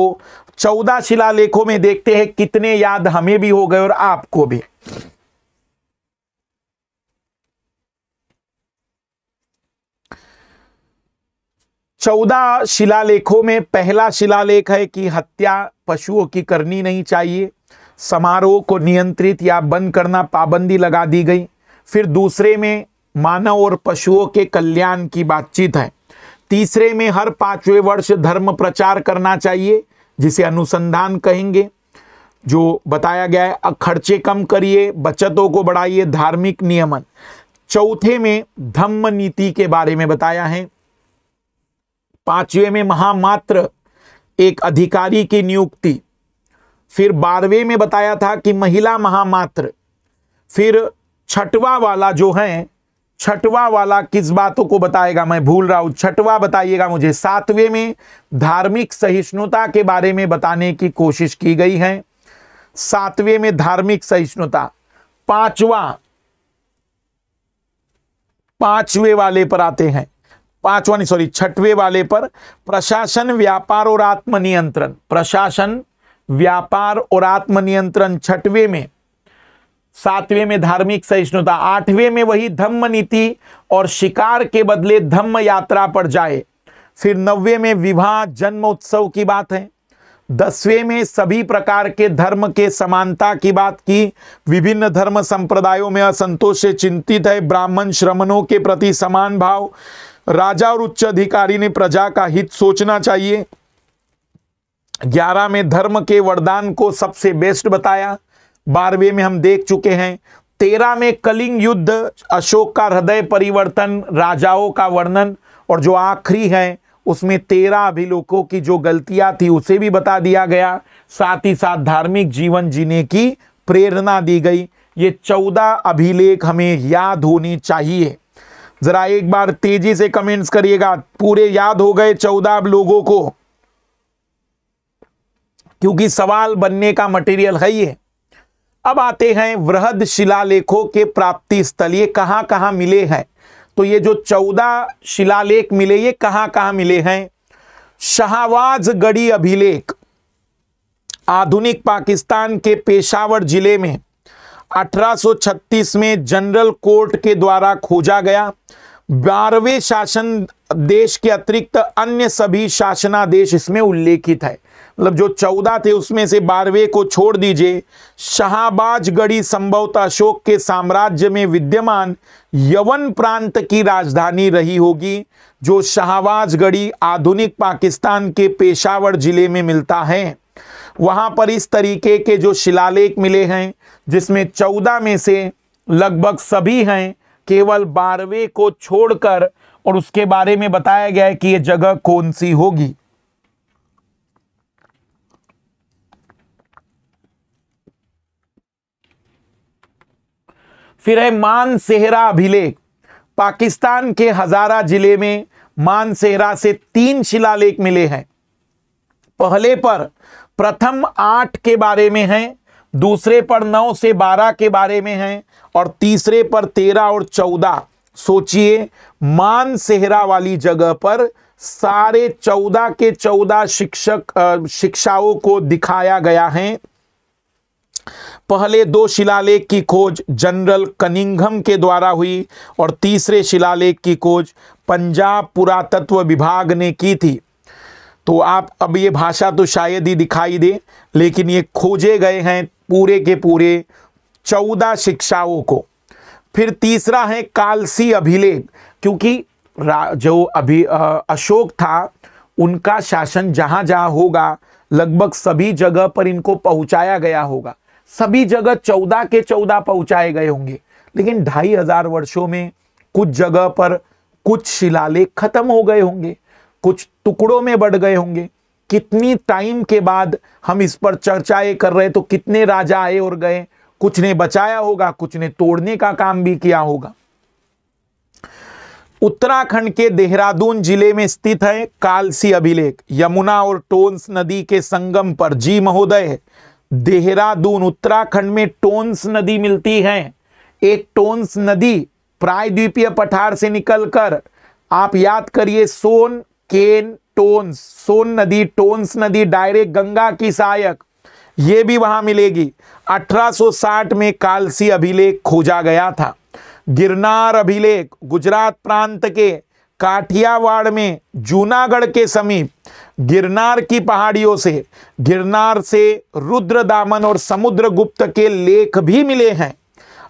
चौदह शिलालेखों में देखते हैं कितने याद हमें भी हो गए और आपको भी चौदह शिलालेखों में पहला शिलालेख है कि हत्या पशुओं की करनी नहीं चाहिए समारोह को नियंत्रित या बंद करना पाबंदी लगा दी गई फिर दूसरे में मानव और पशुओं के कल्याण की बातचीत है तीसरे में हर पांचवें वर्ष धर्म प्रचार करना चाहिए जिसे अनुसंधान कहेंगे जो बताया गया है खर्चे कम करिए बचतों को बढ़ाइए धार्मिक नियमन चौथे में धम्म नीति के बारे में बताया है पांचवें में महामात्र एक अधिकारी की नियुक्ति फिर बारहवें में बताया था कि महिला महामात्र फिर छठवा वाला जो है छठवा वाला किस बातों को बताएगा मैं भूल रहा हूं छठवा बताइएगा मुझे सातवें में धार्मिक सहिष्णुता के बारे में बताने की कोशिश की गई है सातवें में धार्मिक सहिष्णुता पांचवा पांचवे वाले पर आते हैं पांचवा नहीं सॉरी छठवे वाले पर प्रशासन व्यापार और आत्मनियंत्रण प्रशासन व्यापार और आत्मनियंत्रण छठवे में सातवें में धार्मिक सहिष्णुता आठवें में वही धम्म नीति और शिकार के बदले धम्म यात्रा पर जाए फिर नवे में विवाह जन्म उत्सव की बात है दसवें में सभी प्रकार के धर्म के समानता की बात की विभिन्न धर्म संप्रदायों में असंतोष से चिंतित है ब्राह्मण श्रमणों के प्रति समान भाव राजा और उच्च अधिकारी ने प्रजा का हित सोचना चाहिए ग्यारह में धर्म के वरदान को सबसे बेस्ट बताया बारहवें में हम देख चुके हैं तेरह में कलिंग युद्ध अशोक का हृदय परिवर्तन राजाओं का वर्णन और जो आखिरी है उसमें तेरह अभिलोकों की जो गलतियां थी उसे भी बता दिया गया साथ ही साथ धार्मिक जीवन जीने की प्रेरणा दी गई ये चौदह अभिलेख हमें याद होने चाहिए जरा एक बार तेजी से कमेंट्स करिएगा पूरे याद हो गए चौदह लोगों को क्योंकि सवाल बनने का मटेरियल है ये अब आते हैं वृहद शिलालेखों के प्राप्ति स्थल ये कहां कहां मिले हैं तो ये जो चौदह शिलालेख मिले ये कहां कहां मिले हैं शाहवाज गढ़ी अभिलेख आधुनिक पाकिस्तान के पेशावर जिले में 1836 में जनरल कोर्ट के द्वारा खोजा गया बारहवें शासन देश के अतिरिक्त अन्य सभी शासनादेश इसमें उल्लेखित है मतलब जो चौदह थे उसमें से बारहवें को छोड़ दीजिए शाहबाज गढ़ी संभवतः अशोक के साम्राज्य में विद्यमान यवन प्रांत की राजधानी रही होगी जो शाहबाज गढ़ी आधुनिक पाकिस्तान के पेशावर जिले में मिलता है वहाँ पर इस तरीके के जो शिलालेख मिले हैं जिसमें चौदह में से लगभग सभी हैं केवल बारहवें को छोड़कर और उसके बारे में बताया गया है कि ये जगह कौन सी होगी फिर है मानसेहरा अभिलेख पाकिस्तान के हजारा जिले में मानसेहरा से तीन शिलालेख मिले हैं पहले पर प्रथम आठ के बारे में है दूसरे पर नौ से बारह के बारे में है और तीसरे पर तेरह और चौदह सोचिए मानसेहरा वाली जगह पर सारे चौदह के चौदह शिक्षक शिक्षाओं को दिखाया गया है पहले दो शिलालेख की खोज जनरल कनिंघम के द्वारा हुई और तीसरे शिलालेख की खोज पंजाब पुरातत्व विभाग ने की थी तो आप अब ये भाषा तो शायद ही दिखाई दे लेकिन ये खोजे गए हैं पूरे के पूरे चौदह शिक्षाओं को फिर तीसरा है कालसी अभिलेख क्योंकि जो अभी अशोक था उनका शासन जहाँ जहाँ होगा लगभग सभी जगह पर इनको पहुँचाया गया होगा सभी जगह चौदह के चौदह पहुंचाए गए होंगे लेकिन ढाई हजार वर्षों में कुछ जगह पर कुछ शिलालेख खत्म हो गए होंगे कुछ टुकड़ों में बढ़ गए होंगे कितनी टाइम के बाद हम इस पर चर्चाएं कर रहे तो कितने राजा आए और गए कुछ ने बचाया होगा कुछ ने तोड़ने का काम भी किया होगा उत्तराखंड के देहरादून जिले में स्थित है कालसी अभिलेख यमुना और टोन्स नदी के संगम पर जी महोदय है देहरादून उत्तराखंड में टोन्स नदी मिलती है एक टोन्स नदी प्रायद्वीपीय पठार से निकलकर आप याद करिए सोन केन टोन्स सोन नदी टोन्स नदी डायरेक्ट गंगा की सहायक ये भी वहां मिलेगी 1860 में कालसी अभिलेख खोजा गया था गिरनार अभिलेख गुजरात प्रांत के काठियावाड़ में जूनागढ़ के समीप गिरनार की पहाड़ियों से गिरनार से रुद्र दामन और समुद्र गुप्त के लेख भी मिले हैं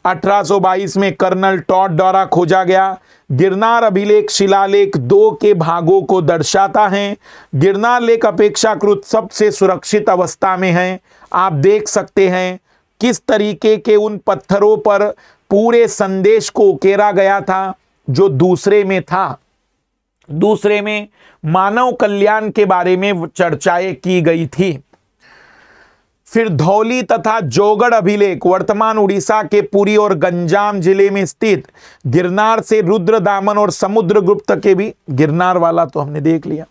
1822 में कर्नल टॉड द्वारा खोजा गया गिरनार अभिलेख शिलालेख दो के भागों को दर्शाता है गिरनार लेख अपेक्षाकृत सबसे सुरक्षित अवस्था में है आप देख सकते हैं किस तरीके के उन पत्थरों पर पूरे संदेश को उकेरा गया था जो दूसरे में था दूसरे में मानव कल्याण के बारे में चर्चाएं की गई थी फिर धौली तथा जोगड़ अभिलेख वर्तमान उड़ीसा के पुरी और गंजाम जिले में स्थित गिरनार से रुद्र दामन और समुद्र गुप्त के भी गिरनार वाला तो हमने देख लिया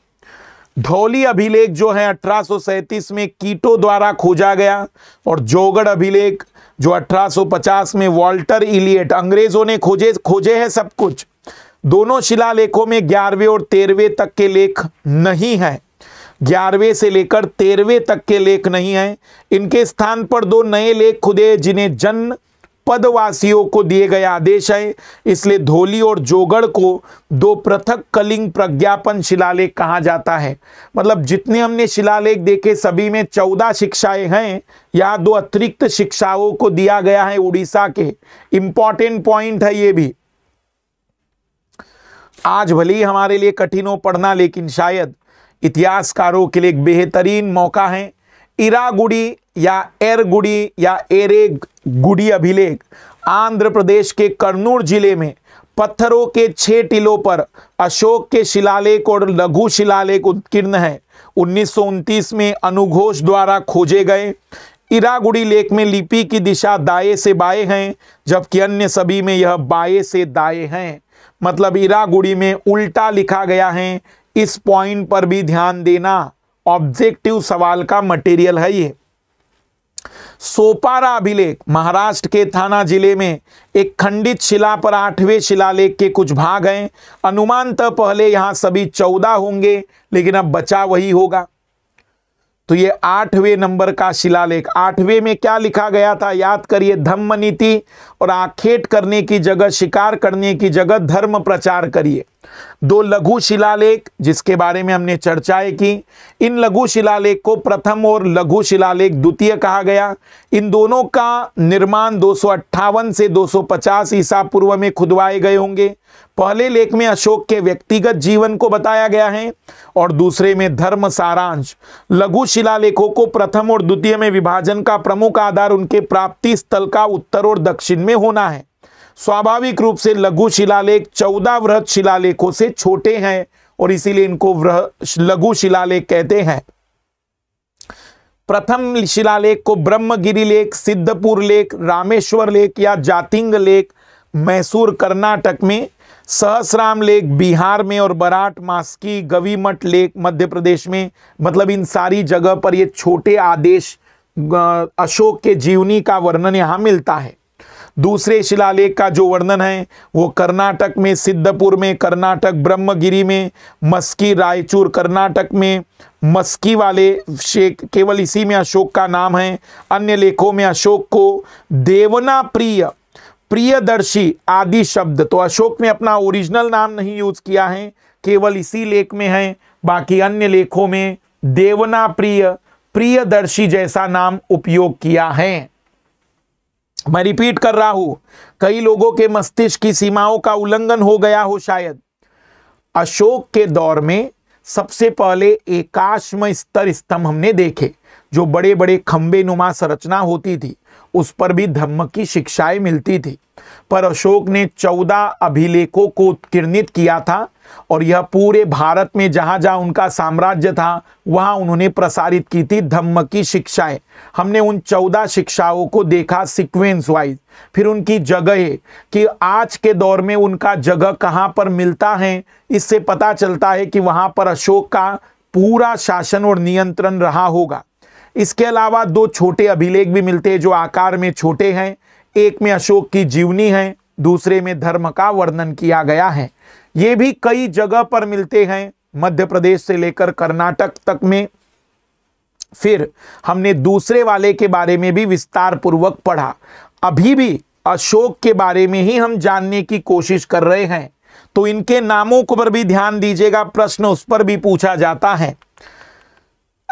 धौली अभिलेख जो है अठारह में कीटो द्वारा खोजा गया और जोगड़ अभिलेख जो 1850 में वॉल्टर इलियट अंग्रेजों ने खोजे खोजे हैं सब कुछ दोनों शिलालेखों में ग्यारहवें और तेरहवें तक के लेख नहीं हैं ग्यारहवें से लेकर तेरहवें तक के लेख नहीं है इनके स्थान पर दो नए लेख खुदे जिन्हें जन्म पदवासियों को दिए गए आदेश है इसलिए धोली और जोगड़ को दो पृथक कलिंग प्रज्ञापन शिलालेख कहा जाता है मतलब जितने हमने शिलालेख देखे सभी में चौदह शिक्षाएं हैं या दो अतिरिक्त शिक्षाओं को दिया गया है उड़ीसा के इंपॉर्टेंट पॉइंट है ये भी आज भले ही हमारे लिए कठिन हो पढ़ना लेकिन शायद इतिहासकारों के लिए एक बेहतरीन मौका है इरागुड़ी या एरगुड़ी या एरे गुड़ी अभिलेख आंध्र प्रदेश के कर्नूल जिले में पत्थरों के छह टिलों पर अशोक के शिलालेख और लघु शिलालेख उत्कीर्ण है उन्नीस में अनुघोष द्वारा खोजे गए इरागुड़ी लेख में लिपि की दिशा दाएं से बाएं हैं जबकि अन्य सभी में यह बाएं से दाएं हैं मतलब इरागुड़ी में उल्टा लिखा गया है इस पॉइंट पर भी ध्यान देना ऑब्जेक्टिव सवाल का मटेरियल है ये सोपारा अभिलेख महाराष्ट्र के थाना जिले में एक खंडित शिला पर आठवें शिलालेख के कुछ भाग हैं तो पहले यहां सभी चौदह होंगे लेकिन अब बचा वही होगा तो ये आठवें नंबर का शिलालेख आठवें में क्या लिखा गया था याद करिए धम्म नीति और आखेट करने की जगह शिकार करने की जगह धर्म प्रचार करिए दो लघु शिलालेख जिसके बारे में हमने चर्चाएं की इन लघु शिलालेख को प्रथम और लघु शिलालेख द्वितीय कहा गया इन दोनों का निर्माण दो से दो ईसा पूर्व में खुदवाए गए होंगे पहले लेख में अशोक के व्यक्तिगत जीवन को बताया गया है और दूसरे में धर्म सारांश लघु शिलालेखों को प्रथम और द्वितीय में विभाजन का प्रमुख आधार उनके प्राप्ति स्थल का उत्तर और दक्षिण में होना है स्वाभाविक रूप से लघु शिलालेख चौदह वृहत शिलालेखों से छोटे हैं और इसीलिए इनको लघु शिलालेख कहते हैं प्रथम शिलालेख को ब्रह्मगिरी लेख सिद्धपुर लेख रामेश्वर लेख या जातिंग लेख मैसूर कर्नाटक में सहस्राम लेक बिहार में और बराट मास्की गवीमठ लेक मध्य प्रदेश में मतलब इन सारी जगह पर ये छोटे आदेश अशोक के जीवनी का वर्णन यहाँ मिलता है दूसरे शिलालेख का जो वर्णन है वो कर्नाटक में सिद्धपुर में कर्नाटक ब्रह्मगिरी में मस्की रायचूर कर्नाटक में मस्की वाले शेख केवल इसी में अशोक का नाम है अन्य लेखों में अशोक को देवना प्रिय प्रियदर्शी आदि शब्द तो अशोक ने अपना ओरिजिनल नाम नहीं यूज किया है केवल इसी लेख में है बाकी अन्य लेखों में देवना प्रिय प्रियदर्शी जैसा नाम उपयोग किया है मैं रिपीट कर रहा हूं कई लोगों के मस्तिष्क की सीमाओं का उल्लंघन हो गया हो शायद अशोक के दौर में सबसे पहले एकाश्म स्तर स्तंभ हमने देखे जो बड़े बड़े खंबे नुमा संरचना होती थी उस पर भी धम्म की शिक्षाएं मिलती थी पर अशोक ने चौदह अभिलेखों को उत्कीर्णित किया था और यह पूरे भारत में जहाँ जहाँ उनका साम्राज्य था वहाँ उन्होंने प्रसारित की थी धम्म की शिक्षाएं हमने उन चौदह शिक्षाओं को देखा सीक्वेंस वाइज फिर उनकी जगह कि आज के दौर में उनका जगह कहाँ पर मिलता है इससे पता चलता है कि वहाँ पर अशोक का पूरा शासन और नियंत्रण रहा होगा इसके अलावा दो छोटे अभिलेख भी मिलते हैं जो आकार में छोटे हैं एक में अशोक की जीवनी है दूसरे में धर्म का वर्णन किया गया है ये भी कई जगह पर मिलते हैं मध्य प्रदेश से लेकर कर्नाटक तक में फिर हमने दूसरे वाले के बारे में भी विस्तार पूर्वक पढ़ा अभी भी अशोक के बारे में ही हम जानने की कोशिश कर रहे हैं तो इनके नामों को पर भी ध्यान दीजिएगा प्रश्न उस पर भी पूछा जाता है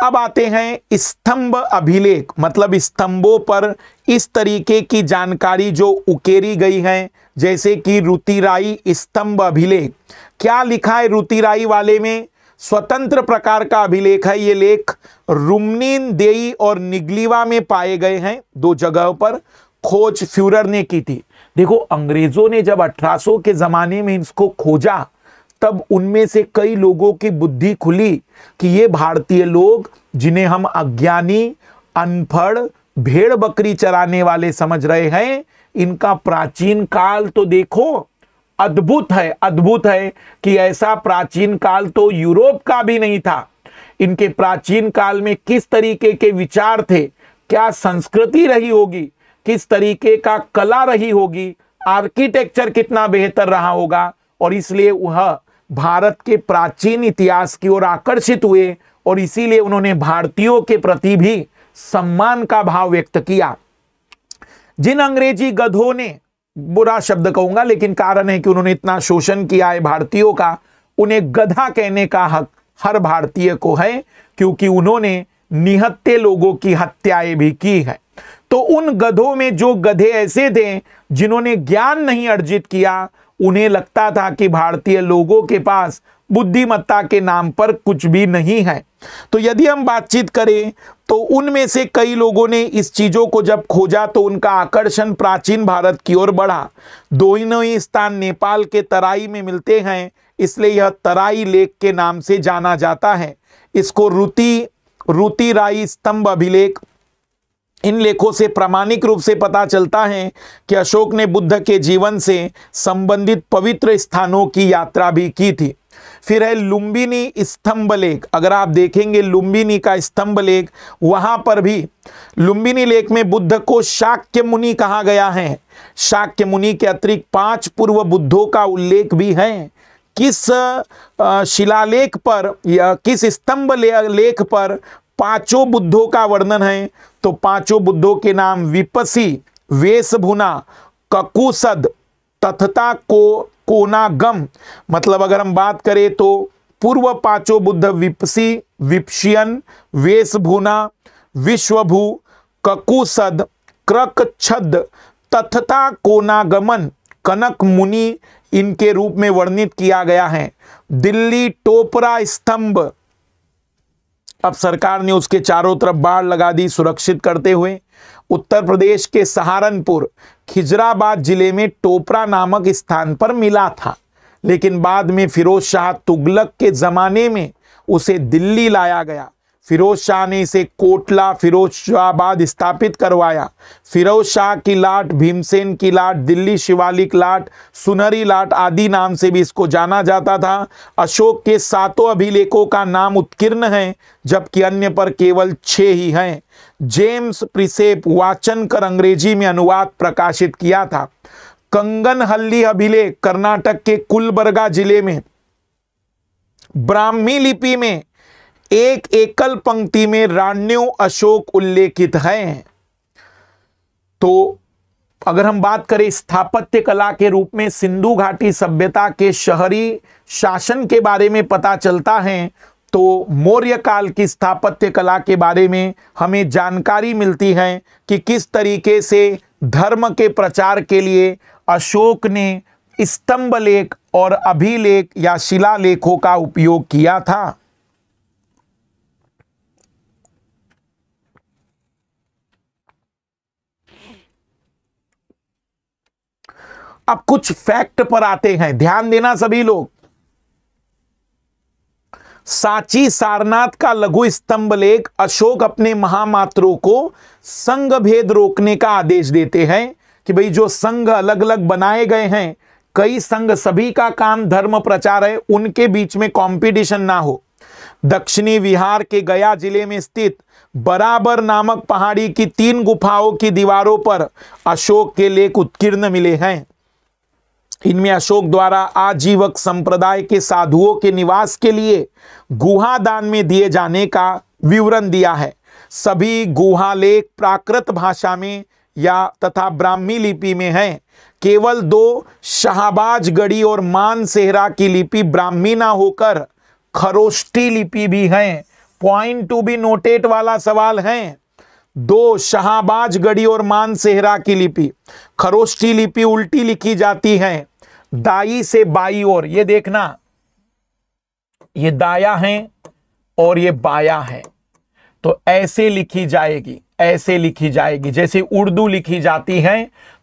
अब आते हैं स्तंभ अभिलेख मतलब स्तंभों पर इस तरीके की जानकारी जो उकेरी गई है जैसे कि रुतिराई स्तंभ अभिलेख क्या लिखा है रुतिराई वाले में स्वतंत्र प्रकार का अभिलेख है ये लेख रुमनीन देई और निगलीवा में पाए गए हैं दो जगहों पर खोज फ्यूरर ने की थी देखो अंग्रेजों ने जब 1800 के ज़माने में इसको खोजा तब उनमें से कई लोगों की बुद्धि खुली कि ये भारतीय लोग जिन्हें हम अज्ञानी अनपढ़ भेड़ बकरी चराने वाले समझ रहे हैं इनका प्राचीन काल तो देखो अद्भुत है अद्भुत है कि ऐसा प्राचीन काल तो यूरोप का भी नहीं था इनके प्राचीन काल में किस तरीके के विचार थे क्या संस्कृति रही होगी किस तरीके का कला रही होगी आर्किटेक्चर कितना बेहतर रहा होगा और इसलिए वह भारत के प्राचीन इतिहास की ओर आकर्षित हुए और इसीलिए उन्होंने भारतीयों के प्रति भी सम्मान का भाव व्यक्त किया जिन अंग्रेजी गधों ने बुरा शब्द कहूंगा लेकिन कारण है कि उन्होंने इतना शोषण किया है भारतीयों का उन्हें गधा कहने का हक हर भारतीय को है क्योंकि उन्होंने निहत्ते लोगों की हत्याएं भी की है तो उन गधों में जो गधे ऐसे थे जिन्होंने ज्ञान नहीं अर्जित किया उन्हें लगता था कि भारतीय लोगों के पास बुद्धिमत्ता के नाम पर कुछ भी नहीं है तो यदि हम बातचीत करें तो उनमें से कई लोगों ने इस चीज़ों को जब खोजा तो उनका आकर्षण प्राचीन भारत की ओर बढ़ा दोनों ही स्थान नेपाल के तराई में मिलते हैं इसलिए यह तराई लेक के नाम से जाना जाता है इसको रुति रुतिराई स्तंभ अभिलेख इन लेखों से प्रामाणिक रूप से पता चलता है कि अशोक ने बुद्ध के जीवन से संबंधित पवित्र स्थानों की यात्रा भी की थी फिर है लुम्बिनी स्तंभ लेख अगर आप देखेंगे लुम्बिनी का स्तंभ लेख वहां पर भी लुम्बिनी लेख में बुद्ध को शाक्य मुनि कहा गया है शाक्य मुनि के अतिरिक्त पांच पूर्व बुद्धों का उल्लेख भी है किस शिलालेख पर या किस स्तंभ लेख पर पांचों बुद्धों का वर्णन है तो पांचों बुद्धों के नाम विपसी वेशभुना ककुसद तथता को कोनागम मतलब अगर हम बात करें तो पूर्व पांचों बुद्ध विपसी विपशियन वेशभुना विश्वभू ककुसद क्रक छद तथता कोनागमन कनक मुनि इनके रूप में वर्णित किया गया है दिल्ली टोपरा स्तंभ अब सरकार ने उसके चारों तरफ बाढ़ लगा दी सुरक्षित करते हुए उत्तर प्रदेश के सहारनपुर खिजराबाद जिले में टोपरा नामक स्थान पर मिला था लेकिन बाद में फिरोज शाह तुगलक के ज़माने में उसे दिल्ली लाया गया फिरोज शाह ने इसे कोटला फिरोजाबाद स्थापित करवाया फिरोज शाह की लाट भीमसेन की लाट दिल्ली शिवालिक लाट सुनहरी लाट आदि नाम से भी इसको जाना जाता था अशोक के सातों अभिलेखों का नाम उत्कीर्ण है जबकि अन्य पर केवल छः ही हैं जेम्स प्रिसेप वाचन कर अंग्रेजी में अनुवाद प्रकाशित किया था कंगनहल्ली अभिलेख कर्नाटक के कुलबरगा जिले में ब्राह्मी लिपि में एक एकल पंक्ति में राण्यो अशोक उल्लेखित हैं तो अगर हम बात करें स्थापत्य कला के रूप में सिंधु घाटी सभ्यता के शहरी शासन के बारे में पता चलता है तो मौर्य काल की स्थापत्य कला के बारे में हमें जानकारी मिलती है कि किस तरीके से धर्म के प्रचार के लिए अशोक ने स्तंभ लेख और अभिलेख या शिलालेखों का उपयोग किया था अब कुछ फैक्ट पर आते हैं ध्यान देना सभी लोग साची सारनाथ का लघु स्तंभ लेख अशोक अपने महामात्रों को संघ भेद रोकने का आदेश देते हैं कि भाई जो संघ अलग अलग बनाए गए हैं कई संघ सभी का काम धर्म प्रचार है उनके बीच में कंपटीशन ना हो दक्षिणी बिहार के गया जिले में स्थित बराबर नामक पहाड़ी की तीन गुफाओं की दीवारों पर अशोक के लेख उत्कीर्ण मिले हैं इनमें अशोक द्वारा आजीवक संप्रदाय के साधुओं के निवास के लिए गुहा दान में दिए जाने का विवरण दिया है सभी गुहा लेख प्राकृत भाषा में या तथा ब्राह्मी लिपि में है केवल दो शाहबाज गढ़ी और मान सेहरा की लिपि ब्राह्मी ना होकर खरोष्टी लिपि भी हैं पॉइंट टू बी नोटेट वाला सवाल है दो शाहबाज गढ़ी और मानसेहरा की लिपि खरोष्टी लिपि उल्टी लिखी जाती है दाई से बाई और ये देखना ये दाया है और ये बाया है तो ऐसे लिखी जाएगी ऐसे लिखी जाएगी जैसे उर्दू लिखी जाती है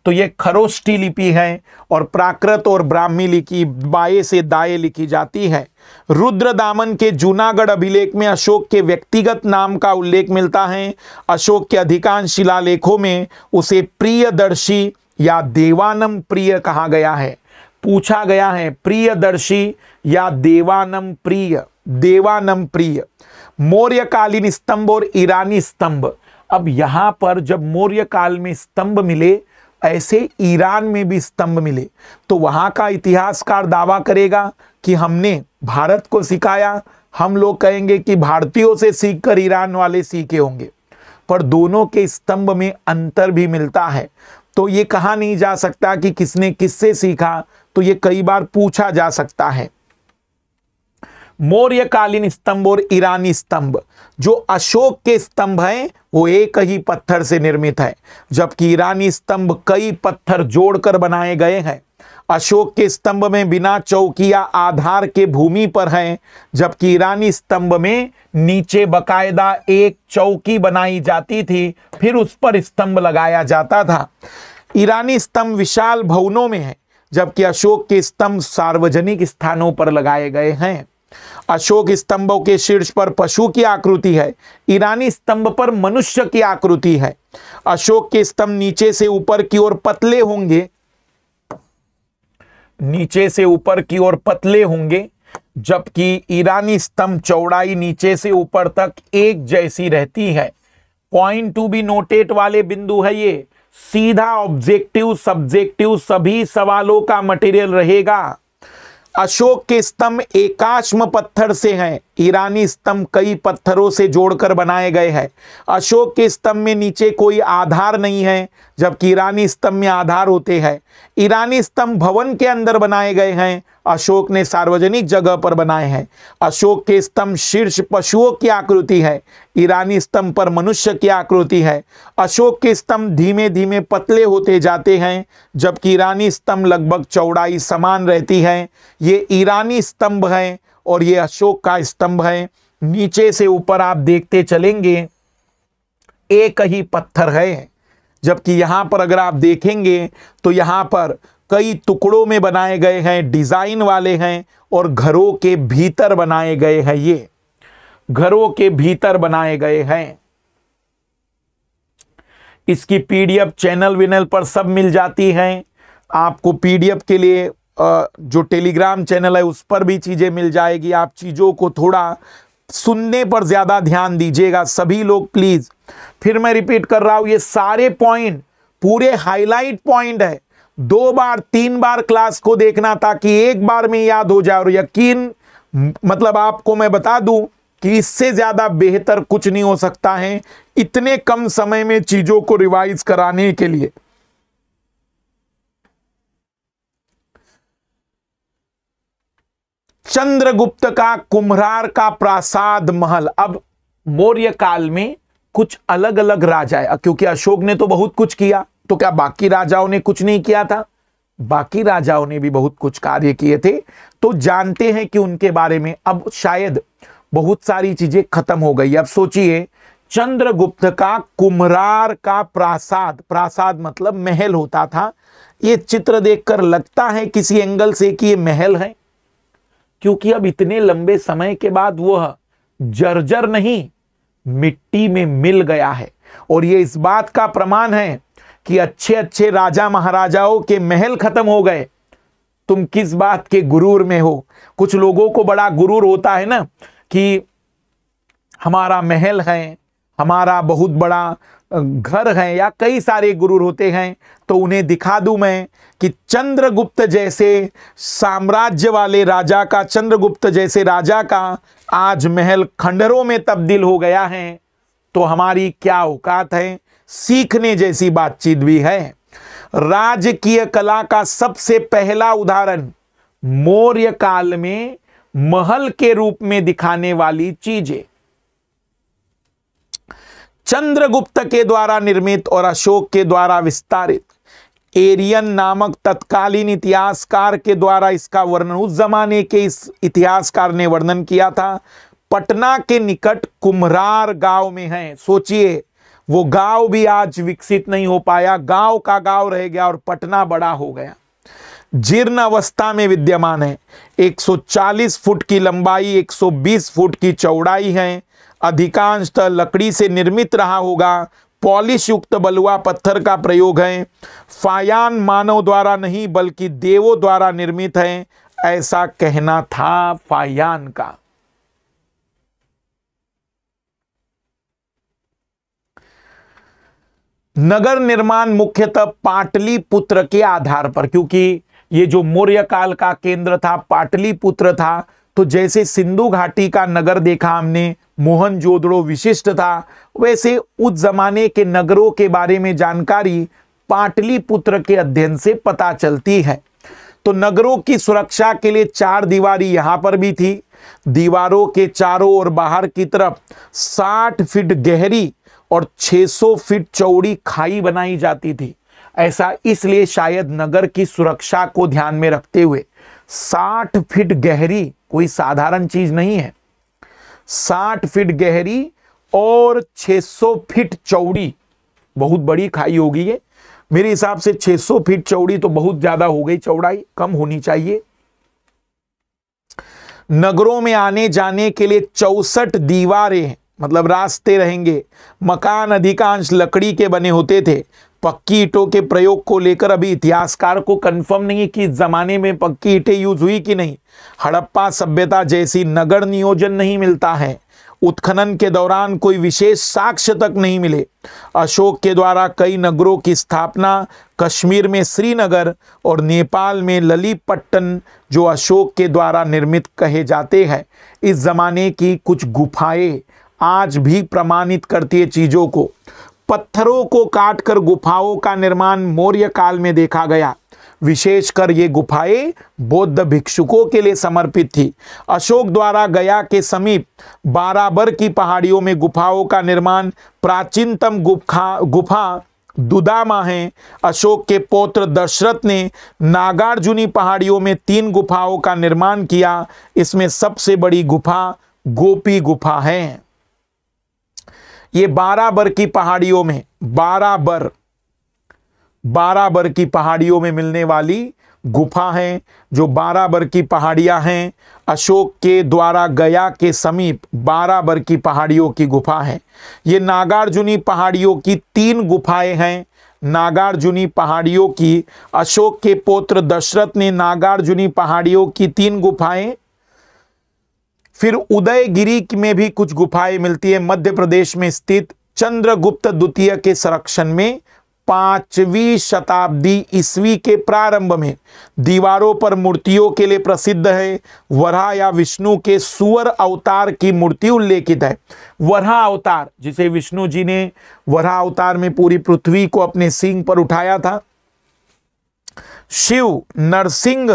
तो ये खरोष्टी लिपि है और प्राकृत और ब्राह्मी लिखी बाए से दाए लिखी जाती है रुद्र दामन के जूनागढ़ अभिलेख में अशोक के व्यक्तिगत नाम का उल्लेख मिलता है अशोक के अधिकांश शिलालेखों में उसे प्रियदर्शी या देवानम प्रिय कहा गया है पूछा गया है प्रियदर्शी या देवानम प्रिय देवानम प्रिय मौर्यकालीन स्तंभ और ईरानी स्तंभ अब यहां पर जब मौर्य काल में स्तंभ मिले ऐसे ईरान में भी स्तंभ मिले तो वहां का इतिहासकार दावा करेगा कि हमने भारत को सिखाया हम लोग कहेंगे कि भारतीयों से सीखकर ईरान वाले सीखे होंगे पर दोनों के स्तंभ में अंतर भी मिलता है तो ये कहा नहीं जा सकता कि किसने किससे सीखा तो ये कई बार पूछा जा सकता है मौर्यकालीन स्तंभ और ईरानी स्तंभ जो अशोक के स्तंभ हैं वो एक ही पत्थर से निर्मित है जबकि ईरानी स्तंभ कई पत्थर जोड़कर बनाए गए हैं अशोक के स्तंभ में बिना चौकिया आधार के भूमि पर है जबकि ईरानी स्तंभ में नीचे बकायदा एक चौकी बनाई जाती थी फिर उस पर स्तंभ लगाया जाता था ईरानी स्तंभ विशाल भवनों में है जबकि अशोक के स्तंभ सार्वजनिक स्थानों पर लगाए गए हैं अशोक स्तंभों के शीर्ष पर पशु की आकृति है ईरानी स्तंभ पर मनुष्य की आकृति है अशोक के स्तंभ नीचे से ऊपर की ओर पतले होंगे नीचे से ऊपर की ओर पतले होंगे जबकि ईरानी स्तंभ चौड़ाई नीचे से ऊपर तक एक जैसी रहती है पॉइंट टू बी नोटेट वाले बिंदु है ये सीधा ऑब्जेक्टिव सब्जेक्टिव सभी सवालों का मटेरियल रहेगा अशोक के स्तंभ एकाश्म पत्थर से हैं ईरानी स्तंभ कई पत्थरों से जोड़कर बनाए गए हैं अशोक के स्तंभ में नीचे कोई आधार नहीं है जबकि ईरानी स्तंभ में आधार होते हैं ईरानी स्तंभ भवन के अंदर बनाए गए हैं अशोक ने सार्वजनिक जगह पर बनाए हैं अशोक के स्तंभ शीर्ष पशुओं की आकृति है ईरानी स्तंभ पर मनुष्य की आकृति है अशोक के स्तंभ धीमे धीमे पतले होते जाते हैं जबकि ईरानी स्तंभ लगभग चौड़ाई समान रहती है ये ईरानी स्तंभ है और ये अशोक का स्तंभ है नीचे से ऊपर आप देखते चलेंगे एक ही पत्थर है जबकि यहां पर अगर आप देखेंगे तो यहां पर कई टुकड़ों में बनाए गए हैं डिज़ाइन वाले हैं और घरों के भीतर बनाए गए हैं ये घरों के भीतर बनाए गए हैं इसकी पीडीएफ चैनल विनल पर सब मिल जाती है आपको पीडीएफ के लिए जो टेलीग्राम चैनल है उस पर भी चीज़ें मिल जाएगी आप चीज़ों को थोड़ा सुनने पर ज़्यादा ध्यान दीजिएगा सभी लोग प्लीज़ फिर मैं रिपीट कर रहा हूं ये सारे पॉइंट पूरे हाईलाइट पॉइंट है दो बार तीन बार क्लास को देखना ताकि एक बार में याद हो जाए और यकीन मतलब आपको मैं बता दूं कि इससे ज़्यादा बेहतर कुछ नहीं हो सकता है इतने कम समय में चीज़ों को रिवाइज कराने के लिए चंद्रगुप्त का कुम्हरार का प्रासाद महल अब मौर्य काल में कुछ अलग अलग राजा है क्योंकि अशोक ने तो बहुत कुछ किया तो क्या बाकी राजाओं ने कुछ नहीं किया था बाकी राजाओं ने भी बहुत कुछ कार्य किए थे तो जानते हैं कि उनके बारे में अब शायद बहुत सारी चीजें खत्म हो गई अब सोचिए चंद्रगुप्त का कुमरार का प्रासाद प्रासाद मतलब महल होता था ये चित्र देखकर लगता है किसी एंगल से कि ये महल है क्योंकि अब इतने लंबे समय के बाद वह जर्जर नहीं मिट्टी में मिल गया है और ये इस बात का प्रमाण है कि अच्छे अच्छे राजा महाराजाओं के महल खत्म हो गए तुम किस बात के गुरूर में हो कुछ लोगों को बड़ा गुरूर होता है ना कि हमारा महल है हमारा बहुत बड़ा घर है या कई सारे गुरूर होते हैं तो उन्हें दिखा दूं मैं कि चंद्रगुप्त जैसे साम्राज्य वाले राजा का चंद्रगुप्त जैसे राजा का आज महल खंडरों में तब्दील हो गया है तो हमारी क्या औकात है सीखने जैसी बातचीत भी है राजकीय कला का सबसे पहला उदाहरण मौर्य काल में महल के रूप में दिखाने वाली चीजें चंद्रगुप्त के द्वारा निर्मित और अशोक के द्वारा विस्तारित एरियन नामक तत्कालीन इतिहासकार के द्वारा इसका वर्णन उस जमाने के इस इतिहासकार ने वर्णन किया था पटना के निकट कुम्हरार गांव में है सोचिए वो गांव भी आज विकसित नहीं हो पाया गांव का गांव रह गया और पटना बड़ा हो गया जीर्ण अवस्था में विद्यमान है 140 फुट की लंबाई 120 फुट की चौड़ाई है अधिकांशतः लकड़ी से निर्मित रहा होगा पॉलिश युक्त बलुआ पत्थर का प्रयोग है फायान मानव द्वारा नहीं बल्कि देवों द्वारा निर्मित है ऐसा कहना था फायान का नगर निर्माण मुख्यतः पाटली पुत्र के आधार पर क्योंकि ये जो मौर्य काल का केंद्र था पाटली पुत्र था तो जैसे सिंधु घाटी का नगर देखा हमने मोहन जोदड़ो विशिष्ट था वैसे उस जमाने के नगरों के बारे में जानकारी पाटलिपुत्र के अध्ययन से पता चलती है तो नगरों की सुरक्षा के लिए चार दीवारी यहाँ पर भी थी दीवारों के चारों और बाहर की तरफ 60 फीट गहरी और 600 फीट चौड़ी खाई बनाई जाती थी ऐसा इसलिए शायद नगर की सुरक्षा को ध्यान में रखते हुए 60 फीट गहरी कोई साधारण चीज नहीं है साठ फीट गहरी और 600 फीट चौड़ी बहुत बड़ी खाई होगी ये मेरे हिसाब से 600 फीट चौड़ी तो बहुत ज्यादा हो गई चौड़ाई कम होनी चाहिए नगरों में आने जाने के लिए चौसठ दीवारें मतलब रास्ते रहेंगे मकान अधिकांश लकड़ी के बने होते थे पक्की ईटों के प्रयोग को लेकर अभी इतिहासकार को कंफर्म नहीं है कि इस जमाने में पक्की ईटें यूज हुई कि नहीं हड़प्पा सभ्यता जैसी नगर नियोजन नहीं मिलता है उत्खनन के दौरान कोई विशेष साक्ष्य तक नहीं मिले अशोक के द्वारा कई नगरों की स्थापना कश्मीर में श्रीनगर और नेपाल में ललीपट्टन जो अशोक के द्वारा निर्मित कहे जाते हैं इस जमाने की कुछ गुफाएं आज भी प्रमाणित करती है चीज़ों को पत्थरों को काटकर गुफाओं का निर्माण मौर्य काल में देखा गया विशेषकर ये गुफाएं बौद्ध भिक्षुकों के लिए समर्पित थी अशोक द्वारा गया के समीप बाराबर की पहाड़ियों में गुफाओं का निर्माण प्राचीनतम गुफा गुफा दुदामा है अशोक के पौत्र दशरथ ने नागार्जुनी पहाड़ियों में तीन गुफाओं का निर्माण किया इसमें सबसे बड़ी गुफा गोपी गुफा है ये बाराबर की पहाड़ियों में बाराबर बाराबर की पहाड़ियों में मिलने वाली गुफा है जो बाराबर की पहाड़ियां हैं अशोक के द्वारा गया के समीप बाराबर की पहाड़ियों की गुफा है ये नागार्जुनी पहाड़ियों की तीन गुफाएं हैं नागार्जुनी पहाड़ियों की अशोक के पोत्र दशरथ ने नागार्जुनी पहाड़ियों की तीन गुफाएं फिर उदयगिरी में भी कुछ गुफाएं मिलती है मध्य प्रदेश में स्थित चंद्रगुप्त द्वितीय के संरक्षण में पांचवी शताब्दी ईस्वी के प्रारंभ में दीवारों पर मूर्तियों के लिए प्रसिद्ध है वरा या विष्णु के सुअर अवतार की मूर्ति उल्लेखित है वरा अवतार जिसे विष्णु जी ने वरा अवतार में पूरी पृथ्वी को अपने सिंह पर उठाया था शिव नरसिंह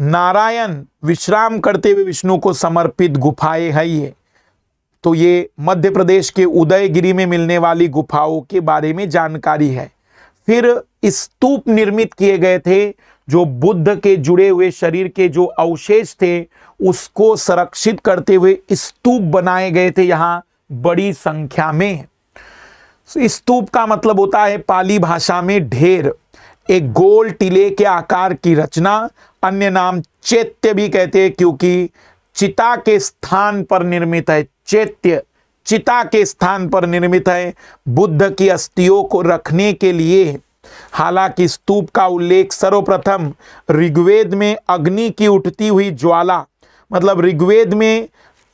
नारायण विश्राम करते हुए विष्णु को समर्पित गुफाएं है ये तो ये मध्य प्रदेश के उदयगिरी में मिलने वाली गुफाओं के बारे में जानकारी है फिर स्तूप निर्मित किए गए थे जो बुद्ध के जुड़े हुए शरीर के जो अवशेष थे उसको संरक्षित करते हुए स्तूप बनाए गए थे यहाँ बड़ी संख्या में स्तूप का मतलब होता है पाली भाषा में ढेर एक गोल टीले के आकार की रचना अन्य नाम चैत्य भी कहते हैं क्योंकि चिता के स्थान पर निर्मित है चैत्य चिता के स्थान पर निर्मित है बुद्ध की अस्थियों को रखने के लिए हालांकि स्तूप का उल्लेख सर्वप्रथम ऋग्वेद में अग्नि की उठती हुई ज्वाला मतलब ऋग्वेद में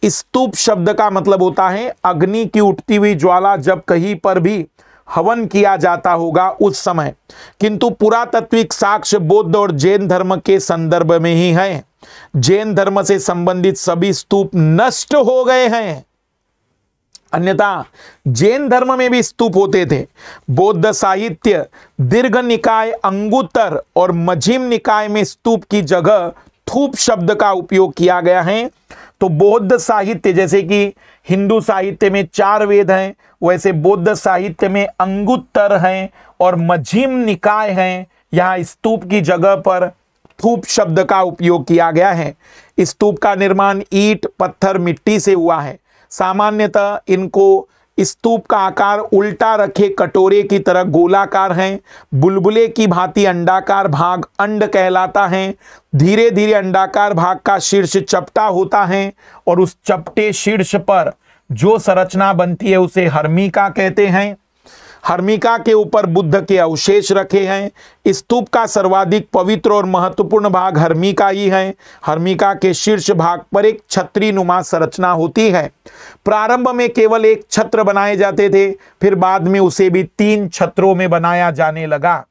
स्तूप शब्द का मतलब होता है अग्नि की उठती हुई ज्वाला जब कहीं पर भी हवन किया जाता होगा उस समय किंतु पुरातत्विक साक्ष्य बौद्ध और जैन धर्म के संदर्भ में ही है जैन धर्म से संबंधित सभी स्तूप नष्ट हो गए हैं अन्यथा जैन धर्म में भी स्तूप होते थे बौद्ध साहित्य दीर्घ निकाय अंगुतर और मझिम निकाय में स्तूप की जगह थूप शब्द का उपयोग किया गया है तो बौद्ध साहित्य जैसे कि हिंदू साहित्य में चार वेद हैं वैसे बौद्ध साहित्य में अंगुत्तर हैं और मझिम निकाय हैं यहाँ स्तूप की जगह पर थूप शब्द का उपयोग किया गया है स्तूप का निर्माण ईट पत्थर मिट्टी से हुआ है सामान्यतः इनको स्तूप का आकार उल्टा रखे कटोरे की तरह गोलाकार हैं बुलबुले की भांति अंडाकार भाग अंड कहलाता है धीरे धीरे अंडाकार भाग का शीर्ष चपटा होता है और उस चपटे शीर्ष पर जो संरचना बनती है उसे हर्मिका कहते हैं हर्मिका के ऊपर बुद्ध के अवशेष रखे हैं स्तूप का सर्वाधिक पवित्र और महत्वपूर्ण भाग हर्मिका ही है हर्मिका के शीर्ष भाग पर एक छत्री नुमा संरचना होती है प्रारंभ में केवल एक छत्र बनाए जाते थे फिर बाद में उसे भी तीन छत्रों में बनाया जाने लगा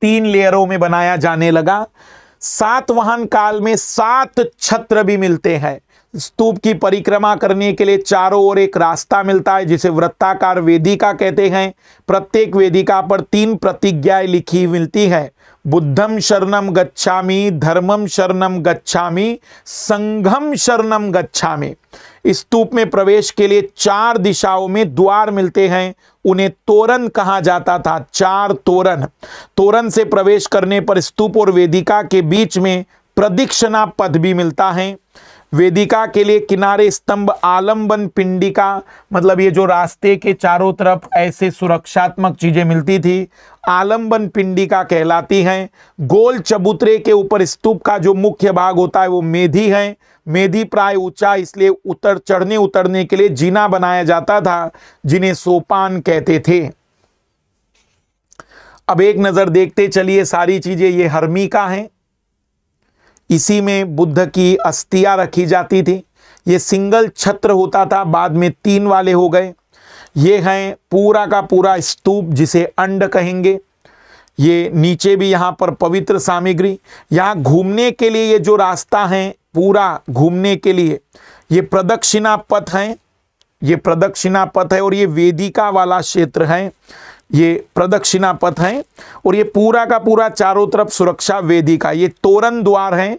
तीन लेयरों में बनाया जाने लगा सात वाहन काल में सात छत्र भी मिलते हैं स्तूप की परिक्रमा करने के लिए चारों ओर एक रास्ता मिलता है जिसे वृत्ताकार वेदिका कहते हैं प्रत्येक वेदिका पर तीन प्रतिज्ञाएं लिखी मिलती है बुद्धम शरणम गच्छामी धर्मम शरणम गच्छामी संघम शरणम गच्छामी स्तूप में प्रवेश के लिए चार दिशाओं में द्वार मिलते हैं उन्हें तोरण कहा जाता था चार तोरण तोरण से प्रवेश करने पर स्तूप और वेदिका के बीच में प्रदीक्षिणा पद भी मिलता है वेदिका के लिए किनारे स्तंभ आलम्बन पिंडिका मतलब ये जो रास्ते के चारों तरफ ऐसे सुरक्षात्मक चीज़ें मिलती थी आलम्बन पिंडिका कहलाती हैं गोल चबूतरे के ऊपर स्तूप का जो मुख्य भाग होता है वो मेधी है मेधी प्राय ऊंचा इसलिए उतर चढ़ने उतरने के लिए जीना बनाया जाता था जिन्हें सोपान कहते थे अब एक नज़र देखते चलिए सारी चीज़ें ये हर्मी का हैं इसी में बुद्ध की अस्थियाँ रखी जाती थी ये सिंगल छत्र होता था बाद में तीन वाले हो गए ये हैं पूरा का पूरा स्तूप जिसे अंड कहेंगे ये नीचे भी यहाँ पर पवित्र सामग्री यहाँ घूमने के लिए ये जो रास्ता है पूरा घूमने के लिए ये प्रदक्षिणा पथ हैं ये प्रदक्षिणा पथ है और ये वेदिका वाला क्षेत्र है ये प्रदक्षिणा पथ है और ये पूरा का पूरा चारों तरफ सुरक्षा वेदी का ये तोरण द्वार है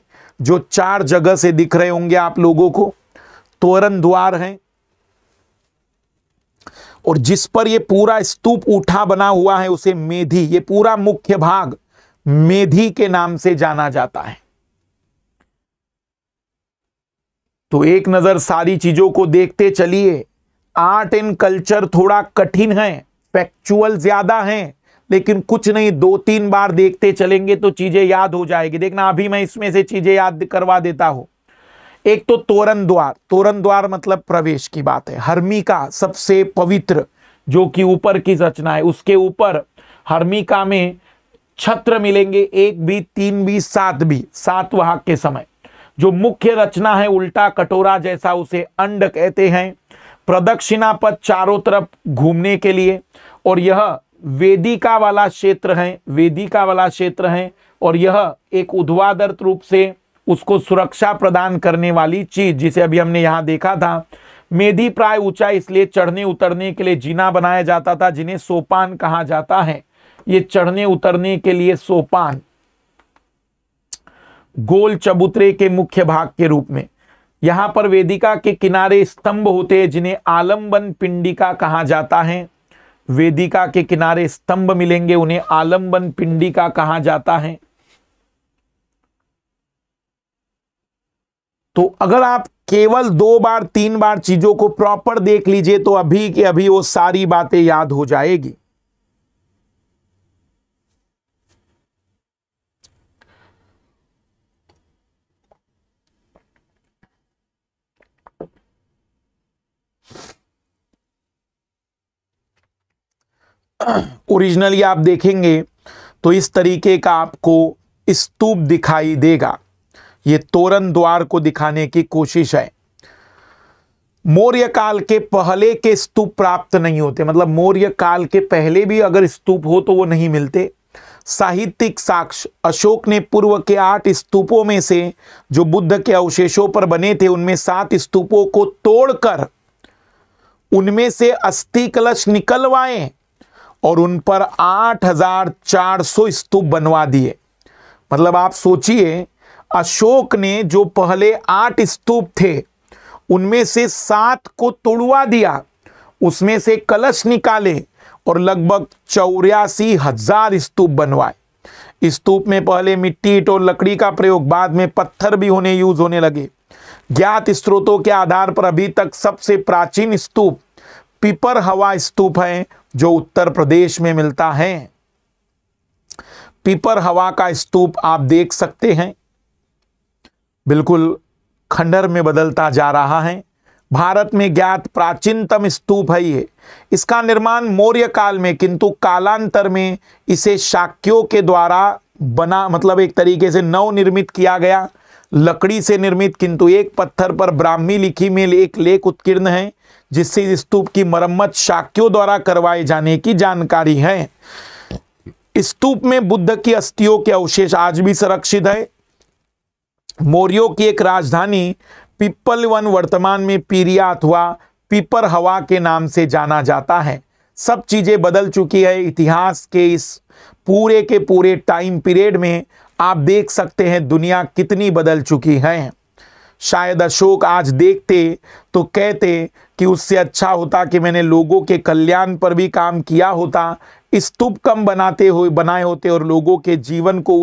जो चार जगह से दिख रहे होंगे आप लोगों को तोरण द्वार है और जिस पर ये पूरा स्तूप उठा बना हुआ है उसे मेधी ये पूरा मुख्य भाग मेधी के नाम से जाना जाता है तो एक नजर सारी चीजों को देखते चलिए आर्ट एंड कल्चर थोड़ा कठिन है फैक्चुअल ज्यादा हैं लेकिन कुछ नहीं दो तीन बार देखते चलेंगे तो चीजें याद हो जाएगी देखना अभी मैं इसमें से चीजें याद करवा देता हूं एक तो तोरण द्वार तोरण द्वार मतलब प्रवेश की बात है हर्मिका सबसे पवित्र जो कि ऊपर की रचना है उसके ऊपर हर्मिका में छत्र मिलेंगे एक भी तीन भी सात भी सात वहाक के समय जो मुख्य रचना है उल्टा कटोरा जैसा उसे अंड कहते हैं प्रदक्षिणा पथ चारों तरफ घूमने के लिए और यह वेदिका वाला क्षेत्र है वेदिका वाला क्षेत्र है और यह एक उद्वादर रूप से उसको सुरक्षा प्रदान करने वाली चीज जिसे अभी हमने यहां देखा था मेधी प्राय ऊंचा इसलिए चढ़ने उतरने के लिए जीना बनाया जाता था जिन्हें सोपान कहा जाता है ये चढ़ने उतरने के लिए सोपान गोल चबूतरे के मुख्य भाग के रूप में यहां पर वेदिका के किनारे स्तंभ होते हैं जिन्हें आलंबन पिंडिका कहा जाता है वेदिका के किनारे स्तंभ मिलेंगे उन्हें आलंबन का कहा जाता है तो अगर आप केवल दो बार तीन बार चीजों को प्रॉपर देख लीजिए तो अभी के अभी वो सारी बातें याद हो जाएगी ओरिजिनली आप देखेंगे तो इस तरीके का आपको स्तूप दिखाई देगा ये तोरण द्वार को दिखाने की कोशिश है मौर्य काल के पहले के स्तूप प्राप्त नहीं होते मतलब मौर्य काल के पहले भी अगर स्तूप हो तो वो नहीं मिलते साहित्यिक साक्ष्य अशोक ने पूर्व के आठ स्तूपों में से जो बुद्ध के अवशेषों पर बने थे उनमें सात स्तूपों को तोड़कर उनमें से अस्थि कलश निकलवाए और उन पर 8,400 स्तूप बनवा दिए मतलब आप सोचिए अशोक ने जो पहले आठ स्तूप थे उनमें से सात को तोड़वा दिया उसमें से कलश निकाले और लगभग चौरासी हजार स्तूप बनवाए स्तूप में पहले मिट्टी ईट और लकड़ी का प्रयोग बाद में पत्थर भी होने यूज होने लगे ज्ञात स्त्रोतों के आधार पर अभी तक सबसे प्राचीन स्तूप पिपर हवा स्तूप है जो उत्तर प्रदेश में मिलता है पीपर हवा का स्तूप आप देख सकते हैं बिल्कुल खंडर में बदलता जा रहा है भारत में ज्ञात प्राचीनतम स्तूप है ये इसका निर्माण मौर्य काल में किंतु कालांतर में इसे शाक्यों के द्वारा बना मतलब एक तरीके से नव निर्मित किया गया लकड़ी से निर्मित किंतु एक पत्थर पर ब्राह्मी लिखी में एक लेख उत्कीर्ण है जिससे इस स्तूप की मरम्मत शाक्यों द्वारा करवाए जाने की जानकारी है स्तूप में बुद्ध की अस्थियों के अवशेष आज भी संरक्षित है मौर्यों की एक राजधानी पिपल वन वर्तमान में पीरिया अथवा पीपर हवा के नाम से जाना जाता है सब चीज़ें बदल चुकी है इतिहास के इस पूरे के पूरे टाइम पीरियड में आप देख सकते हैं दुनिया कितनी बदल चुकी है शायद अशोक आज देखते तो कहते कि उससे अच्छा होता कि मैंने लोगों के कल्याण पर भी काम किया होता स्तूप कम बनाते हुए बनाए होते और लोगों के जीवन को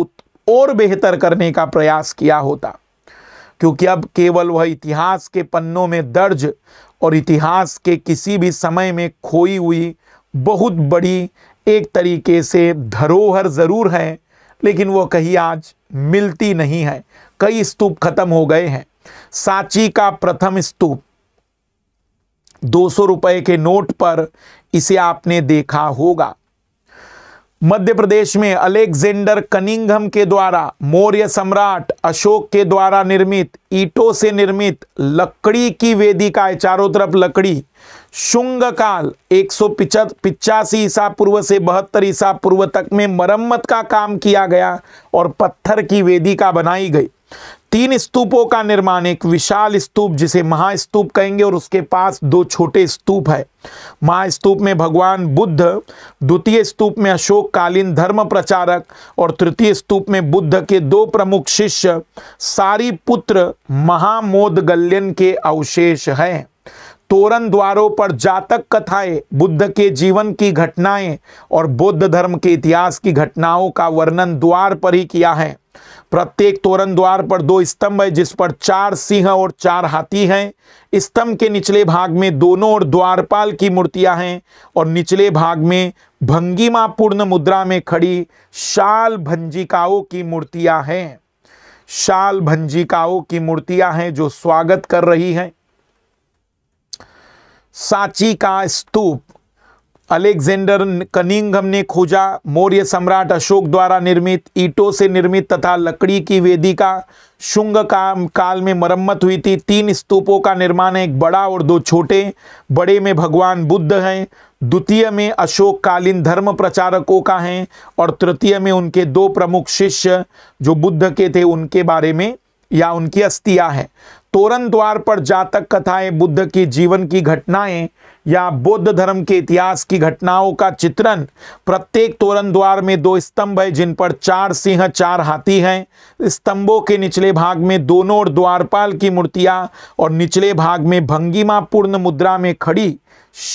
और बेहतर करने का प्रयास किया होता क्योंकि अब केवल वह इतिहास के पन्नों में दर्ज और इतिहास के किसी भी समय में खोई हुई बहुत बड़ी एक तरीके से धरोहर ज़रूर है लेकिन वह कहीं आज मिलती नहीं है कई स्तूप खत्म हो गए हैं सांची का प्रथम स्तूप दो सौ रुपये के नोट पर इसे आपने देखा होगा मध्य प्रदेश में अलेक्जेंडर कनिंगम के द्वारा मौर्य सम्राट अशोक के द्वारा निर्मित ईटों से निर्मित लकड़ी की वेदिका का चारों तरफ लकड़ी शुंग काल एक सौ पिचासी ईसा पूर्व से बहत्तर ईसा पूर्व तक में मरम्मत का काम किया गया और पत्थर की वेदिका बनाई गई तीन स्तूपों का निर्माण एक विशाल स्तूप जिसे महास्तूप कहेंगे और उसके पास दो छोटे स्तूप है महास्तूप में भगवान बुद्ध द्वितीय स्तूप में अशोक कालीन धर्म प्रचारक और तृतीय स्तूप में बुद्ध के दो प्रमुख शिष्य सारी पुत्र महामोद गल्यन के अवशेष हैं तोरण द्वारों पर जातक कथाएं बुद्ध के जीवन की घटनाएं और बौद्ध धर्म के इतिहास की घटनाओं का वर्णन द्वार पर ही किया है प्रत्येक तोरण द्वार पर दो स्तंभ है जिस पर चार सिंह और चार हाथी हैं स्तंभ के निचले भाग में दोनों और द्वारपाल की मूर्तियां हैं और निचले भाग में भंगिमा पूर्ण मुद्रा में खड़ी शाल भंजिकाओं की मूर्तियां हैं शाल भंजिकाओं की मूर्तियां हैं जो स्वागत कर रही हैं सांची का स्तूप अलेक्जेंडर कनिंगम ने खोजा मौर्य सम्राट अशोक द्वारा निर्मित ईटों से निर्मित तथा लकड़ी की वेदिका शुंग का काल में मरम्मत हुई थी तीन स्तूपों का निर्माण है एक बड़ा और दो छोटे बड़े में भगवान बुद्ध हैं द्वितीय में अशोक कालीन धर्म प्रचारकों का हैं और तृतीय में उनके दो प्रमुख शिष्य जो बुद्ध के थे उनके बारे में या उनकी अस्थियाँ हैं तोरण द्वार पर जातक कथाएं बुद्ध की जीवन की घटनाएं या बौद्ध धर्म के इतिहास की घटनाओं का चित्रण प्रत्येक तोरण द्वार में दो स्तंभ है जिन पर चार सिंह चार हाथी हैं स्तंभों के निचले भाग में दोनों और द्वारपाल की मूर्तियां और निचले भाग में भंगिमापूर्ण मुद्रा में खड़ी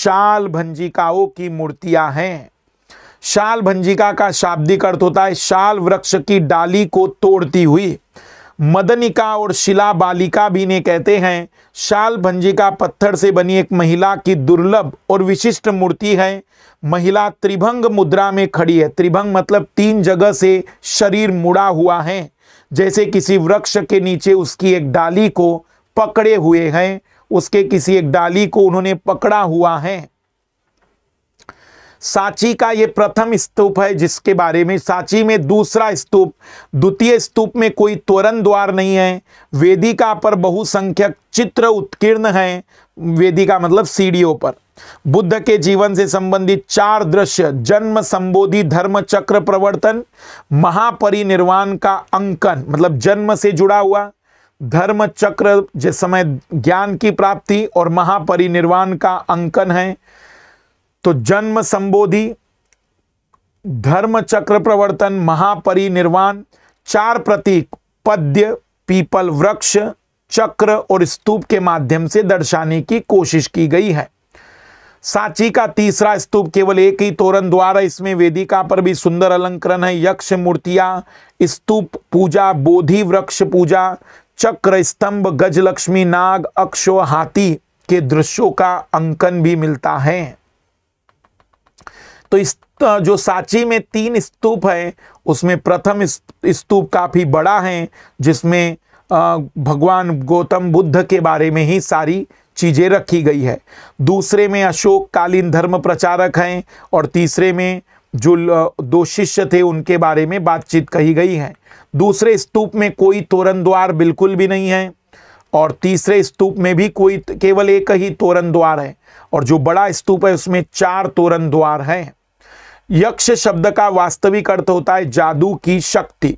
शाल भंजिकाओं की मूर्तियां हैं शाल भंजिका का शाब्दिक अर्थ होता है शाल वृक्ष की डाली को तोड़ती हुई मदनिका और शिला बालिका भी ने कहते हैं शाल भंजिका पत्थर से बनी एक महिला की दुर्लभ और विशिष्ट मूर्ति है महिला त्रिभंग मुद्रा में खड़ी है त्रिभंग मतलब तीन जगह से शरीर मुड़ा हुआ है जैसे किसी वृक्ष के नीचे उसकी एक डाली को पकड़े हुए हैं उसके किसी एक डाली को उन्होंने पकड़ा हुआ है सांची का ये प्रथम स्तूप है जिसके बारे में सांची में दूसरा स्तूप द्वितीय स्तूप में कोई तोरण द्वार नहीं है वेदिका पर बहुसंख्यक चित्र उत्कीर्ण है वेदिका मतलब सीढ़ियों पर बुद्ध के जीवन से संबंधित चार दृश्य जन्म संबोधि धर्म चक्र प्रवर्तन महापरिनिर्वाण का अंकन मतलब जन्म से जुड़ा हुआ धर्म चक्र जिस समय ज्ञान की प्राप्ति और महापरिनिर्वाण का अंकन है तो जन्म संबोधि धर्म चक्र प्रवर्तन महापरिनिर्वाण चार प्रतीक पद्य पीपल वृक्ष चक्र और स्तूप के माध्यम से दर्शाने की कोशिश की गई है सांची का तीसरा स्तूप केवल एक ही तोरण द्वारा इसमें वेदिका पर भी सुंदर अलंकरण है यक्ष मूर्तियां स्तूप पूजा बोधि वृक्ष पूजा चक्र स्तंभ गजलक्ष्मी नाग अक्षो हाथी के दृश्यों का अंकन भी मिलता है तो इस तो जो सांची में तीन स्तूप है उसमें प्रथम स्तूप काफ़ी बड़ा है जिसमें भगवान गौतम बुद्ध के बारे में ही सारी चीज़ें रखी गई है दूसरे में अशोक कालीन धर्म प्रचारक हैं और तीसरे में जो दो शिष्य थे उनके बारे में बातचीत कही गई है दूसरे स्तूप में कोई तोरण द्वार बिल्कुल भी नहीं है और तीसरे स्तूप में भी कोई केवल एक ही तोरण द्वार है और जो बड़ा स्तूप है उसमें चार तोरण द्वार हैं यक्ष शब्द का वास्तविक अर्थ होता है जादू की शक्ति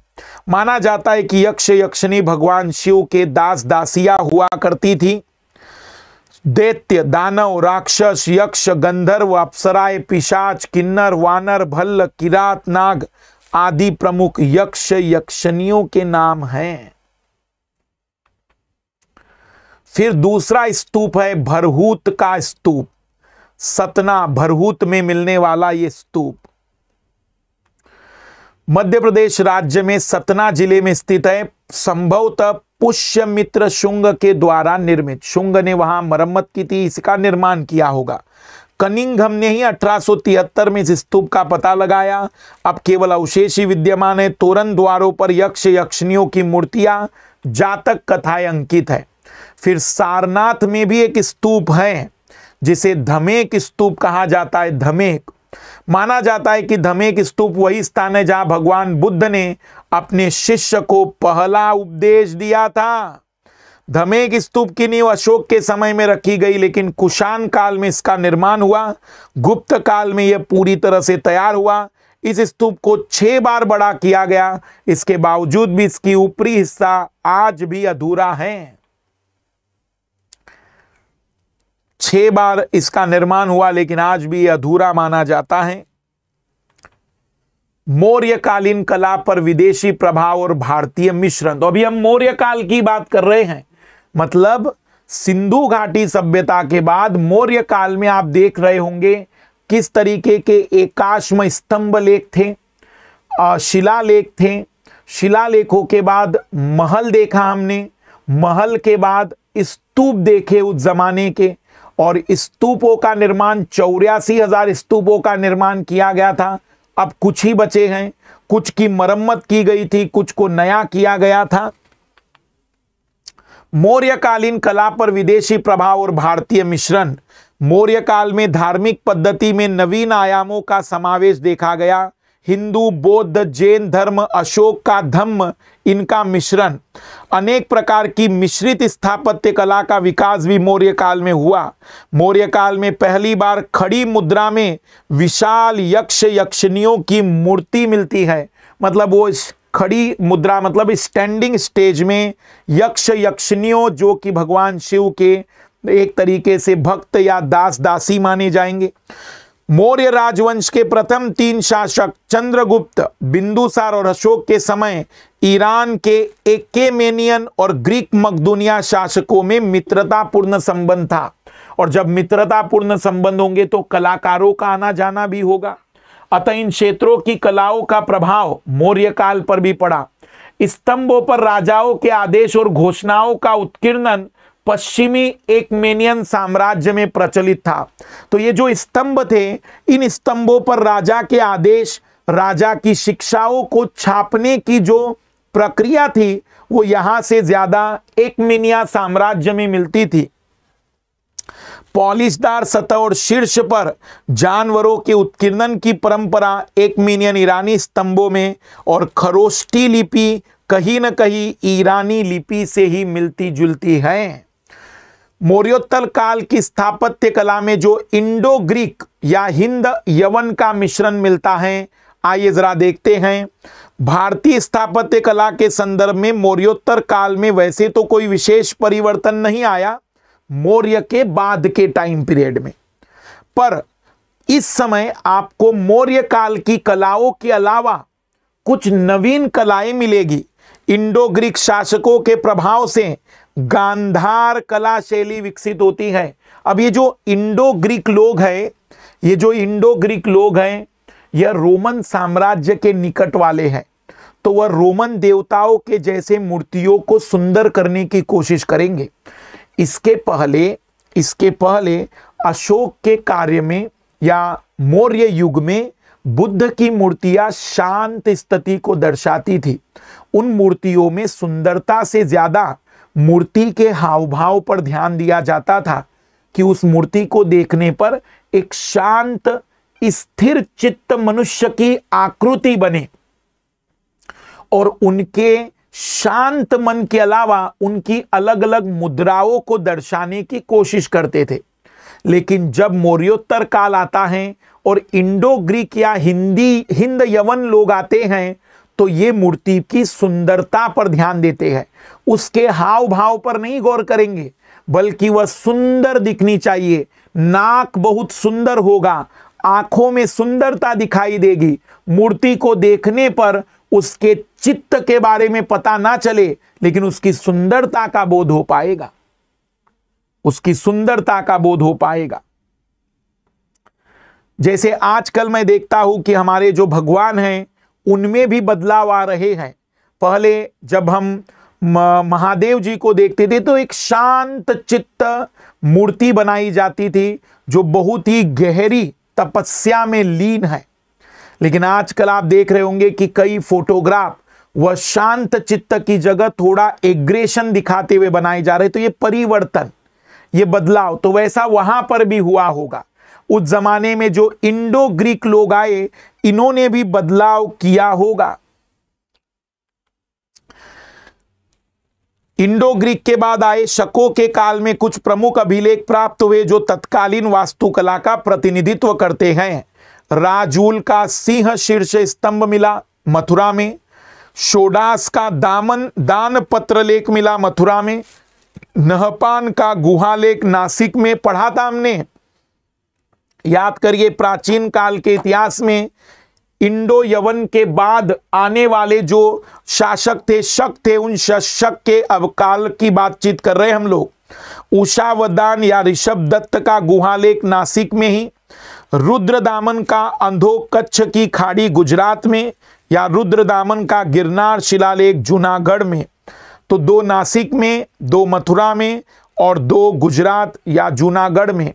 माना जाता है कि यक्ष यक्षिणी भगवान शिव के दास दासिया हुआ करती थी दैत्य दानव राक्षस यक्ष गंधर्व अप्सराय पिशाच किन्नर वानर भल्ल किरात नाग आदि प्रमुख यक्ष यक्षणियों के नाम हैं फिर दूसरा स्तूप है भरहूत का स्तूप सतना भरहूत में मिलने वाला यह स्तूप मध्य प्रदेश राज्य में सतना जिले में स्थित है संभवतः पुष्यमित्र शुंग के द्वारा निर्मित शुंग ने वहां मरम्मत की थी इसका निर्माण किया होगा कनिंग ने ही 1873 में इस स्तूप का पता लगाया अब केवल अवशेष ही विद्यमान है तोरण द्वारों पर यक्ष यक्षिणियों की मूर्तियां जातक कथाएं अंकित है फिर सारनाथ में भी एक स्तूप है जिसे धमेक स्तूप कहा जाता है धमेक माना जाता है कि धमेक स्तूप वही स्थान है जहां भगवान बुद्ध ने अपने शिष्य को पहला उपदेश दिया था धमेक स्तूप की नींव अशोक के समय में रखी गई लेकिन कुशान काल में इसका निर्माण हुआ गुप्त काल में यह पूरी तरह से तैयार हुआ इस स्तूप को छह बार बड़ा किया गया इसके बावजूद भी इसकी ऊपरी हिस्सा आज भी अधूरा है छह बार इसका निर्माण हुआ लेकिन आज भी अधूरा माना जाता है मौर्यकालीन कला पर विदेशी प्रभाव और भारतीय मिश्रण तो अभी हम मौर्य काल की बात कर रहे हैं मतलब सिंधु घाटी सभ्यता के बाद मौर्य काल में आप देख रहे होंगे किस तरीके के एकाश्म स्तंभ लेख थे शिला लेख थे शिला लेखों के बाद महल देखा हमने महल के बाद स्तूप देखे उस जमाने के और स्तूपों का निर्माण चौरासी हजार स्तूपों का निर्माण किया गया था अब कुछ ही बचे हैं कुछ की मरम्मत की गई थी कुछ को नया किया गया था मौर्यकालीन कला पर विदेशी प्रभाव और भारतीय मिश्रण मौर्य काल में धार्मिक पद्धति में नवीन आयामों का समावेश देखा गया हिंदू बौद्ध जैन धर्म अशोक का धम्म इनका मिश्रण अनेक प्रकार की मिश्रित स्थापत्य कला का विकास भी मौर्य काल में हुआ मौर्य काल में पहली बार खड़ी मुद्रा में विशाल यक्ष यक्षिनियों की मूर्ति मिलती है मतलब वो खड़ी मुद्रा मतलब स्टैंडिंग स्टेज में यक्ष यक्षिनियों जो कि भगवान शिव के एक तरीके से भक्त या दास दासी माने जाएंगे मौर्य राजवंश के प्रथम तीन शासक चंद्रगुप्त बिंदुसार और अशोक के समय ईरान के एकेमेनियन और ग्रीक मकदुनिया शासकों में मित्रतापूर्ण संबंध था और जब मित्रतापूर्ण संबंध होंगे तो कलाकारों का आना जाना भी होगा अतः इन क्षेत्रों की कलाओं का प्रभाव मौर्य काल पर भी पड़ा स्तंभों पर राजाओं के आदेश और घोषणाओं का उत्कीर्णन पश्चिमी एकमेनियन साम्राज्य में प्रचलित था तो ये जो स्तंभ थे इन स्तंभों पर राजा के आदेश राजा की शिक्षाओं को छापने की जो प्रक्रिया थी वो यहां से ज्यादा एकमेनिया साम्राज्य में मिलती थी पॉलिशदार सतह और शीर्ष पर जानवरों के उत्कीर्णन की परंपरा एक मिनियन ईरानी स्तंभों में और खरोष्टी लिपि कहीं न कहीं ईरानी लिपि से ही मिलती जुलती है मौर्योत्तर काल की स्थापत्य कला में जो इंडो ग्रीक या हिंद यवन का मिश्रण मिलता है आइए जरा देखते हैं भारतीय स्थापत्य कला के संदर्भ में मौर्योत्तर काल में वैसे तो कोई विशेष परिवर्तन नहीं आया मौर्य के बाद के टाइम पीरियड में पर इस समय आपको मौर्य काल की कलाओं के अलावा कुछ नवीन कलाएं मिलेगी इंडो ग्रीक शासकों के प्रभाव से गांधार कला शैली विकसित होती है अब ये जो इंडो ग्रीक लोग हैं ये जो इंडो ग्रीक लोग हैं यह रोमन साम्राज्य के निकट वाले हैं तो वह रोमन देवताओं के जैसे मूर्तियों को सुंदर करने की कोशिश करेंगे इसके पहले इसके पहले अशोक के कार्य में या मौर्य युग में बुद्ध की मूर्तियां शांत स्थिति को दर्शाती थी उन मूर्तियों में सुंदरता से ज्यादा मूर्ति के हाव भाव पर ध्यान दिया जाता था कि उस मूर्ति को देखने पर एक शांत स्थिर चित्त मनुष्य की आकृति बने और उनके शांत मन के अलावा उनकी अलग अलग मुद्राओं को दर्शाने की कोशिश करते थे लेकिन जब मौर्योत्तर काल आता है और इंडो ग्रीक या हिंदी हिंद यवन लोग आते हैं तो ये मूर्ति की सुंदरता पर ध्यान देते हैं उसके हाव भाव पर नहीं गौर करेंगे बल्कि वह सुंदर दिखनी चाहिए नाक बहुत सुंदर होगा आंखों में सुंदरता दिखाई देगी मूर्ति को देखने पर उसके चित्त के बारे में पता ना चले लेकिन उसकी सुंदरता का बोध हो पाएगा उसकी सुंदरता का बोध हो पाएगा जैसे आजकल मैं देखता हूं कि हमारे जो भगवान हैं उनमें भी बदलाव आ रहे हैं पहले जब हम महादेव जी को देखते थे तो एक शांत चित्त मूर्ति बनाई जाती थी जो बहुत ही गहरी तपस्या में लीन है लेकिन आजकल आप देख रहे होंगे कि कई फोटोग्राफ वह शांत चित्त की जगह थोड़ा एग्रेशन दिखाते हुए बनाए जा रहे तो ये परिवर्तन ये बदलाव तो वैसा वहां पर भी हुआ होगा उस जमाने में जो इंडो ग्रीक लोग आए इन्होंने भी बदलाव किया होगा इंडो ग्रीक के बाद आए शको के काल में कुछ प्रमुख अभिलेख प्राप्त हुए जो तत्कालीन वास्तुकला का प्रतिनिधित्व करते हैं राजूल का सिंह शीर्ष स्तंभ मिला मथुरा में शोडास का दामन दान पत्र लेख मिला मथुरा में नहपान का गुहा लेख नासिक में पढ़ा था हमने याद करिए प्राचीन काल के इतिहास में इंडो यवन के बाद आने वाले जो शासक थे शक थे उन शक के अवकाल की बातचीत कर रहे हम लोग उषावदान या ऋषभ दत्त का गुहालेख नासिक में ही रुद्रदामन का अंधो कच्छ की खाड़ी गुजरात में या रुद्रदामन का गिरनार शिलालेख जूनागढ़ में तो दो नासिक में दो मथुरा में और दो गुजरात या जूनागढ़ में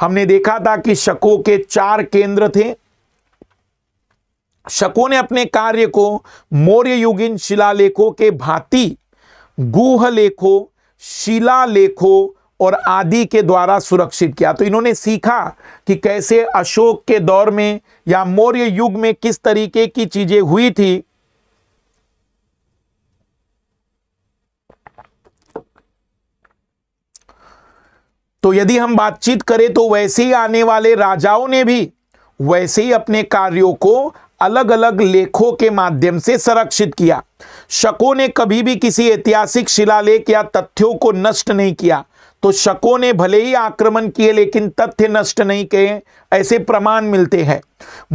हमने देखा था कि शकों के चार केंद्र थे शकों ने अपने कार्य को मौर्य युगीन शिलालेखों के भांति गुह लेखों शिलालेखों और आदि के द्वारा सुरक्षित किया तो इन्होंने सीखा कि कैसे अशोक के दौर में या मौर्य युग में किस तरीके की चीज़ें हुई थी तो यदि हम बातचीत करें तो वैसे ही आने वाले राजाओं ने भी वैसे ही अपने कार्यों को अलग अलग लेखों के माध्यम से संरक्षित किया शकों ने कभी भी किसी ऐतिहासिक शिलालेख या तथ्यों को नष्ट नहीं किया तो शकों ने भले ही आक्रमण किए लेकिन तथ्य नष्ट नहीं किए ऐसे प्रमाण मिलते हैं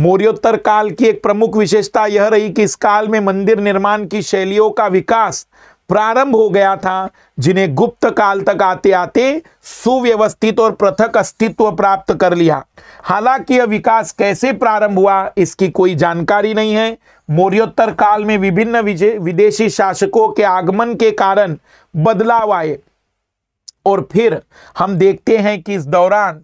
मौर्योत्तर काल की एक प्रमुख विशेषता यह रही कि इस काल में मंदिर निर्माण की शैलियों का विकास प्रारंभ हो गया था जिन्हें गुप्त काल तक आते आते सुव्यवस्थित और पृथक अस्तित्व प्राप्त कर लिया हालांकि यह विकास कैसे प्रारंभ हुआ इसकी कोई जानकारी नहीं है मौर्योत्तर काल में विभिन्न विदेशी शासकों के आगमन के कारण बदलाव आए और फिर हम देखते हैं कि इस दौरान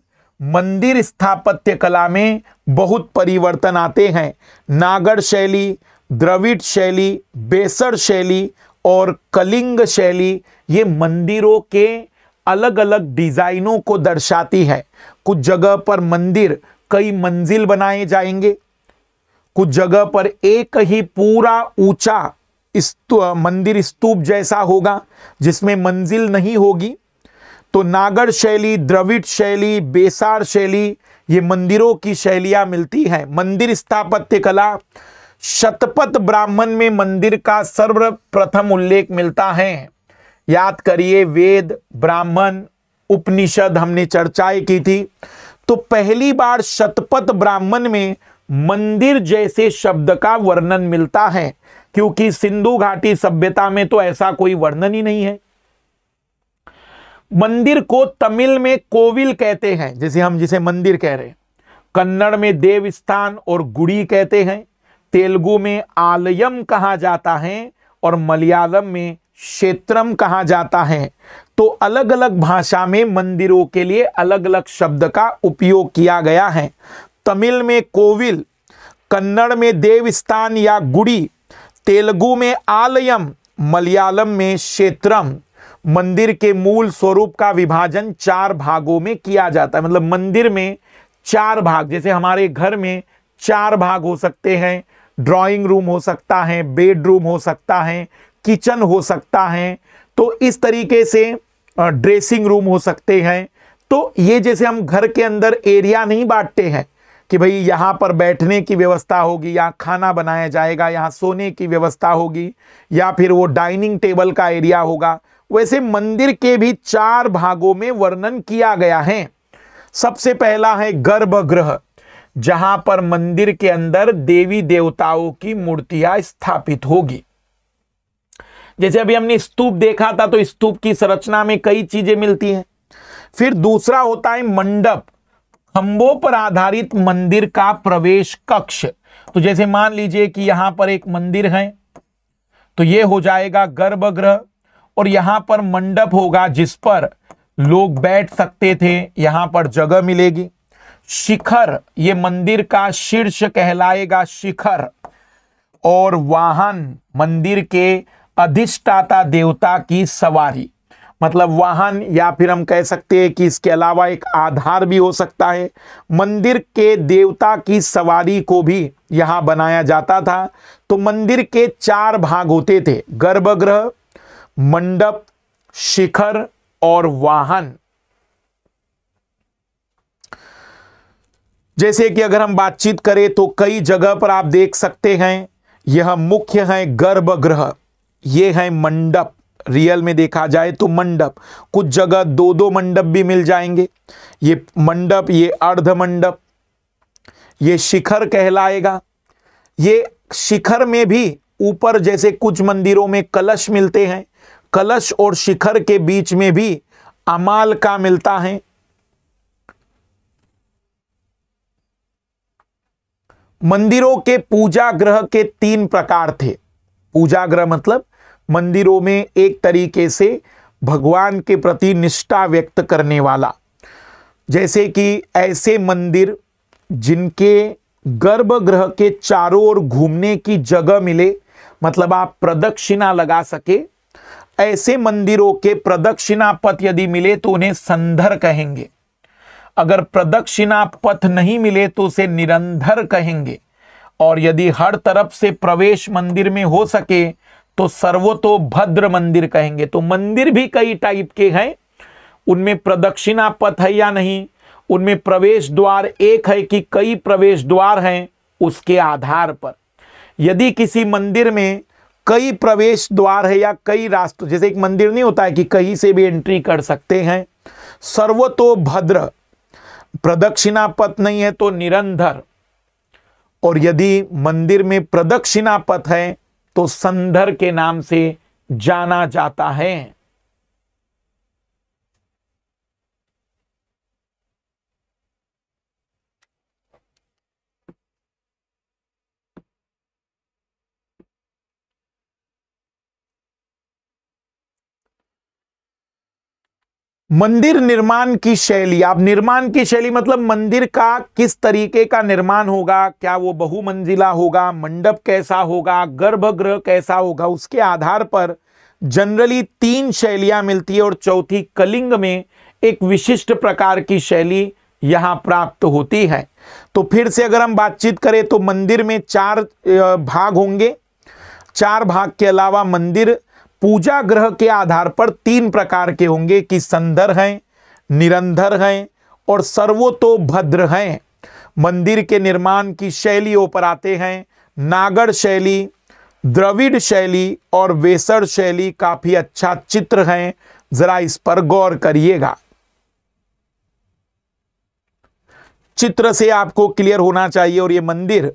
मंदिर स्थापत्य कला में बहुत परिवर्तन आते हैं नागर शैली द्रविड़ शैली बेसर शैली और कलिंग शैली ये मंदिरों के अलग अलग डिज़ाइनों को दर्शाती है कुछ जगह पर मंदिर कई मंजिल बनाए जाएंगे कुछ जगह पर एक ही पूरा ऊंचा मंदिर स्तूप जैसा होगा जिसमें मंजिल नहीं होगी तो नागर शैली द्रविड़ शैली बेसार शैली ये मंदिरों की शैलियां मिलती हैं मंदिर स्थापत्य कला शतपथ ब्राह्मण में मंदिर का सर्वप्रथम उल्लेख मिलता है याद करिए वेद ब्राह्मण उपनिषद हमने चर्चाएं की थी तो पहली बार शतपथ ब्राह्मण में मंदिर जैसे शब्द का वर्णन मिलता है क्योंकि सिंधु घाटी सभ्यता में तो ऐसा कोई वर्णन ही नहीं है मंदिर को तमिल में कोविल कहते हैं जैसे हम जिसे मंदिर कह रहे हैं कन्नड़ में देवस्थान और गुड़ी कहते हैं तेलुगु में आलयम कहा जाता है और मलयालम में क्षेत्रम कहा जाता है तो अलग अलग भाषा में मंदिरों के लिए अलग अलग शब्द का उपयोग किया गया है तमिल में कोविल कन्नड़ में देवस्थान या गुड़ी तेलुगु में आलयम मलयालम में क्षेत्रम मंदिर के मूल स्वरूप का विभाजन चार भागों में किया जाता है मतलब मंदिर में चार भाग जैसे हमारे घर में चार भाग हो सकते हैं ड्राइंग रूम हो सकता है बेडरूम हो सकता है किचन हो सकता है तो इस तरीके से ड्रेसिंग रूम हो सकते हैं तो ये जैसे हम घर के अंदर एरिया नहीं बांटते हैं कि भाई यहाँ पर बैठने की व्यवस्था होगी यहाँ खाना बनाया जाएगा यहाँ सोने की व्यवस्था होगी या फिर वो डाइनिंग टेबल का एरिया होगा वैसे मंदिर के भी चार भागों में वर्णन किया गया है सबसे पहला है गर्भगृह जहां पर मंदिर के अंदर देवी देवताओं की मूर्तियां स्थापित होगी जैसे अभी हमने स्तूप देखा था तो स्तूप की संरचना में कई चीजें मिलती हैं फिर दूसरा होता है मंडप खंबों पर आधारित मंदिर का प्रवेश कक्ष तो जैसे मान लीजिए कि यहां पर एक मंदिर है तो यह हो जाएगा गर्भगृह और यहां पर मंडप होगा जिस पर लोग बैठ सकते थे यहां पर जगह मिलेगी शिखर ये मंदिर का शीर्ष कहलाएगा शिखर और वाहन मंदिर के अधिष्ठाता देवता की सवारी मतलब वाहन या फिर हम कह सकते हैं कि इसके अलावा एक आधार भी हो सकता है मंदिर के देवता की सवारी को भी यहाँ बनाया जाता था तो मंदिर के चार भाग होते थे गर्भगृह मंडप शिखर और वाहन जैसे कि अगर हम बातचीत करें तो कई जगह पर आप देख सकते हैं यह मुख्य है गर्भगृह ये है मंडप रियल में देखा जाए तो मंडप कुछ जगह दो दो मंडप भी मिल जाएंगे ये मंडप ये अर्ध मंडप ये शिखर कहलाएगा ये शिखर में भी ऊपर जैसे कुछ मंदिरों में कलश मिलते हैं कलश और शिखर के बीच में भी अमाल का मिलता है मंदिरों के पूजा ग्रह के तीन प्रकार थे पूजा ग्रह मतलब मंदिरों में एक तरीके से भगवान के प्रति निष्ठा व्यक्त करने वाला जैसे कि ऐसे मंदिर जिनके गर्भगृह के चारों ओर घूमने की जगह मिले मतलब आप प्रदक्षिणा लगा सके ऐसे मंदिरों के प्रदक्षिणा पथ यदि मिले तो उन्हें संधर कहेंगे अगर प्रदक्षिणा पथ नहीं मिले तो उसे निरंधर कहेंगे और यदि हर तरफ से प्रवेश मंदिर में हो सके तो सर्वतो भद्र मंदिर कहेंगे तो मंदिर भी कई टाइप के हैं उनमें प्रदक्षिणा पथ है या नहीं उनमें प्रवेश द्वार एक है कि कई प्रवेश द्वार हैं उसके आधार पर यदि किसी मंदिर में कई प्रवेश द्वार है या कई रास्ते जैसे एक मंदिर नहीं होता है कि कहीं से भी एंट्री कर सकते हैं सर्वतो भद्र प्रदक्षिणा पथ नहीं है तो निरंधर और यदि मंदिर में प्रदक्षिणा पथ है तो संधर के नाम से जाना जाता है मंदिर निर्माण की शैली आप निर्माण की शैली मतलब मंदिर का किस तरीके का निर्माण होगा क्या वो बहुमंजिला होगा मंडप कैसा होगा गर्भगृह कैसा होगा उसके आधार पर जनरली तीन शैलियां मिलती है और चौथी कलिंग में एक विशिष्ट प्रकार की शैली यहाँ प्राप्त होती है तो फिर से अगर हम बातचीत करें तो मंदिर में चार भाग होंगे चार भाग के अलावा मंदिर पूजा ग्रह के आधार पर तीन प्रकार के होंगे कि संदर हैं निरंधर हैं और भद्र हैं मंदिर के निर्माण की शैलियों पर आते हैं नागर शैली द्रविड़ शैली और वेसर शैली काफी अच्छा चित्र हैं जरा इस पर गौर करिएगा चित्र से आपको क्लियर होना चाहिए और ये मंदिर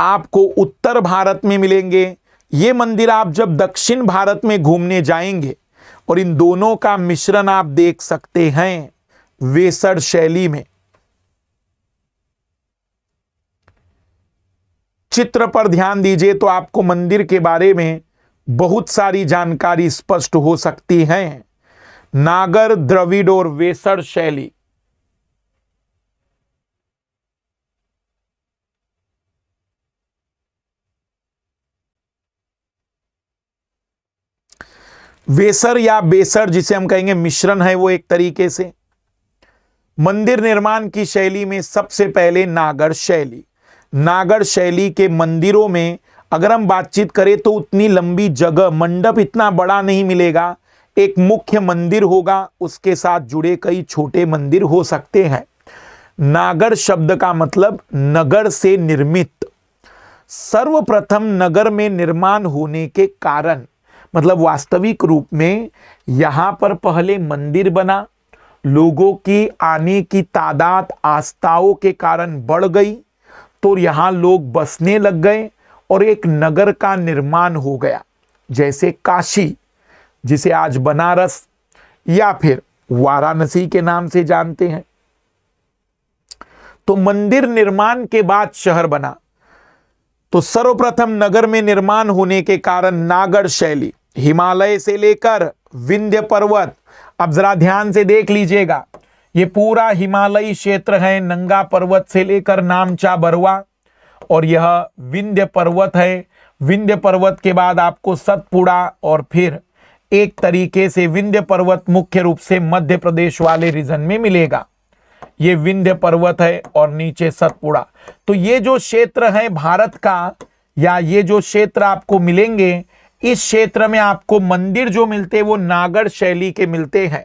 आपको उत्तर भारत में मिलेंगे ये मंदिर आप जब दक्षिण भारत में घूमने जाएंगे और इन दोनों का मिश्रण आप देख सकते हैं वेसड़ शैली में चित्र पर ध्यान दीजिए तो आपको मंदिर के बारे में बहुत सारी जानकारी स्पष्ट हो सकती है नागर द्रविड और वेसर शैली वेसर या बेसर जिसे हम कहेंगे मिश्रण है वो एक तरीके से मंदिर निर्माण की शैली में सबसे पहले नागर शैली नागर शैली के मंदिरों में अगर हम बातचीत करें तो उतनी लंबी जगह मंडप इतना बड़ा नहीं मिलेगा एक मुख्य मंदिर होगा उसके साथ जुड़े कई छोटे मंदिर हो सकते हैं नागर शब्द का मतलब नगर से निर्मित सर्वप्रथम नगर में निर्माण होने के कारण मतलब वास्तविक रूप में यहाँ पर पहले मंदिर बना लोगों की आने की तादाद आस्थाओं के कारण बढ़ गई तो यहाँ लोग बसने लग गए और एक नगर का निर्माण हो गया जैसे काशी जिसे आज बनारस या फिर वाराणसी के नाम से जानते हैं तो मंदिर निर्माण के बाद शहर बना तो सर्वप्रथम नगर में निर्माण होने के कारण नागर शैली हिमालय से लेकर विंध्य पर्वत अब जरा ध्यान से देख लीजिएगा ये पूरा हिमालयी क्षेत्र है नंगा पर्वत से लेकर नामचा बरुआ और यह विंध्य पर्वत है विंध्य पर्वत के बाद आपको सतपुड़ा और फिर एक तरीके से विंध्य पर्वत मुख्य रूप से मध्य प्रदेश वाले रीजन में मिलेगा ये विंध्य पर्वत है और नीचे सतपुड़ा तो ये जो क्षेत्र है भारत का या ये जो क्षेत्र आपको मिलेंगे इस क्षेत्र में आपको मंदिर जो मिलते वो नागर शैली के मिलते हैं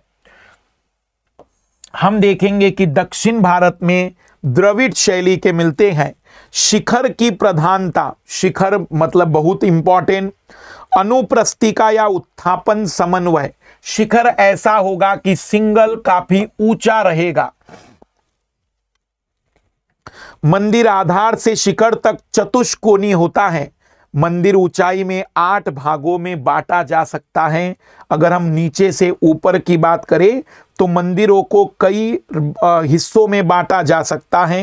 हम देखेंगे कि दक्षिण भारत में द्रविड़ शैली के मिलते हैं शिखर की प्रधानता शिखर मतलब बहुत इंपॉर्टेंट अनुप्रस्तिका या उत्थापन समन्वय शिखर ऐसा होगा कि सिंगल काफी ऊंचा रहेगा मंदिर आधार से शिखर तक चतुष्कोणी होता है मंदिर ऊंचाई में आठ भागों में बांटा जा सकता है अगर हम नीचे से ऊपर की बात करें तो मंदिरों को कई हिस्सों में बांटा जा सकता है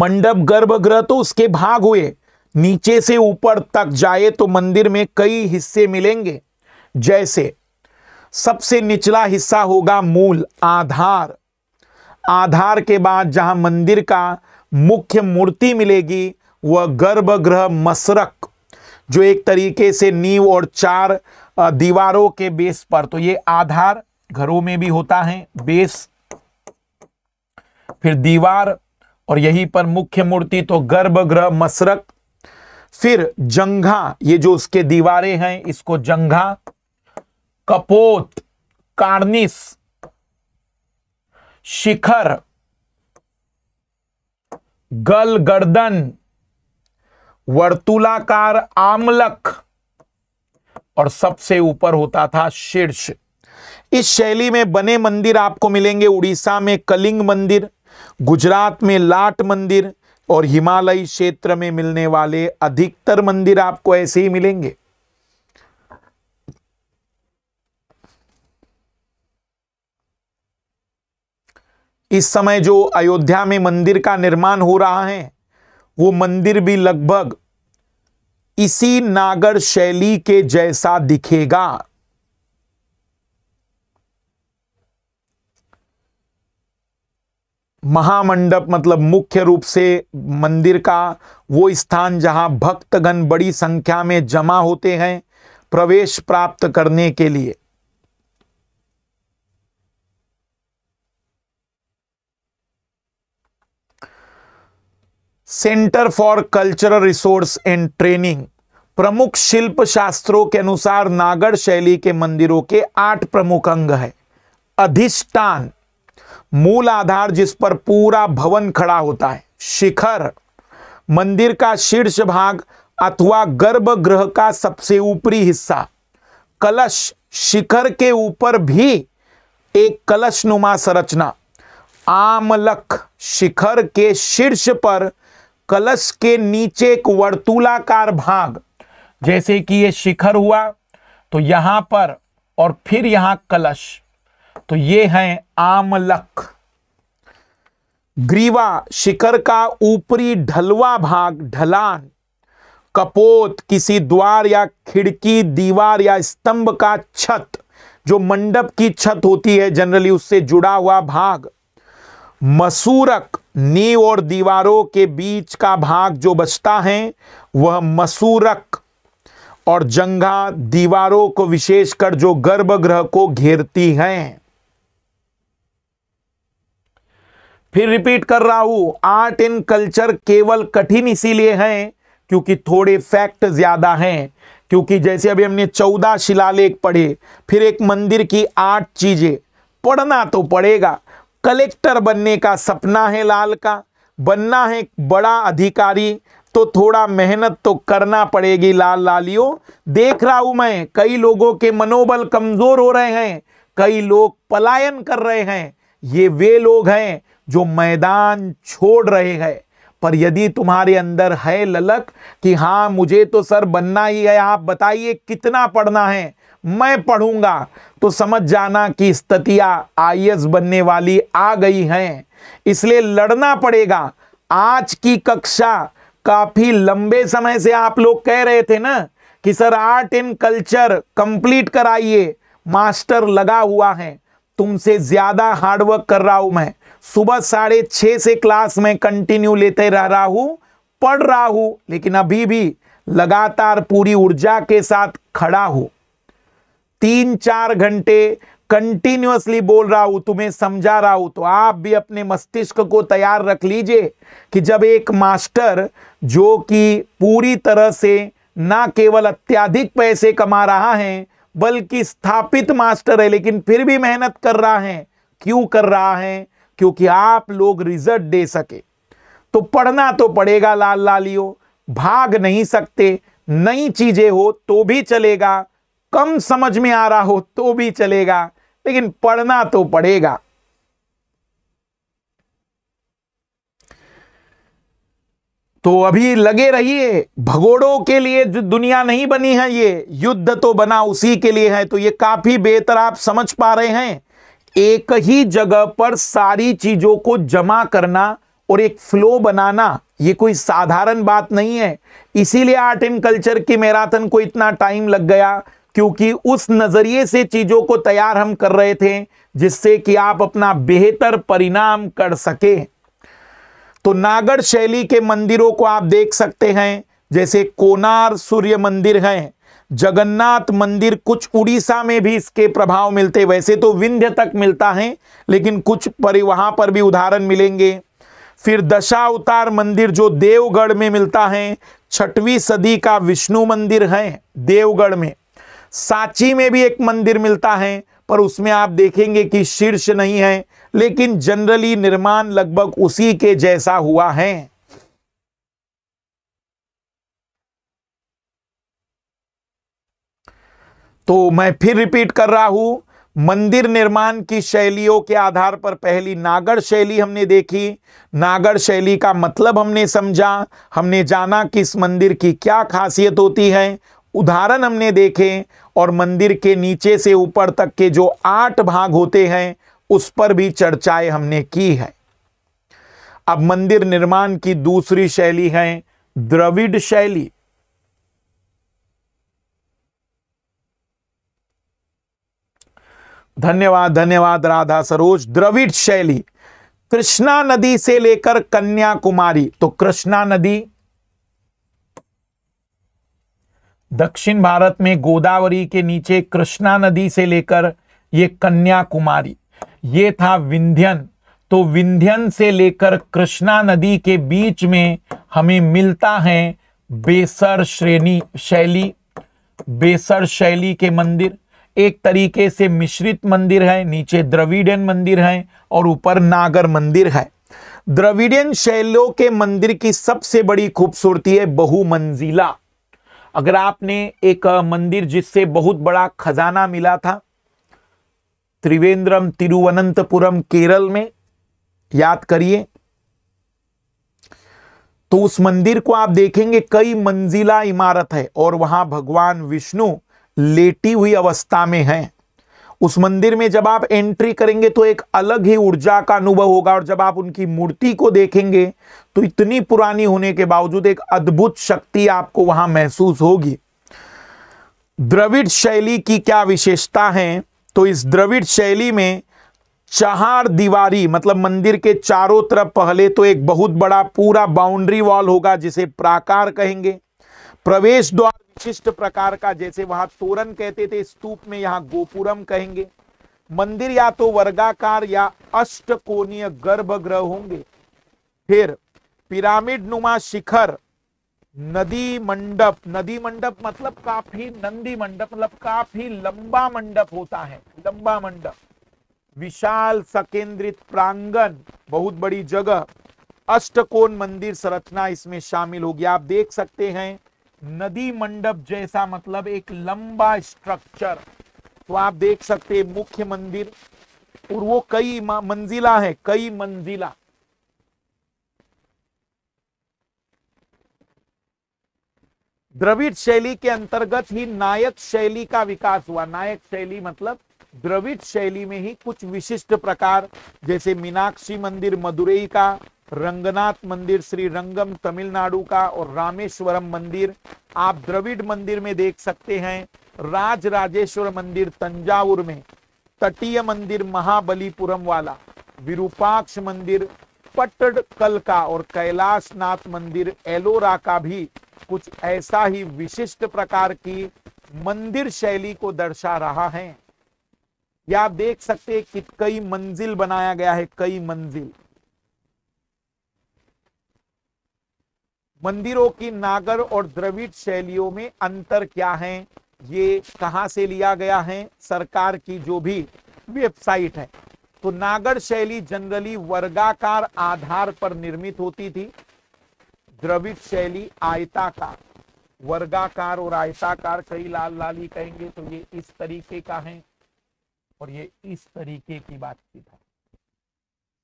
मंडप गर्भगृह तो उसके भाग हुए नीचे से ऊपर तक जाए तो मंदिर में कई हिस्से मिलेंगे जैसे सबसे निचला हिस्सा होगा मूल आधार आधार के बाद जहां मंदिर का मुख्य मूर्ति मिलेगी वह गर्भगृह मसरक जो एक तरीके से नींव और चार दीवारों के बेस पर तो ये आधार घरों में भी होता है बेस फिर दीवार और यहीं पर मुख्य मूर्ति तो गर्भगृह मसरक फिर जंघा ये जो उसके दीवारें हैं इसको जंघा कपोत कार्निस शिखर गल गर्दन वर्तुलाकार आमलक और सबसे ऊपर होता था शीर्ष इस शैली में बने मंदिर आपको मिलेंगे उड़ीसा में कलिंग मंदिर गुजरात में लाट मंदिर और हिमालयी क्षेत्र में मिलने वाले अधिकतर मंदिर आपको ऐसे ही मिलेंगे इस समय जो अयोध्या में मंदिर का निर्माण हो रहा है वो मंदिर भी लगभग इसी नागर शैली के जैसा दिखेगा महामंडप मतलब मुख्य रूप से मंदिर का वो स्थान जहां भक्तगण बड़ी संख्या में जमा होते हैं प्रवेश प्राप्त करने के लिए centre for cultural resource and training प्रमुख शिल्प शास्त्रों के अनुसार नागर शैली के मंदिरों के आठ प्रमुख अंग है अधिष्ठान मूल आधार जिस पर पूरा भवन खड़ा होता है शिखर मंदिर का शीर्ष भाग अथवा गर्भगृह का सबसे ऊपरी हिस्सा कलश शिखर के ऊपर भी एक कलश नुमा संरचना आमलख शिखर के शीर्ष पर कलश के नीचे एक वर्तूलाकार भाग जैसे कि ये शिखर हुआ तो यहां पर और फिर यहां कलश तो ये है आमलक ग्रीवा शिखर का ऊपरी ढलवा भाग ढलान कपोत किसी द्वार या खिड़की दीवार या स्तंभ का छत जो मंडप की छत होती है जनरली उससे जुड़ा हुआ भाग मसूरक नींव और दीवारों के बीच का भाग जो बचता है वह मसूरक और जंगा दीवारों को विशेषकर जो गर्भगृह को घेरती हैं फिर रिपीट कर रहा हूं आर्ट एंड कल्चर केवल कठिन इसीलिए हैं क्योंकि थोड़े फैक्ट ज्यादा हैं क्योंकि जैसे अभी हमने चौदह शिलालेख पढ़े फिर एक मंदिर की आठ चीजें पढ़ना तो पड़ेगा कलेक्टर बनने का सपना है लाल का बनना है बड़ा अधिकारी तो थोड़ा मेहनत तो करना पड़ेगी लाल लालियो देख रहा हूं मैं कई लोगों के मनोबल कमजोर हो रहे हैं कई लोग पलायन कर रहे हैं ये वे लोग हैं जो मैदान छोड़ रहे हैं पर यदि तुम्हारे अंदर है ललक कि हाँ मुझे तो सर बनना ही है आप बताइए कितना पढ़ना है मैं पढ़ूंगा तो समझ जाना कि स्थितियां आई बनने वाली आ गई हैं इसलिए लड़ना पड़ेगा आज की कक्षा काफ़ी लंबे समय से आप लोग कह रहे थे ना कि sir art and culture complete कराइए मास्टर लगा हुआ है तुमसे ज़्यादा हार्डवर्क कर रहा हूं मैं सुबह साढ़े छः से क्लास में कंटिन्यू लेते रह रहा हूं पढ़ रहा हूं लेकिन अभी भी लगातार पूरी ऊर्जा के साथ खड़ा हूं तीन चार घंटे कंटिन्यूसली बोल रहा हूं तुम्हें समझा रहा हूं तो आप भी अपने मस्तिष्क को तैयार रख लीजिए कि जब एक मास्टर जो कि पूरी तरह से ना केवल अत्याधिक पैसे कमा रहा है बल्कि स्थापित मास्टर है लेकिन फिर भी मेहनत कर रहा है क्यों कर रहा है क्योंकि आप लोग रिजल्ट दे सके तो पढ़ना तो पड़ेगा लाल लालियो भाग नहीं सकते नई चीजें हो तो भी चलेगा कम समझ में आ रहा हो तो भी चलेगा लेकिन पढ़ना तो पड़ेगा तो अभी लगे रहिए भगोड़ों के लिए दुनिया नहीं बनी है ये युद्ध तो बना उसी के लिए है तो ये काफी बेहतर आप समझ पा रहे हैं एक ही जगह पर सारी चीजों को जमा करना और एक फ्लो बनाना ये कोई साधारण बात नहीं है इसीलिए आर्ट एंड कल्चर की मैराथन को इतना टाइम लग गया क्योंकि उस नज़रिए से चीज़ों को तैयार हम कर रहे थे जिससे कि आप अपना बेहतर परिणाम कर सके तो नागर शैली के मंदिरों को आप देख सकते हैं जैसे कोनार सूर्य मंदिर है जगन्नाथ मंदिर कुछ उड़ीसा में भी इसके प्रभाव मिलते वैसे तो विंध्य तक मिलता है लेकिन कुछ पर वहां पर भी उदाहरण मिलेंगे फिर दशावतार मंदिर जो देवगढ़ में मिलता है छठवीं सदी का विष्णु मंदिर है देवगढ़ में सांची में भी एक मंदिर मिलता है पर उसमें आप देखेंगे कि शीर्ष नहीं है लेकिन जनरली निर्माण लगभग उसी के जैसा हुआ है तो मैं फिर रिपीट कर रहा हूं मंदिर निर्माण की शैलियों के आधार पर पहली नागर शैली हमने देखी नागर शैली का मतलब हमने समझा हमने जाना कि इस मंदिर की क्या खासियत होती है उदाहरण हमने देखे और मंदिर के नीचे से ऊपर तक के जो आठ भाग होते हैं उस पर भी चर्चाएं हमने की है अब मंदिर निर्माण की दूसरी शैली है द्रविड शैली धन्यवाद धन्यवाद राधा सरोज द्रविड शैली कृष्णा नदी से लेकर कन्याकुमारी तो कृष्णा नदी दक्षिण भारत में गोदावरी के नीचे कृष्णा नदी से लेकर ये कन्याकुमारी ये था विंध्यन तो विंध्यन से लेकर कृष्णा नदी के बीच में हमें मिलता है बेसर श्रेणी शैली बेसर शैली के मंदिर एक तरीके से मिश्रित मंदिर है नीचे द्रविडियन मंदिर है और ऊपर नागर मंदिर है द्रविडियन शैलियों के मंदिर की सबसे बड़ी खूबसूरती है बहुमंजिला अगर आपने एक मंदिर जिससे बहुत बड़ा खजाना मिला था त्रिवेंद्रम तिरुवनंतपुरम केरल में याद करिए तो उस मंदिर को आप देखेंगे कई मंजिला इमारत है और वहां भगवान विष्णु लेटी हुई अवस्था में है उस मंदिर में जब आप एंट्री करेंगे तो एक अलग ही ऊर्जा का अनुभव होगा और जब आप उनकी मूर्ति को देखेंगे तो इतनी पुरानी होने के बावजूद एक अद्भुत शक्ति आपको वहां महसूस होगी द्रविड़ शैली की क्या विशेषता है तो इस द्रविड़ शैली में चार दीवारी मतलब मंदिर के चारों तरफ पहले तो एक बहुत बड़ा पूरा बाउंड्री वॉल होगा जिसे प्राकार कहेंगे प्रवेश द्वार विशिष्ट प्रकार का जैसे वहां तोरण कहते थे स्तूप में यहां गोपुरम कहेंगे मंदिर या तो वर्गाकार या अष्टकोणीय गर्भगृह होंगे फिर पिरामिड नुमा शिखर नदी मंडप नदी मंडप मतलब काफी नंदी मंडप मतलब काफी लंबा मंडप होता है लंबा मंडप विशाल सकेंद्रित प्रांगण बहुत बड़ी जगह अष्टकोण मंदिर संरचना इसमें शामिल होगी आप देख सकते हैं नदी मंडप जैसा मतलब एक लंबा स्ट्रक्चर तो आप देख सकते हैं मुख्य मंदिर और वो कई मंजिला है कई मंजिला द्रविड़ शैली के अंतर्गत ही नायक शैली का विकास हुआ नायक शैली मतलब द्रविड़ शैली में ही कुछ विशिष्ट प्रकार जैसे मीनाक्षी मंदिर मदुरई का रंगनाथ मंदिर श्री रंगम तमिलनाडु का और रामेश्वरम मंदिर आप द्रविड मंदिर में देख सकते हैं राज राजेश्वर मंदिर तंजावुर में तटीय मंदिर महाबलीपुरम वाला विरूपाक्ष मंदिर पट्टडकल का और कैलाशनाथ मंदिर एलोरा का भी कुछ ऐसा ही विशिष्ट प्रकार की मंदिर शैली को दर्शा रहा है या आप देख सकते हैं कि कई मंजिल बनाया गया है कई मंजिल मंदिरों की नागर और द्रविड़ शैलियों में अंतर क्या है ये कहां से लिया गया है सरकार की जो भी वेबसाइट है तो नागर शैली जनरली वर्गाकार आधार पर निर्मित होती थी द्रविड़ शैली आयताकार वर्गाकार और आयताकार कई लाल लाली कहेंगे तो ये इस तरीके का है और ये इस तरीके की बात की था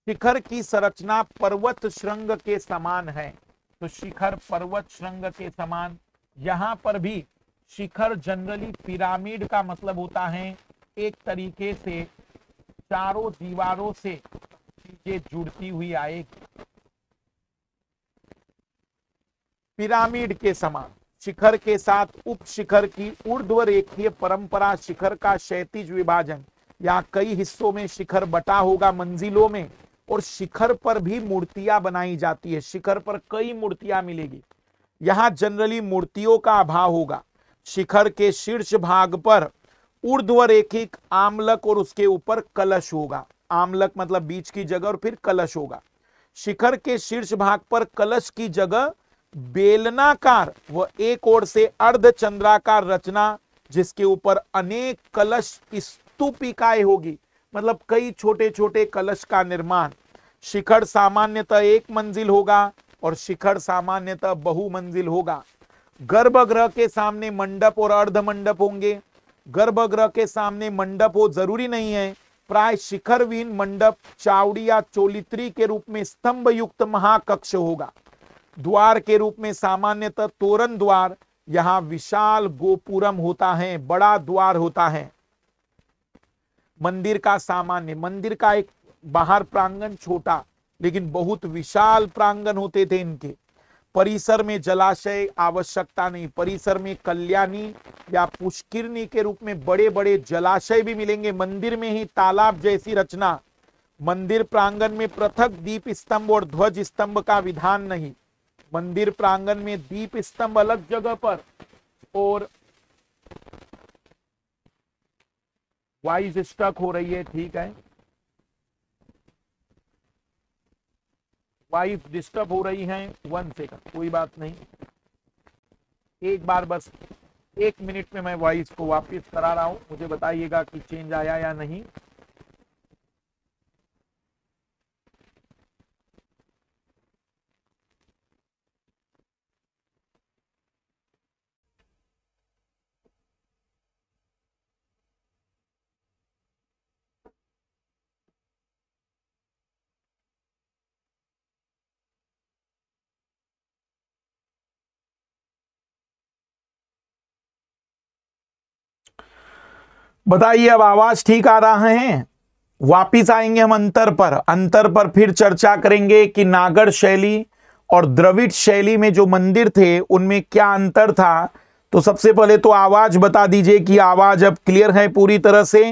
शिखर की संरचना पर्वत श्रृंग के समान है तो शिखर पर्वत श्रृंग के समान यहाँ पर भी शिखर जनरली पिरामिड का मतलब होता है एक तरीके से चारों दीवारों से चीजें जुड़ती हुई आएगी पिरामिड के समान शिखर के साथ उप शिखर की ऊर्ध्व रेखीय परंपरा शिखर का क्षैतिज विभाजन या कई हिस्सों में शिखर बटा होगा मंजिलों में और शिखर पर भी मूर्तियां बनाई जाती है शिखर पर कई मूर्तियां मिलेगी यहां जनरली मूर्तियों का अभाव होगा शिखर के शीर्ष भाग पर ऊर्ध्व रेखिक आमलक और उसके ऊपर कलश होगा आमलक मतलब बीच की जगह और फिर कलश होगा शिखर के शीर्ष भाग पर कलश की जगह बेलनाकार व एक ओर से अर्ध चंद्राकार रचना जिसके ऊपर अनेक कलश स्तूपिकाएं होगी मतलब कई छोटे छोटे कलश का निर्माण शिखर सामान्यतः एक मंजिल होगा और शिखर सामान्यतः मंजिल होगा गर्भगृह के सामने मंडप और अर्ध मंडप होंगे गर्भगृह के सामने मंडप हो जरूरी नहीं है प्राय शिखरवीन मंडप चावड़ी या चोलित्री के रूप में स्तंभ युक्त महाकक्ष होगा द्वार के रूप में सामान्यतः तोरण द्वार यहाँ विशाल गोपुरम होता है बड़ा द्वार होता है मंदिर का सामान्य मंदिर का एक बाहर प्रांगण छोटा लेकिन बहुत विशाल प्रांगण होते थे इनके परिसर में जलाशय आवश्यकता नहीं परिसर में कल्याणी या पुष्किरणी के रूप में बड़े बड़े जलाशय भी मिलेंगे मंदिर में ही तालाब जैसी रचना मंदिर प्रांगण में पृथक दीप स्तंभ और ध्वज स्तंभ का विधान नहीं मंदिर प्रांगण में दीप स्तंभ अलग जगह पर और वाइज स्टक हो रही है ठीक है वाइफ डिस्टर्ब हो रही है वन सेकंड कोई बात नहीं एक बार बस एक मिनट में मैं वॉइस को वापस करा रहा हूं मुझे बताइएगा कि चेंज आया या नहीं बताइए अब आवाज ठीक आ रहा है वापिस आएंगे हम अंतर पर अंतर पर फिर चर्चा करेंगे कि नागर शैली और द्रविड़ शैली में जो मंदिर थे उनमें क्या अंतर था तो सबसे पहले तो आवाज बता दीजिए कि आवाज अब क्लियर है पूरी तरह से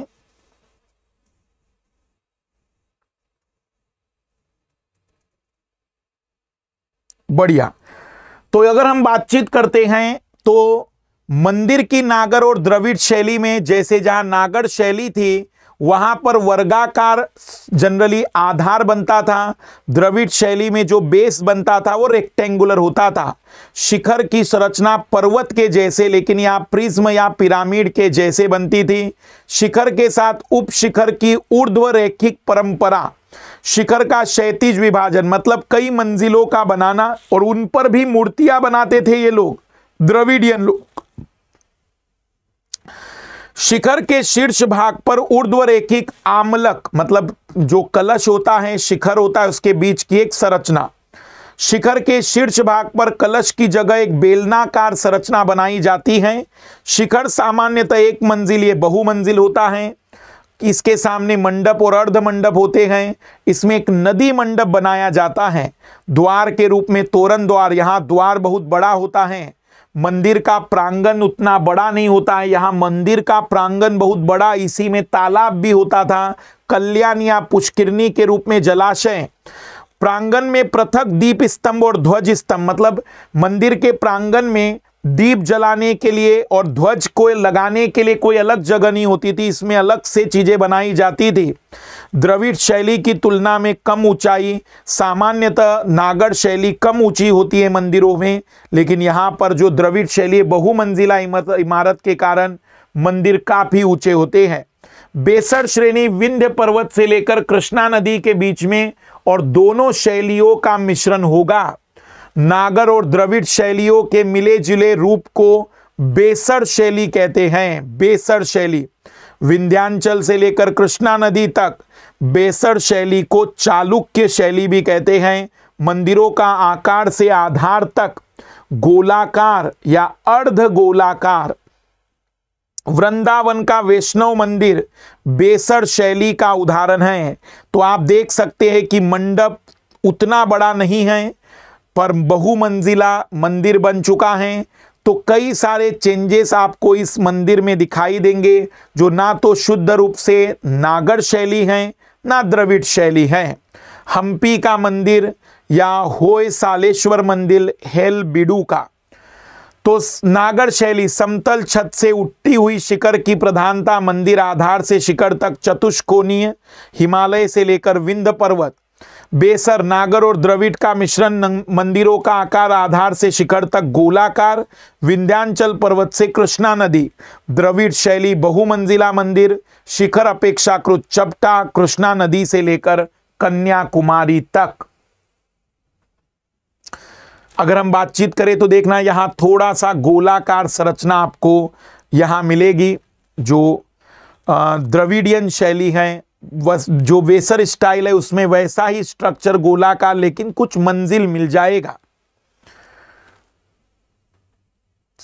बढ़िया तो अगर हम बातचीत करते हैं तो मंदिर की नागर और द्रविड़ शैली में जैसे जहां नागर शैली थी वहां पर वर्गाकार जनरली आधार बनता था द्रविड़ शैली में जो बेस बनता था वो रेक्टेंगुलर होता था शिखर की संरचना पर्वत के जैसे लेकिन या प्रिज्म या पिरामिड के जैसे बनती थी शिखर के साथ उप शिखर की ऊर्ध्व रेखिक परंपरा शिखर का क्षैतिज विभाजन मतलब कई मंजिलों का बनाना और उन पर भी मूर्तियां बनाते थे ये लोग द्रविडियन लोग शिखर के शीर्ष भाग पर ऊर्ध्व रेखिक आमलक मतलब जो कलश होता है शिखर होता है उसके बीच की एक संरचना शिखर के शीर्ष भाग पर कलश की जगह एक बेलनाकार संरचना बनाई जाती है शिखर सामान्यतः एक मंजिल ये बहुमंजिल होता है इसके सामने मंडप और अर्ध मंडप होते हैं इसमें एक नदी मंडप बनाया जाता है द्वार के रूप में तोरण द्वार यहाँ द्वार बहुत बड़ा होता है मंदिर का प्रांगण उतना बड़ा नहीं होता है यहाँ मंदिर का प्रांगण बहुत बड़ा इसी में तालाब भी होता था कल्याण या पुष्किरणी के रूप में जलाशय प्रांगण में पृथक दीप स्तंभ और ध्वज स्तंभ मतलब मंदिर के प्रांगण में दीप जलाने के लिए और ध्वज को लगाने के लिए कोई अलग जगह नहीं होती थी इसमें अलग से चीज़ें बनाई जाती थी द्रविड़ शैली की तुलना में कम ऊंचाई सामान्यतः नागर शैली कम ऊंची होती है मंदिरों में लेकिन यहाँ पर जो द्रविड़ शैली बहुमंजिला इमारत के कारण मंदिर काफ़ी ऊंचे होते हैं बेसर श्रेणी विंध्य पर्वत से लेकर कृष्णा नदी के बीच में और दोनों शैलियों का मिश्रण होगा नागर और द्रविड़ शैलियों के मिले जुले रूप को बेसर शैली कहते हैं बेसर शैली विंध्यांचल से लेकर कृष्णा नदी तक बेसर शैली को चालुक्य शैली भी कहते हैं मंदिरों का आकार से आधार तक गोलाकार या अर्ध गोलाकार वृंदावन का वैष्णव मंदिर बेसर शैली का उदाहरण है तो आप देख सकते हैं कि मंडप उतना बड़ा नहीं है पर बहुमंजिला मंदिर बन चुका है तो कई सारे चेंजेस आपको इस मंदिर में दिखाई देंगे जो ना तो शुद्ध रूप से नागर शैली है ना द्रविड़ शैली है हम्पी का मंदिर या होय सालेश्वर मंदिर हेल बिडू का तो नागर शैली समतल छत से उठती हुई शिखर की प्रधानता मंदिर आधार से शिखर तक चतुष्कोणीय हिमालय से लेकर विंध्य पर्वत बेसर नागर और द्रविड़ का मिश्रण मंदिरों का आकार आधार से शिखर तक गोलाकार विंध्यांचल पर्वत से कृष्णा नदी द्रविड़ शैली बहुमंजिला मंदिर शिखर अपेक्षाकृत चपटा कृष्णा नदी से लेकर कन्याकुमारी तक अगर हम बातचीत करें तो देखना यहां थोड़ा सा गोलाकार संरचना आपको यहां मिलेगी जो द्रविडियन शैली है जो वेसर स्टाइल है उसमें वैसा ही स्ट्रक्चर गोला का लेकिन कुछ मंजिल मिल जाएगा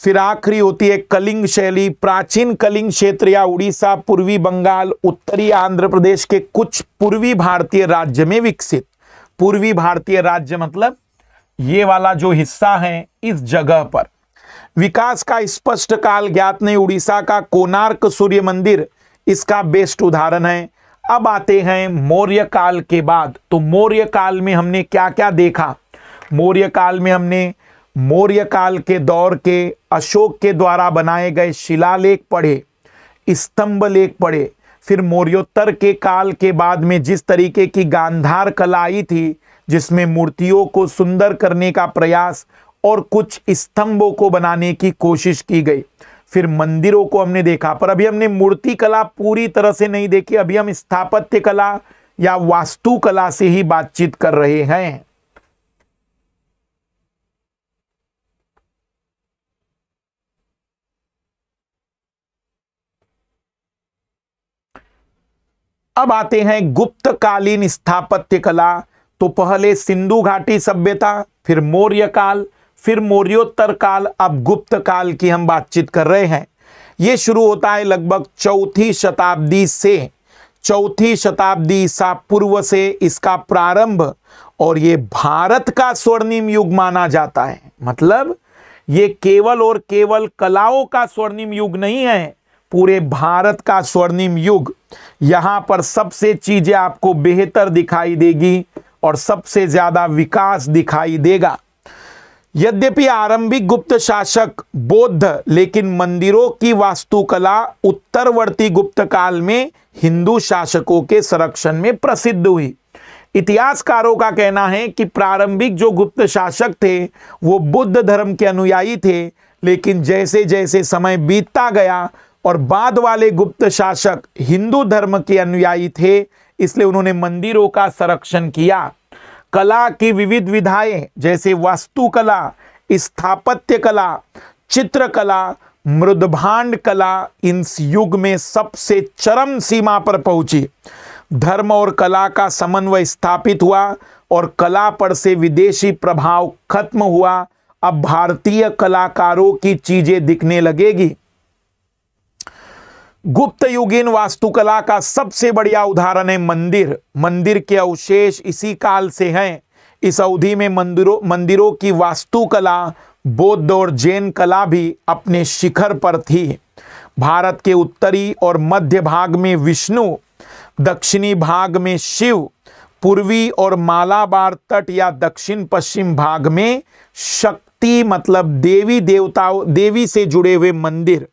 फिर आखिरी होती है कलिंग शैली प्राचीन कलिंग क्षेत्र या उड़ीसा पूर्वी बंगाल उत्तरी आंध्र प्रदेश के कुछ पूर्वी भारतीय राज्य में विकसित पूर्वी भारतीय राज्य मतलब ये वाला जो हिस्सा है इस जगह पर विकास का स्पष्ट काल ज्ञात नहीं उड़ीसा का कोनार्क सूर्य मंदिर इसका बेस्ट उदाहरण है अब आते हैं मौर्य काल के बाद तो मौर्य काल में हमने क्या क्या देखा मौर्य काल में हमने मौर्य काल के दौर के अशोक के द्वारा बनाए गए शिलालेख पढ़े स्तंभ लेख पढ़े फिर मौर्योत्तर के काल के बाद में जिस तरीके की गांधार कला आई थी जिसमें मूर्तियों को सुंदर करने का प्रयास और कुछ स्तंभों को बनाने की कोशिश की गई फिर मंदिरों को हमने देखा पर अभी हमने मूर्ति कला पूरी तरह से नहीं देखी अभी हम स्थापत्य कला या वास्तु कला से ही बातचीत कर रहे हैं अब आते हैं गुप्तकालीन स्थापत्य कला तो पहले सिंधु घाटी सभ्यता फिर मौर्य काल फिर मौर्योत्तर काल अब गुप्त काल की हम बातचीत कर रहे हैं ये शुरू होता है लगभग चौथी शताब्दी से चौथी शताब्दी ईसा पूर्व से इसका प्रारंभ और ये भारत का स्वर्णिम युग माना जाता है मतलब ये केवल और केवल कलाओं का स्वर्णिम युग नहीं है पूरे भारत का स्वर्णिम युग यहां पर सबसे चीज़ें आपको बेहतर दिखाई देगी और सबसे ज़्यादा विकास दिखाई देगा यद्यपि आरंभिक गुप्त शासक बौद्ध लेकिन मंदिरों की वास्तुकला उत्तरवर्ती गुप्त काल में हिंदू शासकों के संरक्षण में प्रसिद्ध हुई इतिहासकारों का कहना है कि प्रारंभिक जो गुप्त शासक थे वो बुद्ध धर्म के अनुयायी थे लेकिन जैसे जैसे समय बीतता गया और बाद वाले गुप्त शासक हिंदू धर्म के अनुयायी थे इसलिए उन्होंने मंदिरों का संरक्षण किया कला की विविध विधाएं जैसे वास्तुकला स्थापत्य कला चित्रकला मृदभांड कला इस युग में सबसे चरम सीमा पर पहुंची धर्म और कला का समन्वय स्थापित हुआ और कला पर से विदेशी प्रभाव खत्म हुआ अब भारतीय कलाकारों की चीजें दिखने लगेगी गुप्त युगीन वास्तुकला का सबसे बढ़िया उदाहरण है मंदिर मंदिर के अवशेष इसी काल से हैं इस अवधि में मंदिरों मंदिरों की वास्तुकला बौद्ध और जैन कला भी अपने शिखर पर थी भारत के उत्तरी और मध्य भाग में विष्णु दक्षिणी भाग में शिव पूर्वी और मालाबार तट या दक्षिण पश्चिम भाग में शक्ति मतलब देवी देवताओं देवी से जुड़े हुए मंदिर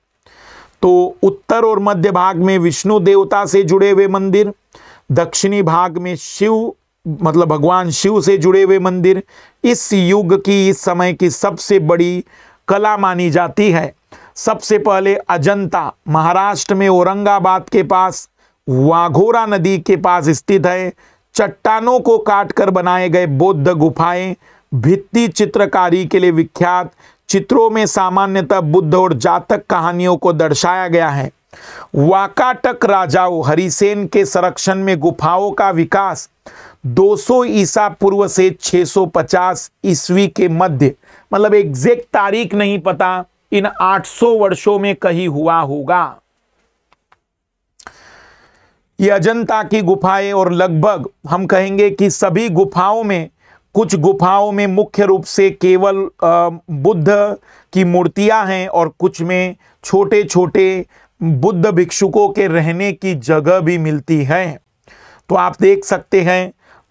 तो उत्तर और मध्य भाग में विष्णु देवता से जुड़े हुए मंदिर दक्षिणी भाग में शिव मतलब भगवान शिव से जुड़े हुए मंदिर इस युग की इस समय की सबसे बड़ी कला मानी जाती है सबसे पहले अजंता महाराष्ट्र में औरंगाबाद के पास वाघोरा नदी के पास स्थित है चट्टानों को काटकर बनाए गए बौद्ध गुफाएं भित्ति चित्रकारी के लिए विख्यात चित्रों में सामान्यतः बुद्ध और जातक कहानियों को दर्शाया गया है वाकाटक राजाओं हरिसेन के संरक्षण में गुफाओं का विकास 200 ईसा पूर्व से 650 ईस्वी के मध्य मतलब एग्जैक्ट तारीख नहीं पता इन 800 वर्षों में कहीं हुआ होगा ये अजंता की गुफाएं और लगभग हम कहेंगे कि सभी गुफाओं में कुछ गुफाओं में मुख्य रूप से केवल बुद्ध की मूर्तियां हैं और कुछ में छोटे छोटे बुद्ध भिक्षुकों के रहने की जगह भी मिलती है तो आप देख सकते हैं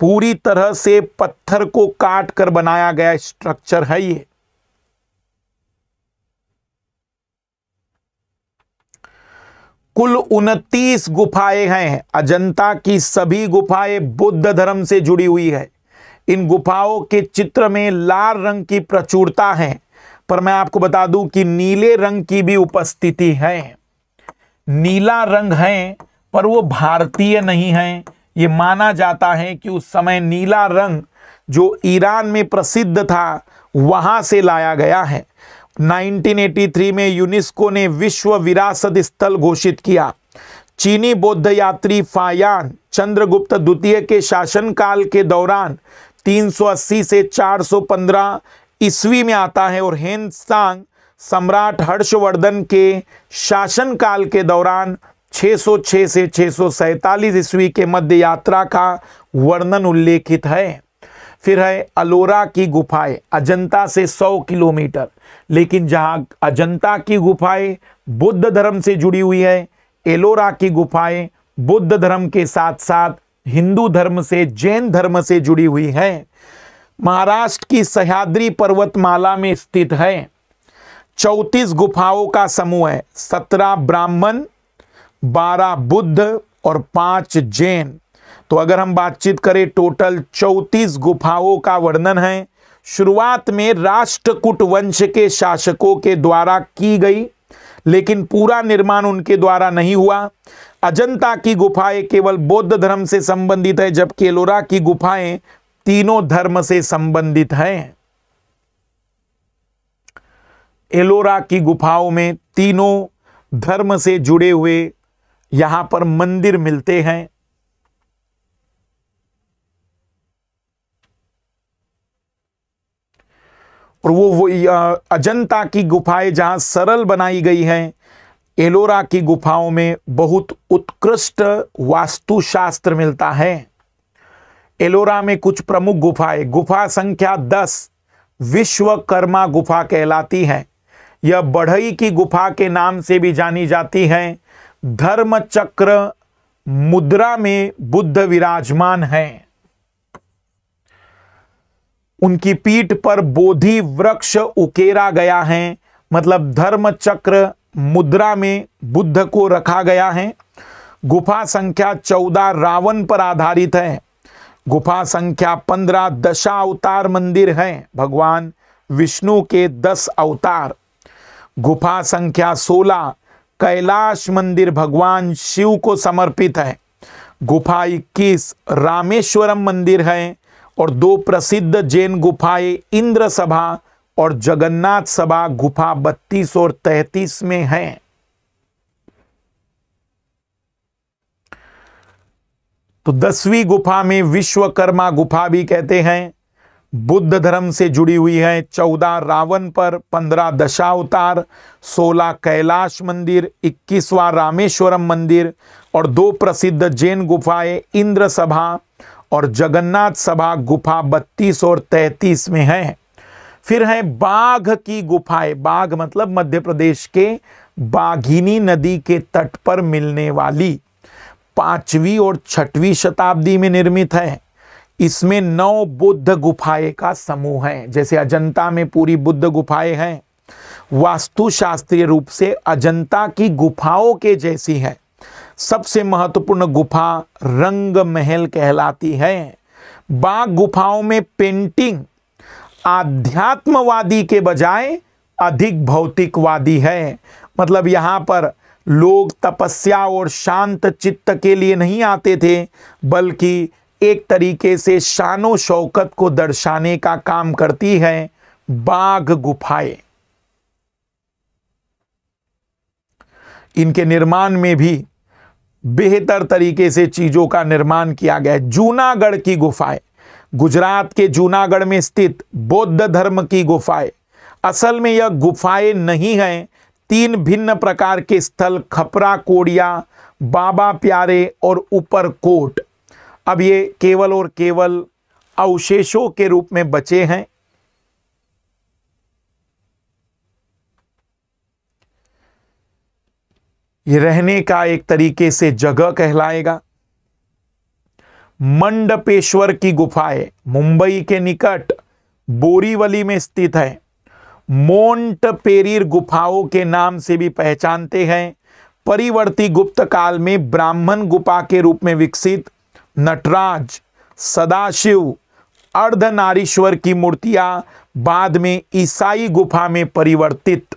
पूरी तरह से पत्थर को काट कर बनाया गया स्ट्रक्चर है ये कुल उनतीस गुफाएं हैं अजंता की सभी गुफाएं बुद्ध धर्म से जुड़ी हुई है इन गुफाओं के चित्र में लाल रंग की प्रचुरता है पर मैं आपको बता दूं कि नीले रंग की भी उपस्थिति है नीला रंग है पर वो भारतीय नहीं है ये माना जाता है कि उस समय नीला रंग जो ईरान में प्रसिद्ध था वहां से लाया गया है 1983 में यूनेस्को ने विश्व विरासत स्थल घोषित किया चीनी बौद्ध यात्री फायान चंद्रगुप्त द्वितीय के शासनकाल के दौरान 380 से 415 ईस्वी में आता है और हेन सांग सम्राट हर्षवर्धन के शासनकाल के दौरान 606 से छः ईस्वी के मध्य यात्रा का वर्णन उल्लेखित है फिर है अलोरा की गुफाएं अजंता से 100 किलोमीटर लेकिन जहां अजंता की गुफाएं बुद्ध धर्म से जुड़ी हुई है एलोरा की गुफाएं बुद्ध धर्म के साथ साथ हिंदू धर्म से जैन धर्म से जुड़ी हुई है महाराष्ट्र की सह्याद्री पर्वतमाला में स्थित है चौतीस गुफाओं का समूह है सत्रह ब्राह्मण बारह बुद्ध और पांच जैन तो अगर हम बातचीत करें टोटल चौतीस गुफाओं का वर्णन है शुरुआत में राष्ट्रकूट वंश के शासकों के द्वारा की गई लेकिन पूरा निर्माण उनके द्वारा नहीं हुआ अजंता की गुफाएं केवल बौद्ध धर्म से संबंधित है जबकि एलोरा की गुफाएं तीनों धर्म से संबंधित हैं एलोरा की गुफाओं में तीनों धर्म से जुड़े हुए यहां पर मंदिर मिलते हैं और वो वो अजंता की गुफाएं जहां सरल बनाई गई हैं एलोरा की गुफाओं में बहुत उत्कृष्ट वास्तुशास्त्र मिलता है एलोरा में कुछ प्रमुख गुफाएं गुफा संख्या दस विश्वकर्मा गुफा कहलाती है यह बढ़ई की गुफा के नाम से भी जानी जाती है धर्म चक्र मुद्रा में बुद्ध विराजमान हैं उनकी पीठ पर बोधि वृक्ष उकेरा गया है मतलब धर्म चक्र मुद्रा में बुद्ध को रखा गया है गुफा संख्या चौदह रावण पर आधारित है गुफा संख्या पंद्रह दशा अवतार मंदिर है भगवान विष्णु के दस अवतार गुफा संख्या सोलह कैलाश मंदिर भगवान शिव को समर्पित है गुफा इक्कीस रामेश्वरम मंदिर है और दो प्रसिद्ध जैन गुफाएं इंद्र सभा और जगन्नाथ सभा गुफा बत्तीस और तैतीस में है तो दसवीं गुफा में विश्वकर्मा गुफा भी कहते हैं बुद्ध धर्म से जुड़ी हुई है चौदह रावण पर पंद्रह दशावतार सोलह कैलाश मंदिर इक्कीसवां रामेश्वरम मंदिर और दो प्रसिद्ध जैन गुफाएं इंद्र सभा और जगन्नाथ सभा गुफा बत्तीस और तैतीस में है फिर है बाघ की गुफाएं बाघ मतलब मध्य प्रदेश के बाघिनी नदी के तट पर मिलने वाली पांचवी और छठवीं शताब्दी में निर्मित है इसमें नौ बुद्ध गुफाएं का समूह है जैसे अजंता में पूरी बुद्ध गुफाएं हैं वास्तुशास्त्रीय रूप से अजंता की गुफाओं के जैसी है सबसे महत्वपूर्ण गुफा रंग महल कहलाती है बाघ गुफाओं में पेंटिंग आध्यात्मवादी के बजाय अधिक भौतिकवादी है मतलब यहां पर लोग तपस्या और शांत चित्त के लिए नहीं आते थे बल्कि एक तरीके से शानो शौकत को दर्शाने का काम करती है बाघ गुफाएं इनके निर्माण में भी बेहतर तरीके से चीज़ों का निर्माण किया गया है जूनागढ़ की गुफाएं गुजरात के जूनागढ़ में स्थित बौद्ध धर्म की गुफाएं असल में यह गुफाएं नहीं हैं तीन भिन्न प्रकार के स्थल खपरा कोडिया बाबा प्यारे और ऊपर कोट अब ये केवल और केवल अवशेषों के रूप में बचे हैं ये रहने का एक तरीके से जगह कहलाएगा मंडपेश्वर की गुफाएं मुंबई के निकट बोरीवली में स्थित है मोन्ट पेरीर गुफाओं के नाम से भी पहचानते हैं परिवर्ती गुप्त काल में ब्राह्मण गुफा के रूप में विकसित नटराज सदाशिव अर्धनारीश्वर की मूर्तियां बाद में ईसाई गुफा में परिवर्तित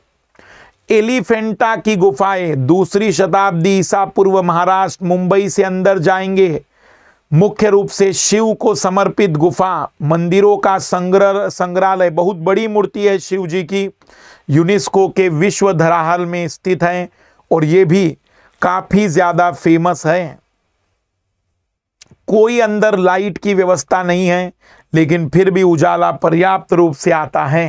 एलिफेंटा की गुफाएं दूसरी शताब्दी ईसा पूर्व महाराष्ट्र मुंबई से अंदर जाएंगे मुख्य रूप से शिव को समर्पित गुफा मंदिरों का संग्रह संग्रहालय बहुत बड़ी मूर्ति है शिव जी की यूनेस्को के विश्व धराहल में स्थित है और ये भी काफ़ी ज़्यादा फेमस है कोई अंदर लाइट की व्यवस्था नहीं है लेकिन फिर भी उजाला पर्याप्त रूप से आता है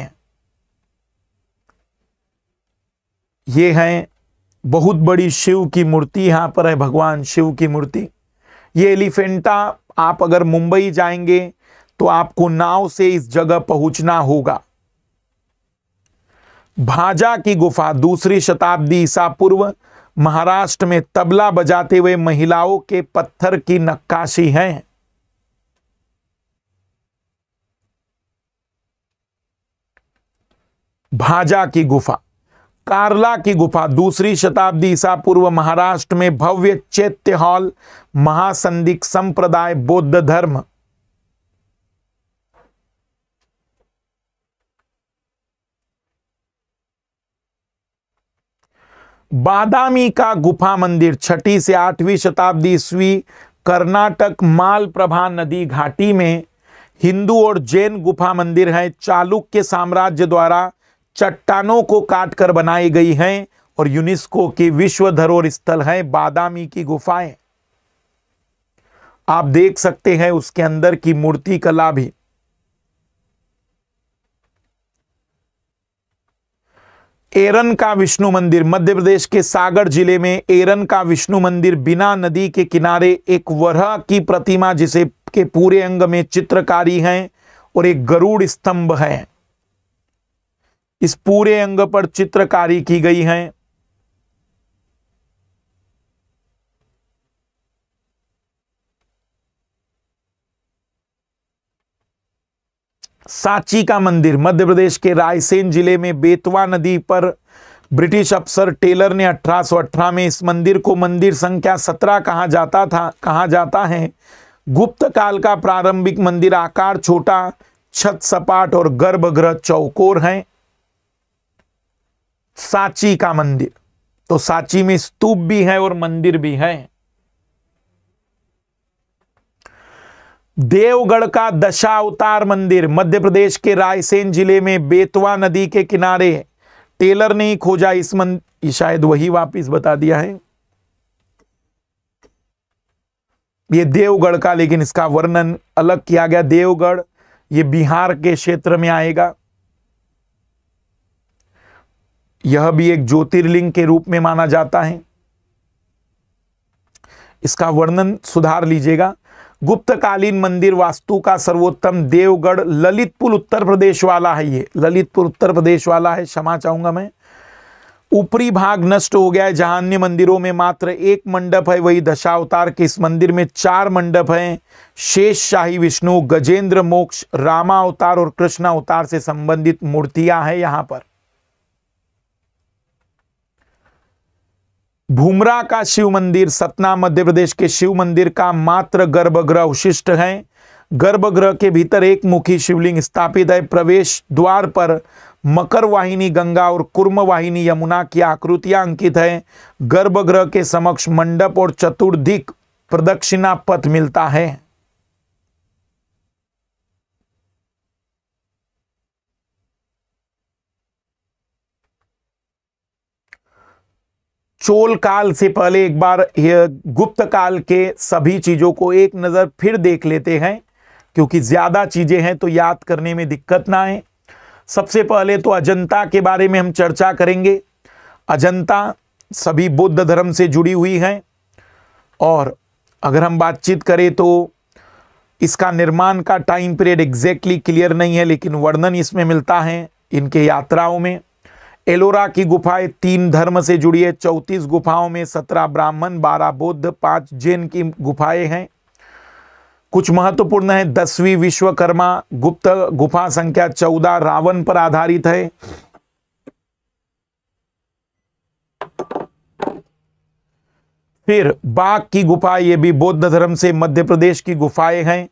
ये है बहुत बड़ी शिव की मूर्ति यहां पर है भगवान शिव की मूर्ति ये एलिफेंटा आप अगर मुंबई जाएंगे तो आपको नाव से इस जगह पहुंचना होगा भाजा की गुफा दूसरी शताब्दी ईसा पूर्व महाराष्ट्र में तबला बजाते हुए महिलाओं के पत्थर की नक्काशी है भाजा की गुफा कारला की गुफा दूसरी शताब्दी ईसा पूर्व महाराष्ट्र में भव्य चैत्य हॉल महासंधिक संप्रदाय बौद्ध धर्म बादामी का गुफा मंदिर छठी से आठवीं शताब्दी ईस्वी कर्नाटक मालप्रभा नदी घाटी में हिंदू और जैन गुफा मंदिर है चालुक्य साम्राज्य द्वारा चट्टानों को काटकर बनाई गई हैं और यूनेस्को के विश्व धरोहर स्थल हैं बादामी की गुफाएं आप देख सकते हैं उसके अंदर की मूर्ति कला भी एरन का विष्णु मंदिर मध्य प्रदेश के सागर जिले में एरन का विष्णु मंदिर बिना नदी के किनारे एक वरह की प्रतिमा जिसे के पूरे अंग में चित्रकारी हैं और एक गरुड़ स्तंभ है इस पूरे अंग पर चित्रकारी की गई है सांची का मंदिर मध्य प्रदेश के रायसेन जिले में बेतवा नदी पर ब्रिटिश अफसर टेलर ने अठारह में इस मंदिर को मंदिर संख्या सत्रह कहा जाता था कहा जाता है गुप्त काल का प्रारंभिक मंदिर आकार छोटा छत सपाट और गर्भगृह चौकोर है सांची का मंदिर तो सांची में स्तूप भी है और मंदिर भी है देवगढ़ का दशावतार मंदिर मध्य प्रदेश के रायसेन जिले में बेतवा नदी के किनारे टेलर ने ही खोजा इस मंदिर शायद वही वापिस बता दिया है ये देवगढ़ का लेकिन इसका वर्णन अलग किया गया देवगढ़ ये बिहार के क्षेत्र में आएगा यह भी एक ज्योतिर्लिंग के रूप में माना जाता है इसका वर्णन सुधार लीजिएगा गुप्तकालीन मंदिर वास्तु का सर्वोत्तम देवगढ़ ललितपुर उत्तर प्रदेश वाला है ये ललितपुर उत्तर प्रदेश वाला है क्षमा चाहूंगा मैं ऊपरी भाग नष्ट हो गया है जहां अन्य मंदिरों में मात्र एक मंडप है वही दशावतार के इस मंदिर में चार मंडप हैं शेष शाही विष्णु गजेंद्र मोक्ष रामा अवतार और कृष्ण अवतार से संबंधित मूर्तियां हैं यहां पर भूमरा का शिव मंदिर सतना मध्य प्रदेश के शिव मंदिर का मात्र गर्भगृह अवशिष्ट है गर्भगृह के भीतर एक मुखी शिवलिंग स्थापित है प्रवेश द्वार पर मकर वाहिनी गंगा और कुर्म वाहिनी यमुना की आकृतियां अंकित है गर्भगृह के समक्ष मंडप और चतुर्दिक प्रदक्षिणा पथ मिलता है चोल काल से पहले एक बार गुप्त काल के सभी चीज़ों को एक नज़र फिर देख लेते हैं क्योंकि ज़्यादा चीज़ें हैं तो याद करने में दिक्कत ना आए सबसे पहले तो अजंता के बारे में हम चर्चा करेंगे अजंता सभी बुद्ध धर्म से जुड़ी हुई हैं और अगर हम बातचीत करें तो इसका निर्माण का टाइम पीरियड एग्जैक्टली क्लियर नहीं है लेकिन वर्णन इसमें मिलता है इनके यात्राओं में एलोरा की गुफाएं तीन धर्म से जुड़ी है चौतीस गुफाओं में सत्रह ब्राह्मण बारह बौद्ध पांच जैन की गुफाएं हैं कुछ महत्वपूर्ण है दसवीं विश्वकर्मा गुप्त गुफा संख्या चौदह रावण पर आधारित है फिर बाघ की गुफा ये भी बौद्ध धर्म से मध्य प्रदेश की गुफाएं हैं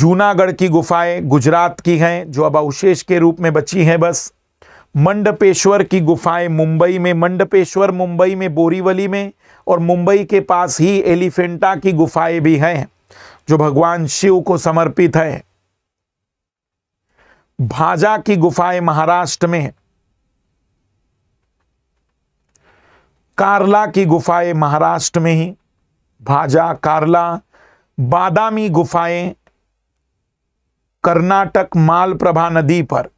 जूनागढ़ की गुफाएं गुजरात की हैं जो अब अवशेष के रूप में बची हैं बस मंडपेश्वर की गुफाएं मुंबई में मंडपेश्वर मुंबई में बोरीवली में और मुंबई के पास ही एलिफेंटा की गुफाएं भी हैं जो भगवान शिव को समर्पित है भाजा की गुफाएं महाराष्ट्र में कारला की गुफाएं महाराष्ट्र में ही भाजा कारला बादामी गुफाएं कर्नाटक मालप्रभा नदी पर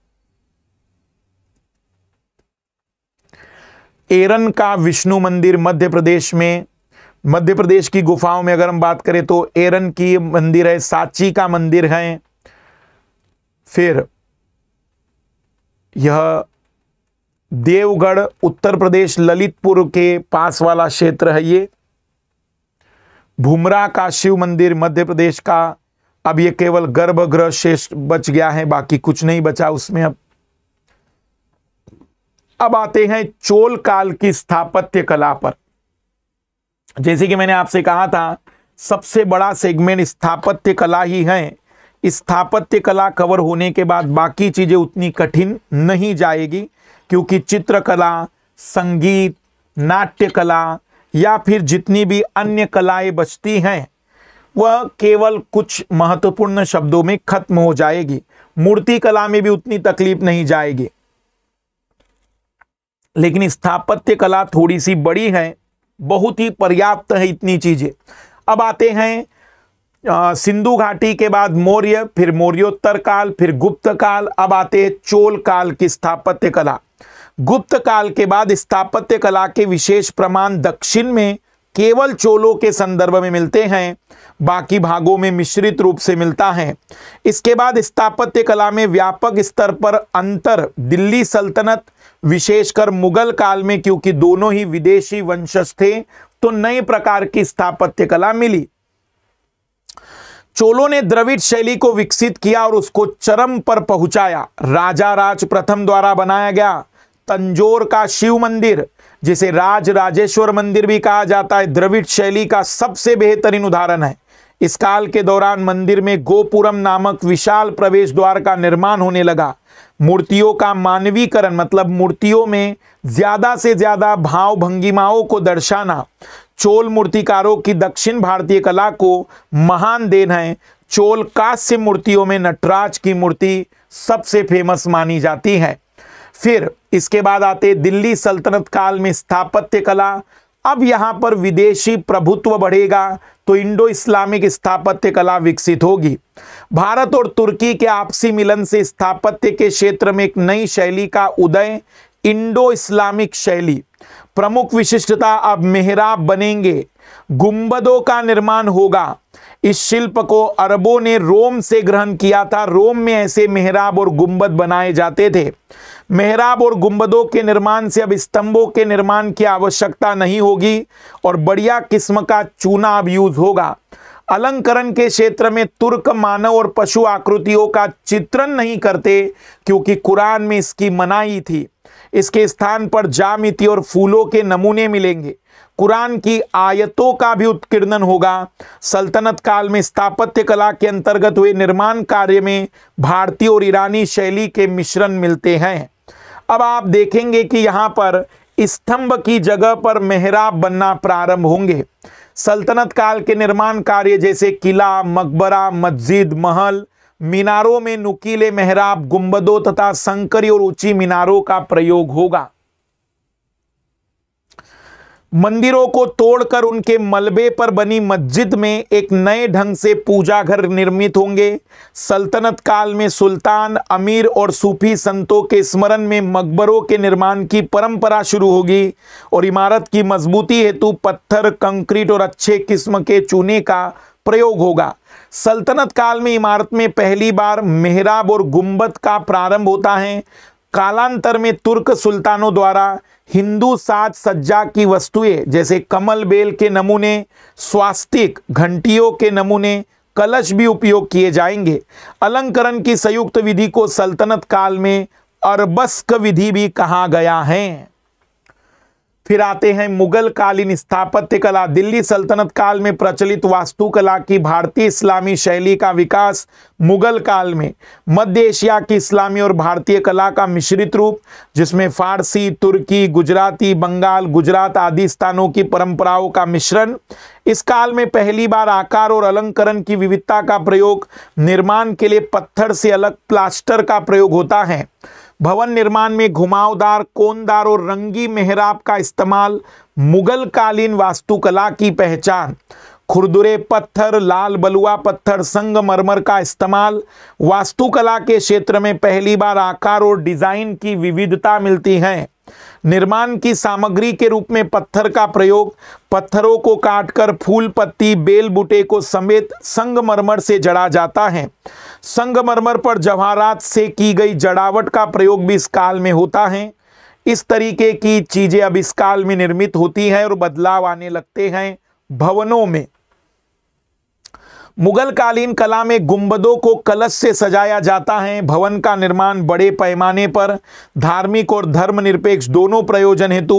एरन का विष्णु मंदिर मध्य प्रदेश में मध्य प्रदेश की गुफाओं में अगर हम बात करें तो एरन की मंदिर है सांची का मंदिर है फिर यह देवगढ़ उत्तर प्रदेश ललितपुर के पास वाला क्षेत्र है ये भूमरा का शिव मंदिर मध्य प्रदेश का अब ये केवल गर्भगृह शेष बच गया है बाकी कुछ नहीं बचा उसमें अब अब आते हैं चोल काल की स्थापत्य कला पर जैसे कि मैंने आपसे कहा था सबसे बड़ा सेगमेंट स्थापत्य कला ही है स्थापत्य कला कवर होने के बाद बाकी चीज़ें उतनी कठिन नहीं जाएगी क्योंकि चित्रकला संगीत नाट्य कला या फिर जितनी भी अन्य कलाएं बचती हैं वह केवल कुछ महत्वपूर्ण शब्दों में खत्म हो जाएगी मूर्ति कला में भी उतनी तकलीफ नहीं जाएगी लेकिन स्थापत्य कला थोड़ी सी बड़ी है बहुत ही पर्याप्त है इतनी चीज़ें अब आते हैं सिंधु घाटी के बाद मौर्य फिर मौर्योत्तर काल फिर गुप्त काल अब आते हैं चोल काल की स्थापत्य कला गुप्त काल के बाद स्थापत्य कला के विशेष प्रमाण दक्षिण में केवल चोलों के संदर्भ में मिलते हैं बाकी भागों में मिश्रित रूप से मिलता है इसके बाद स्थापत्य कला में व्यापक स्तर पर अंतर दिल्ली सल्तनत विशेषकर मुगल काल में क्योंकि दोनों ही विदेशी वंशज थे तो नए प्रकार की स्थापत्य कला मिली चोलों ने द्रविड़ शैली को विकसित किया और उसको चरम पर पहुंचाया राजा राज प्रथम द्वारा बनाया गया तंजोर का शिव मंदिर जिसे राज राजेश्वर मंदिर भी कहा जाता है द्रविड़ शैली का सबसे बेहतरीन उदाहरण है इस काल के दौरान मंदिर में गोपुरम नामक विशाल प्रवेश द्वार का निर्माण होने लगा मूर्तियों का मानवीकरण मतलब मूर्तियों में ज़्यादा से ज़्यादा भाव भंगिमाओं को दर्शाना चोल मूर्तिकारों की दक्षिण भारतीय कला को महान देन है चोल कास्य मूर्तियों में नटराज की मूर्ति सबसे फेमस मानी जाती है फिर इसके बाद आते दिल्ली सल्तनत काल में स्थापत्य कला अब यहां पर विदेशी प्रभुत्व बढ़ेगा तो इंडो इस्लामिक स्थापत्य कला विकसित होगी भारत और तुर्की के आपसी मिलन से स्थापत्य के क्षेत्र में एक नई शैली का उदय इंडो इस्लामिक शैली प्रमुख विशिष्टता अब मेहराब बनेंगे गुंबदों का निर्माण होगा इस शिल्प को अरबों ने रोम से ग्रहण किया था रोम में ऐसे मेहराब और गुंबद बनाए जाते थे मेहराब और गुंबदों के निर्माण से अब स्तंभों के निर्माण की आवश्यकता नहीं होगी और बढ़िया किस्म का चूना अब यूज होगा अलंकरण के क्षेत्र में तुर्क मानव और पशु आकृतियों का चित्रण नहीं करते क्योंकि कुरान में इसकी मनाही थी इसके स्थान पर जामिति और फूलों के नमूने मिलेंगे कुरान की आयतों का भी उत्कीर्णन होगा सल्तनत काल में स्थापत्य कला के अंतर्गत हुए निर्माण कार्य में भारतीय और ईरानी शैली के मिश्रण मिलते हैं अब आप देखेंगे कि यहाँ पर स्तंभ की जगह पर मेहराब बनना प्रारंभ होंगे सल्तनत काल के निर्माण कार्य जैसे किला मकबरा मस्जिद महल मीनारों में नुकीले मेहराब गुंबदों तथा संकरी और ऊंची मीनारों का प्रयोग होगा मंदिरों को तोड़कर उनके मलबे पर बनी मस्जिद में एक नए ढंग से पूजा घर निर्मित होंगे सल्तनत काल में सुल्तान अमीर और सूफी संतों के स्मरण में मकबरों के निर्माण की परंपरा शुरू होगी और इमारत की मजबूती हेतु पत्थर कंक्रीट और अच्छे किस्म के चूने का प्रयोग होगा सल्तनत काल में इमारत में पहली बार मेहराब और गुंबद का प्रारंभ होता है कालांतर में तुर्क सुल्तानों द्वारा हिंदू साज सज्जा की वस्तुएं जैसे कमल बेल के नमूने स्वास्तिक घंटियों के नमूने कलश भी उपयोग किए जाएंगे अलंकरण की संयुक्त विधि को सल्तनत काल में अरबस्क विधि भी कहा गया है फिर आते हैं मुगल कालीन स्थापत्य कला दिल्ली सल्तनत काल में प्रचलित वास्तुकला की भारतीय इस्लामी शैली का विकास मुगल काल में मध्य एशिया की इस्लामी और भारतीय कला का मिश्रित रूप जिसमें फारसी तुर्की गुजराती बंगाल गुजरात आदि स्थानों की परंपराओं का मिश्रण इस काल में पहली बार आकार और अलंकरण की विविधता का प्रयोग निर्माण के लिए पत्थर से अलग प्लास्टर का प्रयोग होता है भवन निर्माण में घुमावदार कोनदार और रंगी मेहराब का इस्तेमाल मुगल कालीन वास्तुकला की पहचान खुरदुरे पत्थर लाल बलुआ पत्थर संगमरमर का इस्तेमाल वास्तुकला के क्षेत्र में पहली बार आकार और डिजाइन की विविधता मिलती है निर्माण की सामग्री के रूप में पत्थर का प्रयोग पत्थरों को काटकर फूल पत्ती बेल बूटे को समेत संगमरमर से जड़ा जाता है संगमरमर पर जवाहरात से की गई जड़ावट का प्रयोग भी इस काल में होता है इस तरीके की चीज़ें अब इस काल में निर्मित होती हैं और बदलाव आने लगते हैं भवनों में मुगल कालीन कला में गुंबदों को कलश से सजाया जाता है भवन का निर्माण बड़े पैमाने पर धार्मिक और धर्मनिरपेक्ष दोनों प्रयोजन हेतु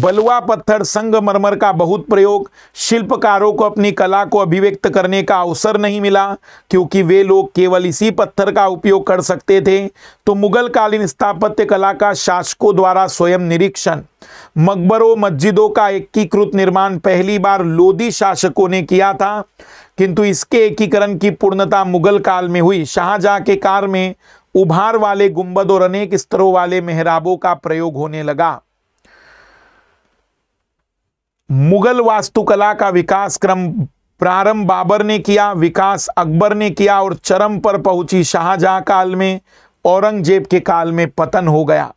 बलुआ पत्थर संगमरमर का बहुत प्रयोग शिल्पकारों को अपनी कला को अभिव्यक्त करने का अवसर नहीं मिला क्योंकि वे लोग केवल इसी पत्थर का उपयोग कर सकते थे तो मुगल कालीन स्थापत्य कला का शासकों द्वारा स्वयं निरीक्षण मकबरों मस्जिदों का एकीकृत निर्माण पहली बार लोधी शासकों ने किया था किंतु इसके एकीकरण की पूर्णता मुगल काल में हुई शाहजहां के काल में उभार वाले गुंबद और अनेक स्तरों वाले मेहराबों का प्रयोग होने लगा मुगल वास्तुकला का विकास क्रम प्रारंभ बाबर ने किया विकास अकबर ने किया और चरम पर पहुंची शाहजहां काल में औरंगजेब के काल में पतन हो गया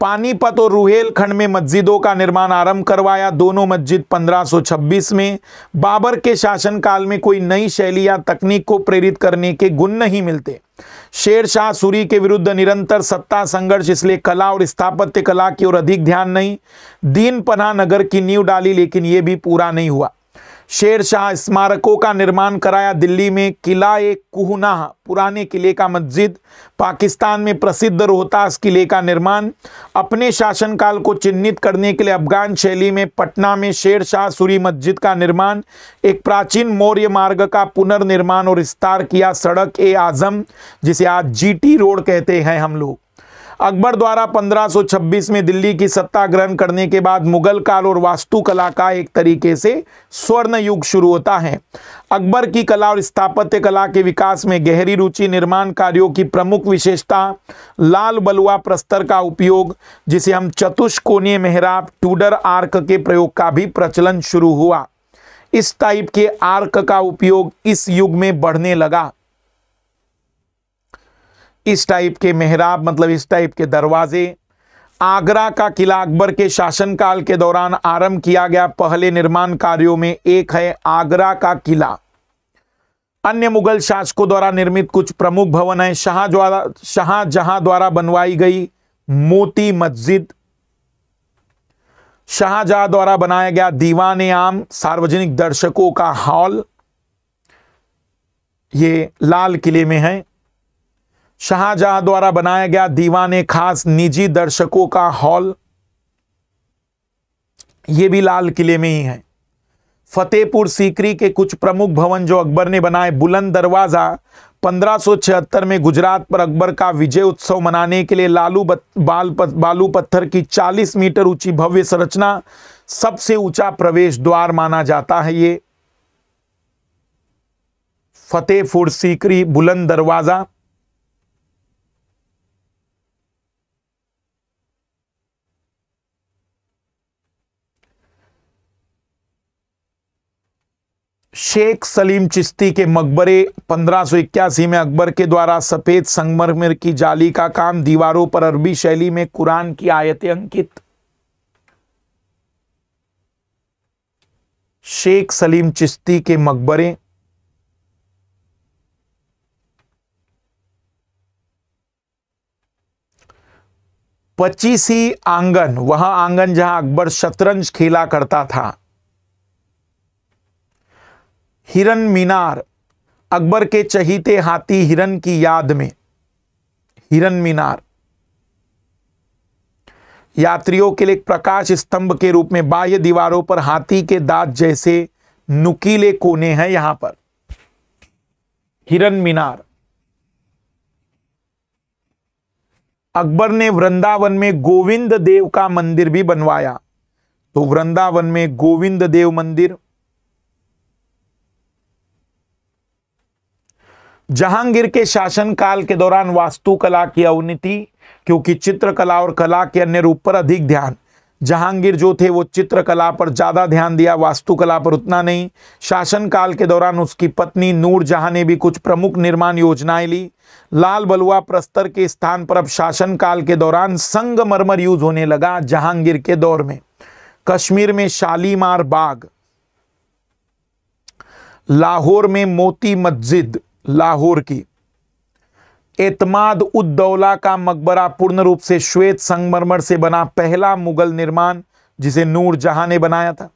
पानीपत और रूहेलखंड में मस्जिदों का निर्माण आरंभ करवाया दोनों मस्जिद 1526 में बाबर के शासनकाल में कोई नई शैली या तकनीक को प्रेरित करने के गुण नहीं मिलते शेर शाह सूरी के विरुद्ध निरंतर सत्ता संघर्ष इसलिए कला और स्थापत्य कला की ओर अधिक ध्यान नहीं दीन पना नगर की नींव डाली लेकिन ये भी पूरा नहीं हुआ शेर शाह स्मारकों का निर्माण कराया दिल्ली में किला ए कुहनाह पुराने किले का मस्जिद पाकिस्तान में प्रसिद्ध रोहतास किले का निर्माण अपने शासनकाल को चिन्हित करने के लिए अफगान शैली में पटना में शेर शाह सूरी मस्जिद का निर्माण एक प्राचीन मौर्य मार्ग का पुनर्निर्माण और विस्तार किया सड़क ए आज़म जिसे आज जीटी रोड कहते हैं हम लोग अकबर द्वारा 1526 में दिल्ली की सत्ता ग्रहण करने के बाद मुगल काल और वास्तुकला का एक तरीके से स्वर्ण युग शुरू होता है अकबर की कला और स्थापत्य कला के विकास में गहरी रुचि निर्माण कार्यों की प्रमुख विशेषता लाल बलुआ प्रस्तर का उपयोग जिसे हम चतुष्कोणीय मेहराब टूडर आर्क के प्रयोग का भी प्रचलन शुरू हुआ इस टाइप के आर्क का उपयोग इस युग में बढ़ने लगा इस टाइप के मेहराब मतलब इस टाइप के दरवाजे आगरा का किला अकबर के शासनकाल के दौरान आरंभ किया गया पहले निर्माण कार्यों में एक है आगरा का किला अन्य मुगल शासकों द्वारा निर्मित कुछ प्रमुख भवन है शाह द्वारा शाहजहां द्वारा बनवाई गई मोती मस्जिद शाहजहां द्वारा बनाया गया दीवाने आम सार्वजनिक दर्शकों का हॉल ये लाल किले में है शाहजहां द्वारा बनाया गया दीवाने खास निजी दर्शकों का हॉल ये भी लाल किले में ही है फतेहपुर सीकरी के कुछ प्रमुख भवन जो अकबर ने बनाए बुलंद दरवाज़ा 1576 में गुजरात पर अकबर का विजय उत्सव मनाने के लिए लालू बत, बाल बालू पत्थर की 40 मीटर ऊंची भव्य संरचना सबसे ऊंचा प्रवेश द्वार माना जाता है ये फतेहपुर सीकरी बुलंद दरवाज़ा शेख सलीम चिश्ती के मकबरे पंद्रह में अकबर के द्वारा सफ़ेद संगमरमर की जाली का काम दीवारों पर अरबी शैली में कुरान की आयतें अंकित शेख सलीम चिश्ती के मकबरे पच्चीसी आंगन वह आंगन जहां अकबर शतरंज खेला करता था हिरन मीनार अकबर के चहीते हाथी हिरन की याद में हिरन मीनार यात्रियों के लिए प्रकाश स्तंभ के रूप में बाह्य दीवारों पर हाथी के दांत जैसे नुकीले कोने हैं यहां पर हिरन मीनार अकबर ने वृंदावन में गोविंद देव का मंदिर भी बनवाया तो वृंदावन में गोविंद देव मंदिर जहांगीर के शासनकाल के दौरान वास्तुकला की अवनीति क्योंकि चित्रकला और कला के अन्य रूप पर अधिक ध्यान जहांगीर जो थे वो चित्रकला पर ज़्यादा ध्यान दिया वास्तुकला पर उतना नहीं शासनकाल के दौरान उसकी पत्नी नूर जहां ने भी कुछ प्रमुख निर्माण योजनाएं ली लाल बलुआ प्रस्तर के स्थान पर अब शासनकाल के दौरान संगमरमर यूज होने लगा जहांगीर के दौर में कश्मीर में शालीमार बाग लाहौर में मोती मस्जिद लाहौर की एतमाद उद्दौला का मकबरा पूर्ण रूप से श्वेत संगमरमर से बना पहला मुगल निर्माण जिसे नूर जहां ने बनाया था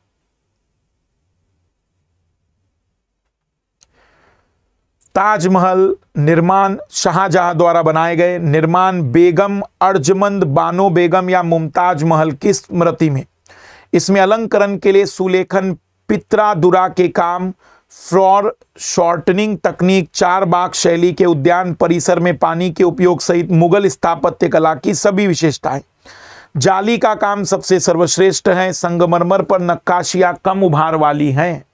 ताजमहल निर्माण शाहजहां द्वारा बनाए गए निर्माण बेगम अर्जमंद बानो बेगम या मुमताज महल की स्मृति में इसमें अलंकरण के लिए सुलेखन पित्रा दुरा के काम फ्रॉर शॉर्टनिंग तकनीक चार बाग शैली के उद्यान परिसर में पानी के उपयोग सहित मुगल स्थापत्य कला की सभी विशेषताएं जाली का काम सबसे सर्वश्रेष्ठ है संगमरमर पर नक्काशियां कम उभार वाली हैं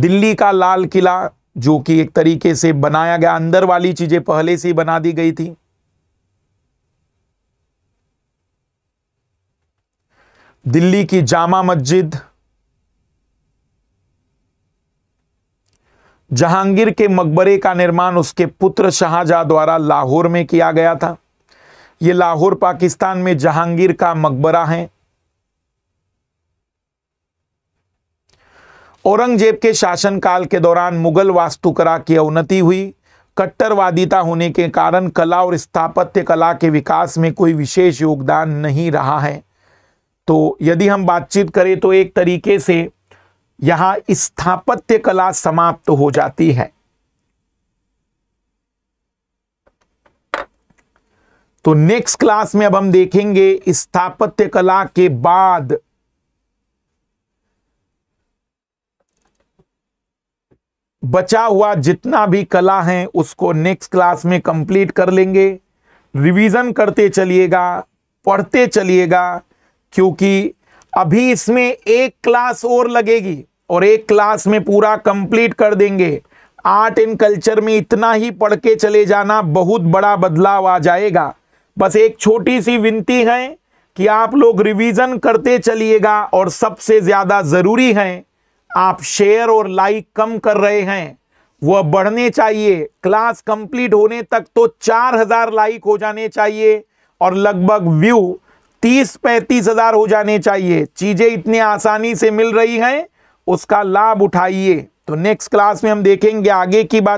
दिल्ली का लाल किला जो कि एक तरीके से बनाया गया अंदर वाली चीजें पहले से ही बना दी गई थी दिल्ली की जामा मस्जिद जहांगीर के मकबरे का निर्माण उसके पुत्र शाहजहा द्वारा लाहौर में किया गया था यह लाहौर पाकिस्तान में जहांगीर का मकबरा है औरंगजेब के शासनकाल के दौरान मुगल वास्तुकला की अवनति हुई कट्टरवादिता होने के कारण कला और स्थापत्य कला के विकास में कोई विशेष योगदान नहीं रहा है तो यदि हम बातचीत करें तो एक तरीके से यहां स्थापत्य कला समाप्त तो हो जाती है तो नेक्स्ट क्लास में अब हम देखेंगे स्थापत्य कला के बाद बचा हुआ जितना भी कला है उसको नेक्स्ट क्लास में कंप्लीट कर लेंगे रिवीजन करते चलिएगा पढ़ते चलिएगा क्योंकि अभी इसमें एक क्लास और लगेगी और एक क्लास में पूरा कंप्लीट कर देंगे आर्ट एंड कल्चर में इतना ही पढ़ के चले जाना बहुत बड़ा बदलाव आ जाएगा बस एक छोटी सी विनती है कि आप लोग रिवीजन करते चलिएगा और सबसे ज़्यादा ज़रूरी है आप शेयर और लाइक कम कर रहे हैं वह बढ़ने चाहिए क्लास कंप्लीट होने तक तो 4000 लाइक हो जाने चाहिए और लगभग व्यू तीस पैंतीस हजार हो जाने चाहिए चीज़ें इतनी आसानी से मिल रही हैं उसका लाभ उठाइए तो नेक्स्ट क्लास में हम देखेंगे आगे की बात